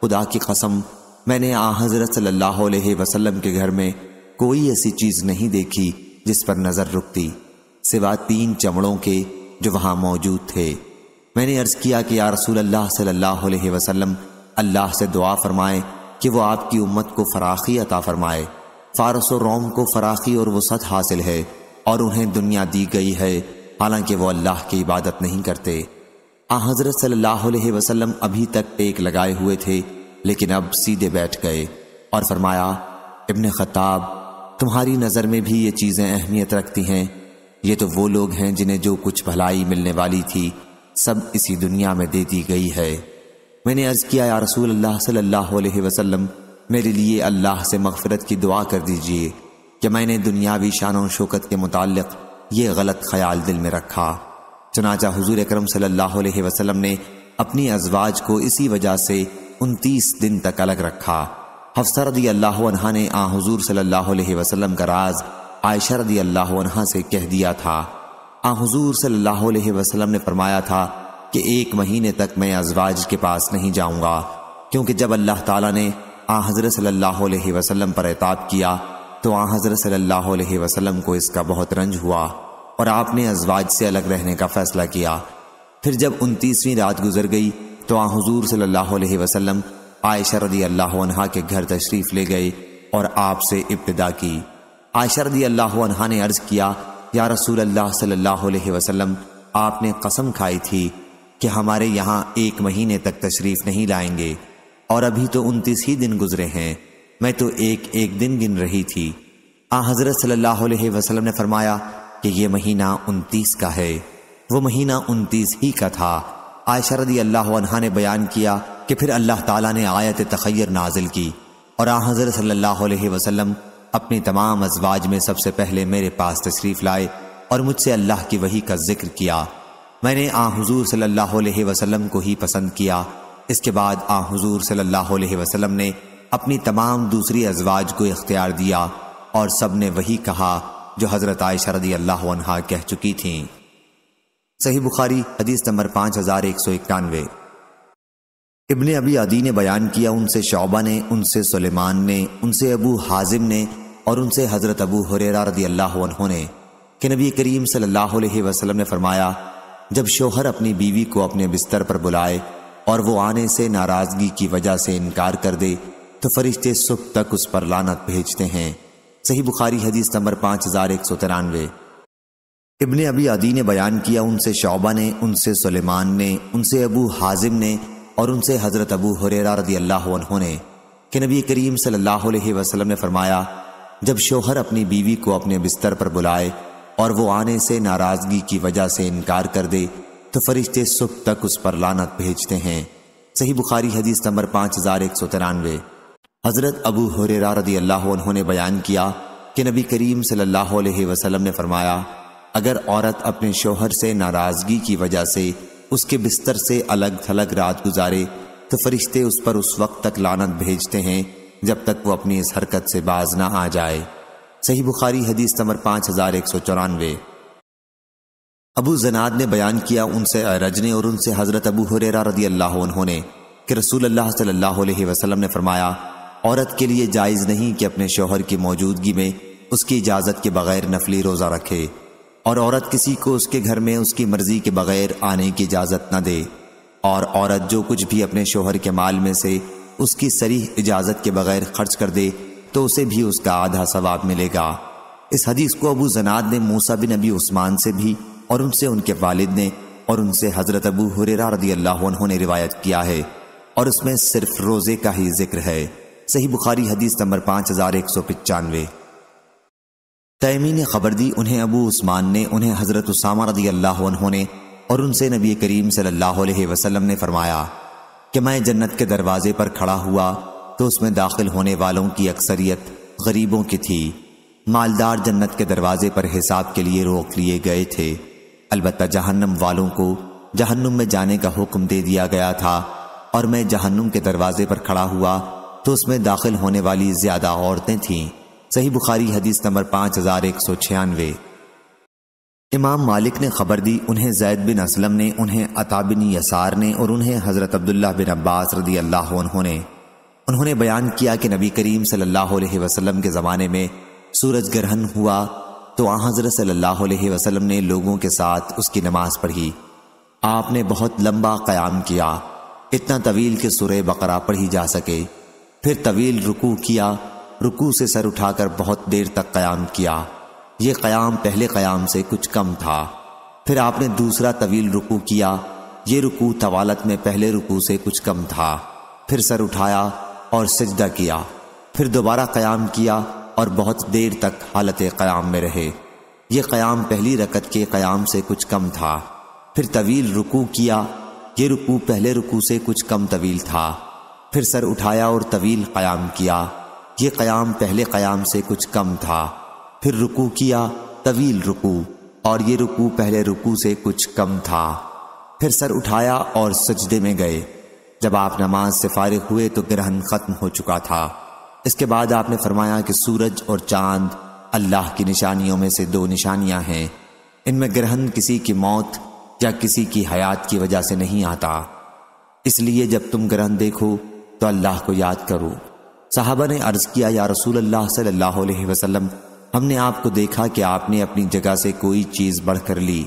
खुदा की कसम मैंने आ हजरत सल्लल्लाहु अलैहि वसल्लम के घर में कोई ऐसी चीज़ नहीं देखी जिस पर नज़र रुकती सिवा तीन चमड़ों के जो वहाँ मौजूद थे मैंने अर्ज़ किया कि या रसूल अल्लाह सल्लल्लाहु अलैहि वसल्लम अल्लाह से दुआ फरमाएं कि वो आपकी उम्मत को फराखी अता फरमाए फारस और रोम को फराखी और वसत हासिल है और उन्हें दुनिया दी गई है हालांकि वो अल्लाह की इबादत नहीं करते आ हाँ, हजरत सल्लल्लाहु अलैहि वसल्लम अभी तक टेक लगाए हुए थे लेकिन अब सीधे बैठ गए और फरमाया इबन खताब तुम्हारी नज़र में भी ये चीज़ें अहमियत रखती हैं ये तो वो लोग हैं जिन्हें जो कुछ भलाई मिलने वाली थी सब इसी दुनिया में दे दी गई है मैंने अर्ज़ किया या रसूल अल्लाह सल्लल्लाहु अलैहि वसल्लम मेरे लिए अल्लाह से मगफरत की दुआ कर दीजिए कि मैंने दुनियावी शान और शौकत के मुतालिक ये गलत ख्याल दिल में रखा चनाचा हुजूर अकरम सल्लल्लाहु अलैहि वसल्लम ने अपनी अजवाज को इसी वजह से उनतीस दिन तक अलग रखा हफ्सा रदी अल्लाह ने आ हजूर सल्लल्लाहु अलैहि वसल्लम का राज आयशा रदी अल्लाह से कह दिया था आ हजूर सल्लल्लाहु अलैहि वसल्लम ने फरमाया था कि एक महीने तक मैं अजवाज के पास नहीं जाऊंगा क्योंकि जब अल्लाह ताला ने आ हज़रत सल्लल्लाहु अलैहि वसल्लम पर एताब किया तो आ हज़रत सल्लल्लाहु अलैहि वसल्लम को इसका बहुत रंज हुआ और आपने अजवाज से अलग रहने का फ़ैसला किया फिर जब उनतीसवीं रात गुजर गई तो आ हजूर सल्लल्लाहु वसलम आयशा रदी अल्लाह के घर तशरीफ़ ले गए और आपसे इब्तदा की आयशा रदी अल्लाह ने अर्ज़ किया या रसूल अल्लाह सल्लल्लाहु वसलम आपने कसम खाई थी कि हमारे यहाँ एक महीने तक तशरीफ नहीं लाएंगे और अभी तो उनतीस ही दिन गुजरे हैं मैं तो एक एक दिन गिन रही थी आ हजरत सल्लाह वसलम ने फरमाया कि ये महीना उनतीस का है वो महीना उनतीस ही का था आयशा रदी अल्लाह ने बयान किया कि फिर अल्लाह ताला ने आयत तखैर नाजिल की और आ हजरत सल्लल्लाहु वसलम अपनी तमाम अजवाज में सबसे पहले मेरे पास तशरीफ लाए और मुझसे अल्लाह की वही का जिक्र किया मैंने आ हजूर सल्ह वसलम को ही पसंद किया इसके बाद आ हजूर सल्ह वसलम ने अपनी तमाम दूसरी अजवाज को इख्तियार दिया और सब ने वही कहा जो हज़रत आयशा रदी अल्लाह कह चुकी थी सही बुखारी हदीस नंबर पाँच हज़ार एक सौ इक्यानवे इबन अबी अदी ने बयान किया उनसे शोबा ने उनसे सलेमान ने उनसे अबू हाजिम ने और उनसे हज़रत अबू हुरेरा रदी अल्लाह ने कि नबी करीम सल्लल्लाहु अलैहि वसल्लम ने फरमाया जब शोहर अपनी बीवी को अपने बिस्तर पर बुलाए और वो आने से नाराजगी की वजह से इनकार कर दे तो फरिश्ते सुख तक उस पर लानत भेजते हैं सही बुखारी हदीस नंबर पाँच हजार एक सौ तिरानवे इबन अबी अदी ने बयान किया उनसे शौबा ने उनसे सुलेमान ने उनसे अबू हाजिम ने और उनसे हज़रत अबू हुरेरा रदी अल्लाह ने कि नबी करीम सल्लल्लाहु अलैहि वसल्लम ने फरमाया जब शोहर अपनी बीवी को अपने बिस्तर पर बुलाए और वो आने से नाराज़गी की वजह से इनकार कर दे तो फरिश्ते सुख तक उस पर लानत भेजते हैं सही बुखारी हदीस नंबर पाँच हज़ार एक सौ तिरानवे हज़रत अबू हुरेरा रदी अल्लाह उन्होंने बयान किया कि नबी करीम सल्लल्लाहु अलैहि वसल्लम ने फरमाया अगर औरत अपने शोहर से नाराज़गी की वजह से उसके बिस्तर से अलग थलग रात गुजारे तो फरिश्ते उस पर उस वक्त तक लानत भेजते हैं जब तक वो अपनी इस हरकत से बाज ना आ जाए सही बुखारी हदीस नंबर पाँच हज़ार एक सौ चौरानवे अबू जनाद ने बयान किया उनसे अरज ने और उनसे हज़रत अबू हुरेरा रदी अल्लाह उन्होंने कि रसूल अल्लाह सल्लल्लाहु अलैहि वसल्लम ने फरमाया औरत के लिए जायज़ नहीं कि अपने शोहर की मौजूदगी में उसकी इजाज़त के बगैर नफली रोज़ा रखे और औरत किसी को उसके घर में उसकी मर्जी के बगैर आने की इजाज़त न दे और औरत जो कुछ भी अपने शोहर के माल में से उसकी सरीह इजाज़त के बगैर खर्च कर दे तो उसे भी उसका आधा सवाब मिलेगा इस हदीस को अबू जनाद ने मूसा बिन अबी उस्मान से भी और उनसे उनके वालिद ने और उनसे हज़रत अबू हुरेरा रदी अल्लाह उन्होंने रिवायत किया है और उसमें सिर्फ रोज़े का ही जिक्र है सही बुखारी हदीस नंबर पांच हज़ार एक सौ पचानवे तयमी ने खबर दी उन्हें अबू उस्मान ने उन्हें हज़रत उसामा रदी अल्लाह उन्होंने और उनसे नबी करीम सल्लल्लाहु अलैहि वसल्लम ने फरमाया कि मैं जन्नत के दरवाजे पर खड़ा हुआ तो उसमें दाखिल होने वालों की अक्सरियत गरीबों की थी मालदार जन्नत के दरवाजे पर हिसाब के लिए रोक लिए गए थे अलबत् जहन्नम वालों को जहन्नुम में जाने का हुक्म दे दिया गया था और मैं जहन्नुम के दरवाजे पर खड़ा हुआ तो उसमें दाखिल होने वाली ज्यादा औरतें थीं सही बुखारी हदीस नंबर पाँच हजार एक सौ छियानवे इमाम मालिक ने खबर दी उन्हें जैद बिन असलम ने उन्हें अताबिन यसार ने और उन्हें हज़रत अब्दुल्ला बिन अब्बास रदी अल्लाह उन्होंने उन्होंने बयान किया कि नबी करीम सल्लल्लाहु अलैहि वसल्लम के ज़माने में सूरज ग्रहण हुआ तो हज़रत सल्लल्लाहु अलैहि वसल्लम ने लोगों के साथ उसकी नमाज पढ़ी आपने बहुत लंबा क़याम किया इतना तवील के सुरह बकरा पढ़ी जा सके फिर तवील रुकू किया रुकू से सर उठाकर बहुत देर तक क़याम किया ये क़याम पहले क़याम से कुछ कम था फिर आपने दूसरा तवील रुकू किया ये रुकू तवालत में पहले रुकू से कुछ कम था फिर सर उठाया और सजदा किया फिर दोबारा क़याम किया और बहुत देर तक हालत क़याम में रहे ये क़याम पहली रकत के क़याम से कुछ कम था फिर तवील रुकू किया ये रुकू पहले रुकू से कुछ कम तवील था फिर सर उठाया और तवील क़याम किया ये क़याम पहले क़याम से कुछ कम था फिर रुकू किया तवील रुकू और ये रुकू पहले रुकू से कुछ कम था फिर सर उठाया और सजदे में गए जब आप नमाज से फारिग हुए तो ग्रहण ख़त्म हो चुका था इसके बाद आपने फरमाया कि सूरज और चांद अल्लाह की निशानियों में से दो निशानियां हैं इनमें ग्रहण किसी की मौत या किसी की हयात की वजह से नहीं आता इसलिए जब तुम ग्रहण देखो तो अल्लाह को याद करो साहबा ने अर्ज किया या रसूल अल्लाह सल्लल्लाहु अलैहि वसल्लम हमने आपको देखा कि आपने अपनी जगह से कोई चीज़ बढ़ कर ली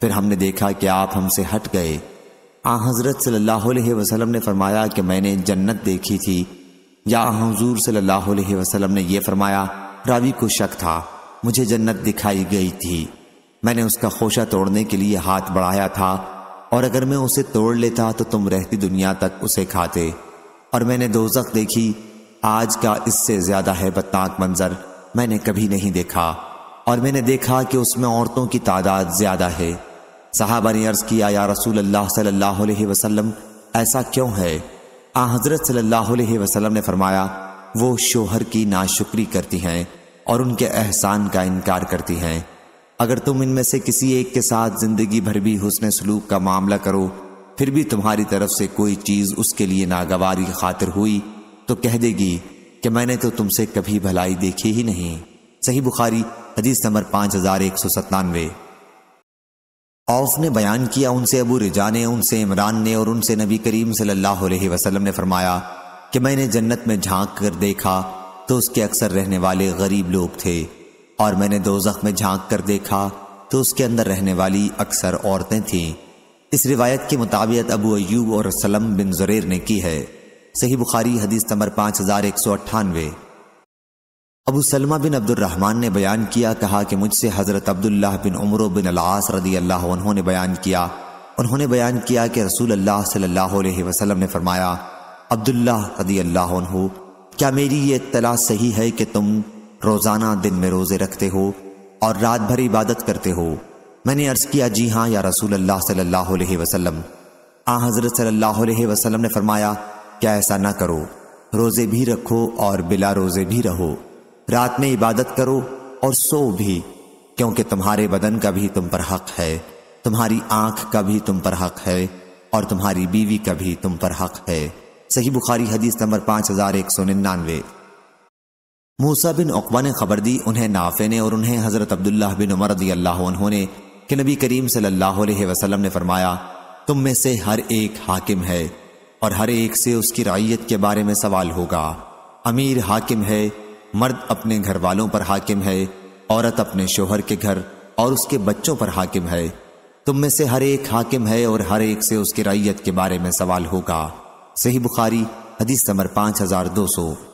फिर हमने देखा कि आप हमसे हट गए आ हज़रत सल्लल्लाहु अलैहि वसल्लम ने फरमाया कि मैंने जन्नत देखी थी या हजूर सल्लल्लाहु अलैहि वसल्लम ने यह फरमाया रावी को शक था मुझे जन्नत दिखाई गई थी मैंने उसका खोशा तोड़ने के लिए हाथ बढ़ाया था और अगर मैं उसे तोड़ लेता तो तुम रहती दुनिया तक उसे खाते और मैंने जख्त देखी आज का इससे ज़्यादा है बदनाक मंजर मैंने कभी नहीं देखा और मैंने देखा कि उसमें औरतों की तादाद ज़्यादा है साहबा ने अर्ज़ किया या रसूल अल्लाह सल्लल्लाहु अलैहि वसल्लम ऐसा क्यों है आ हज़रत सल्लल्लाहु अलैहि वसल्लम ने फरमाया वो शोहर की नाशुक्री करती हैं और उनके एहसान का इनकार करती हैं अगर तुम इनमें से किसी एक के साथ ज़िंदगी भर भी हुसन सलूक का मामला करो फिर भी तुम्हारी तरफ से कोई चीज़ उसके लिए नागवारी खातिर हुई तो कह देगी कि मैंने तो तुमसे कभी भलाई देखी ही नहीं सही बुखारी हदीस नंबर पाँच हज़ार एक सौ सत्तानवे औस ने बयान किया उनसे अबू रिजा ने उनसे इमरान ने और उनसे नबी करीम सल्लल्लाहु अलैहि वसल्लम ने फरमाया कि मैंने जन्नत में झांक कर देखा तो उसके अक्सर रहने वाले गरीब लोग थे और मैंने दो में झांक कर देखा तो उसके अंदर रहने वाली अक्सर औरतें थीं इस रिवायत के मुताबिक अबू अयूब और सलम बिन जरेर ने की है सही बुखारी हदीस नंबर पाँच हज़ार एक सौ अट्ठानवे अबू सलमा बिन अब्दुलरहमान ने बयान किया कहा कि मुझसे हज़रत अब्दुल्ला बिन उमर बिन अलास रदी अल्लाह ने बयान किया उन्होंने बयान किया कि रसूल अल्लाह सल्ह अलैहि ने फरमाया अब्दुल्ला रदी अल्लाह क्या मेरी ये इतला सही है कि तुम रोज़ाना दिन में रोज़े रखते हो और रात भर इबादत करते हो मैंने अर्ज़ किया जी हाँ या रसूल अल्लाह सल्लल्लाहु अलैहि आ हज़रत सल्लल्लाहु अलैहि ने फरमाया क्या ऐसा ना करो रोज़े भी रखो और बिला रोज़े भी रहो रात में इबादत करो और सो भी क्योंकि तुम्हारे बदन का भी तुम पर हक है तुम्हारी आंख का भी तुम पर हक है और तुम्हारी बीवी का भी तुम पर हक है सही बुखारी हदीस नंबर पांच हजार एक सौ निन्यानवे मूसा बिन अकबा ने खबर दी उन्हें नाफे ने और उन्हें हजरत अब्दुल्ला बिन उमर रदी अल्लाह ने कि नबी करीम सल्लल्लाहु अलैहि वसल्लम ने फरमाया तुम में से हर एक हाकिम है और हर एक से उसकी रैयत के बारे में सवाल होगा अमीर हाकिम है मर्द अपने घर वालों पर हाकिम है औरत अपने शोहर के घर और उसके बच्चों पर हाकिम है तुम में से हर एक हाकिम है और हर एक से उसकी रैयत के बारे में सवाल होगा सही बुखारी हदीस नंबर पांच हजार दो सौ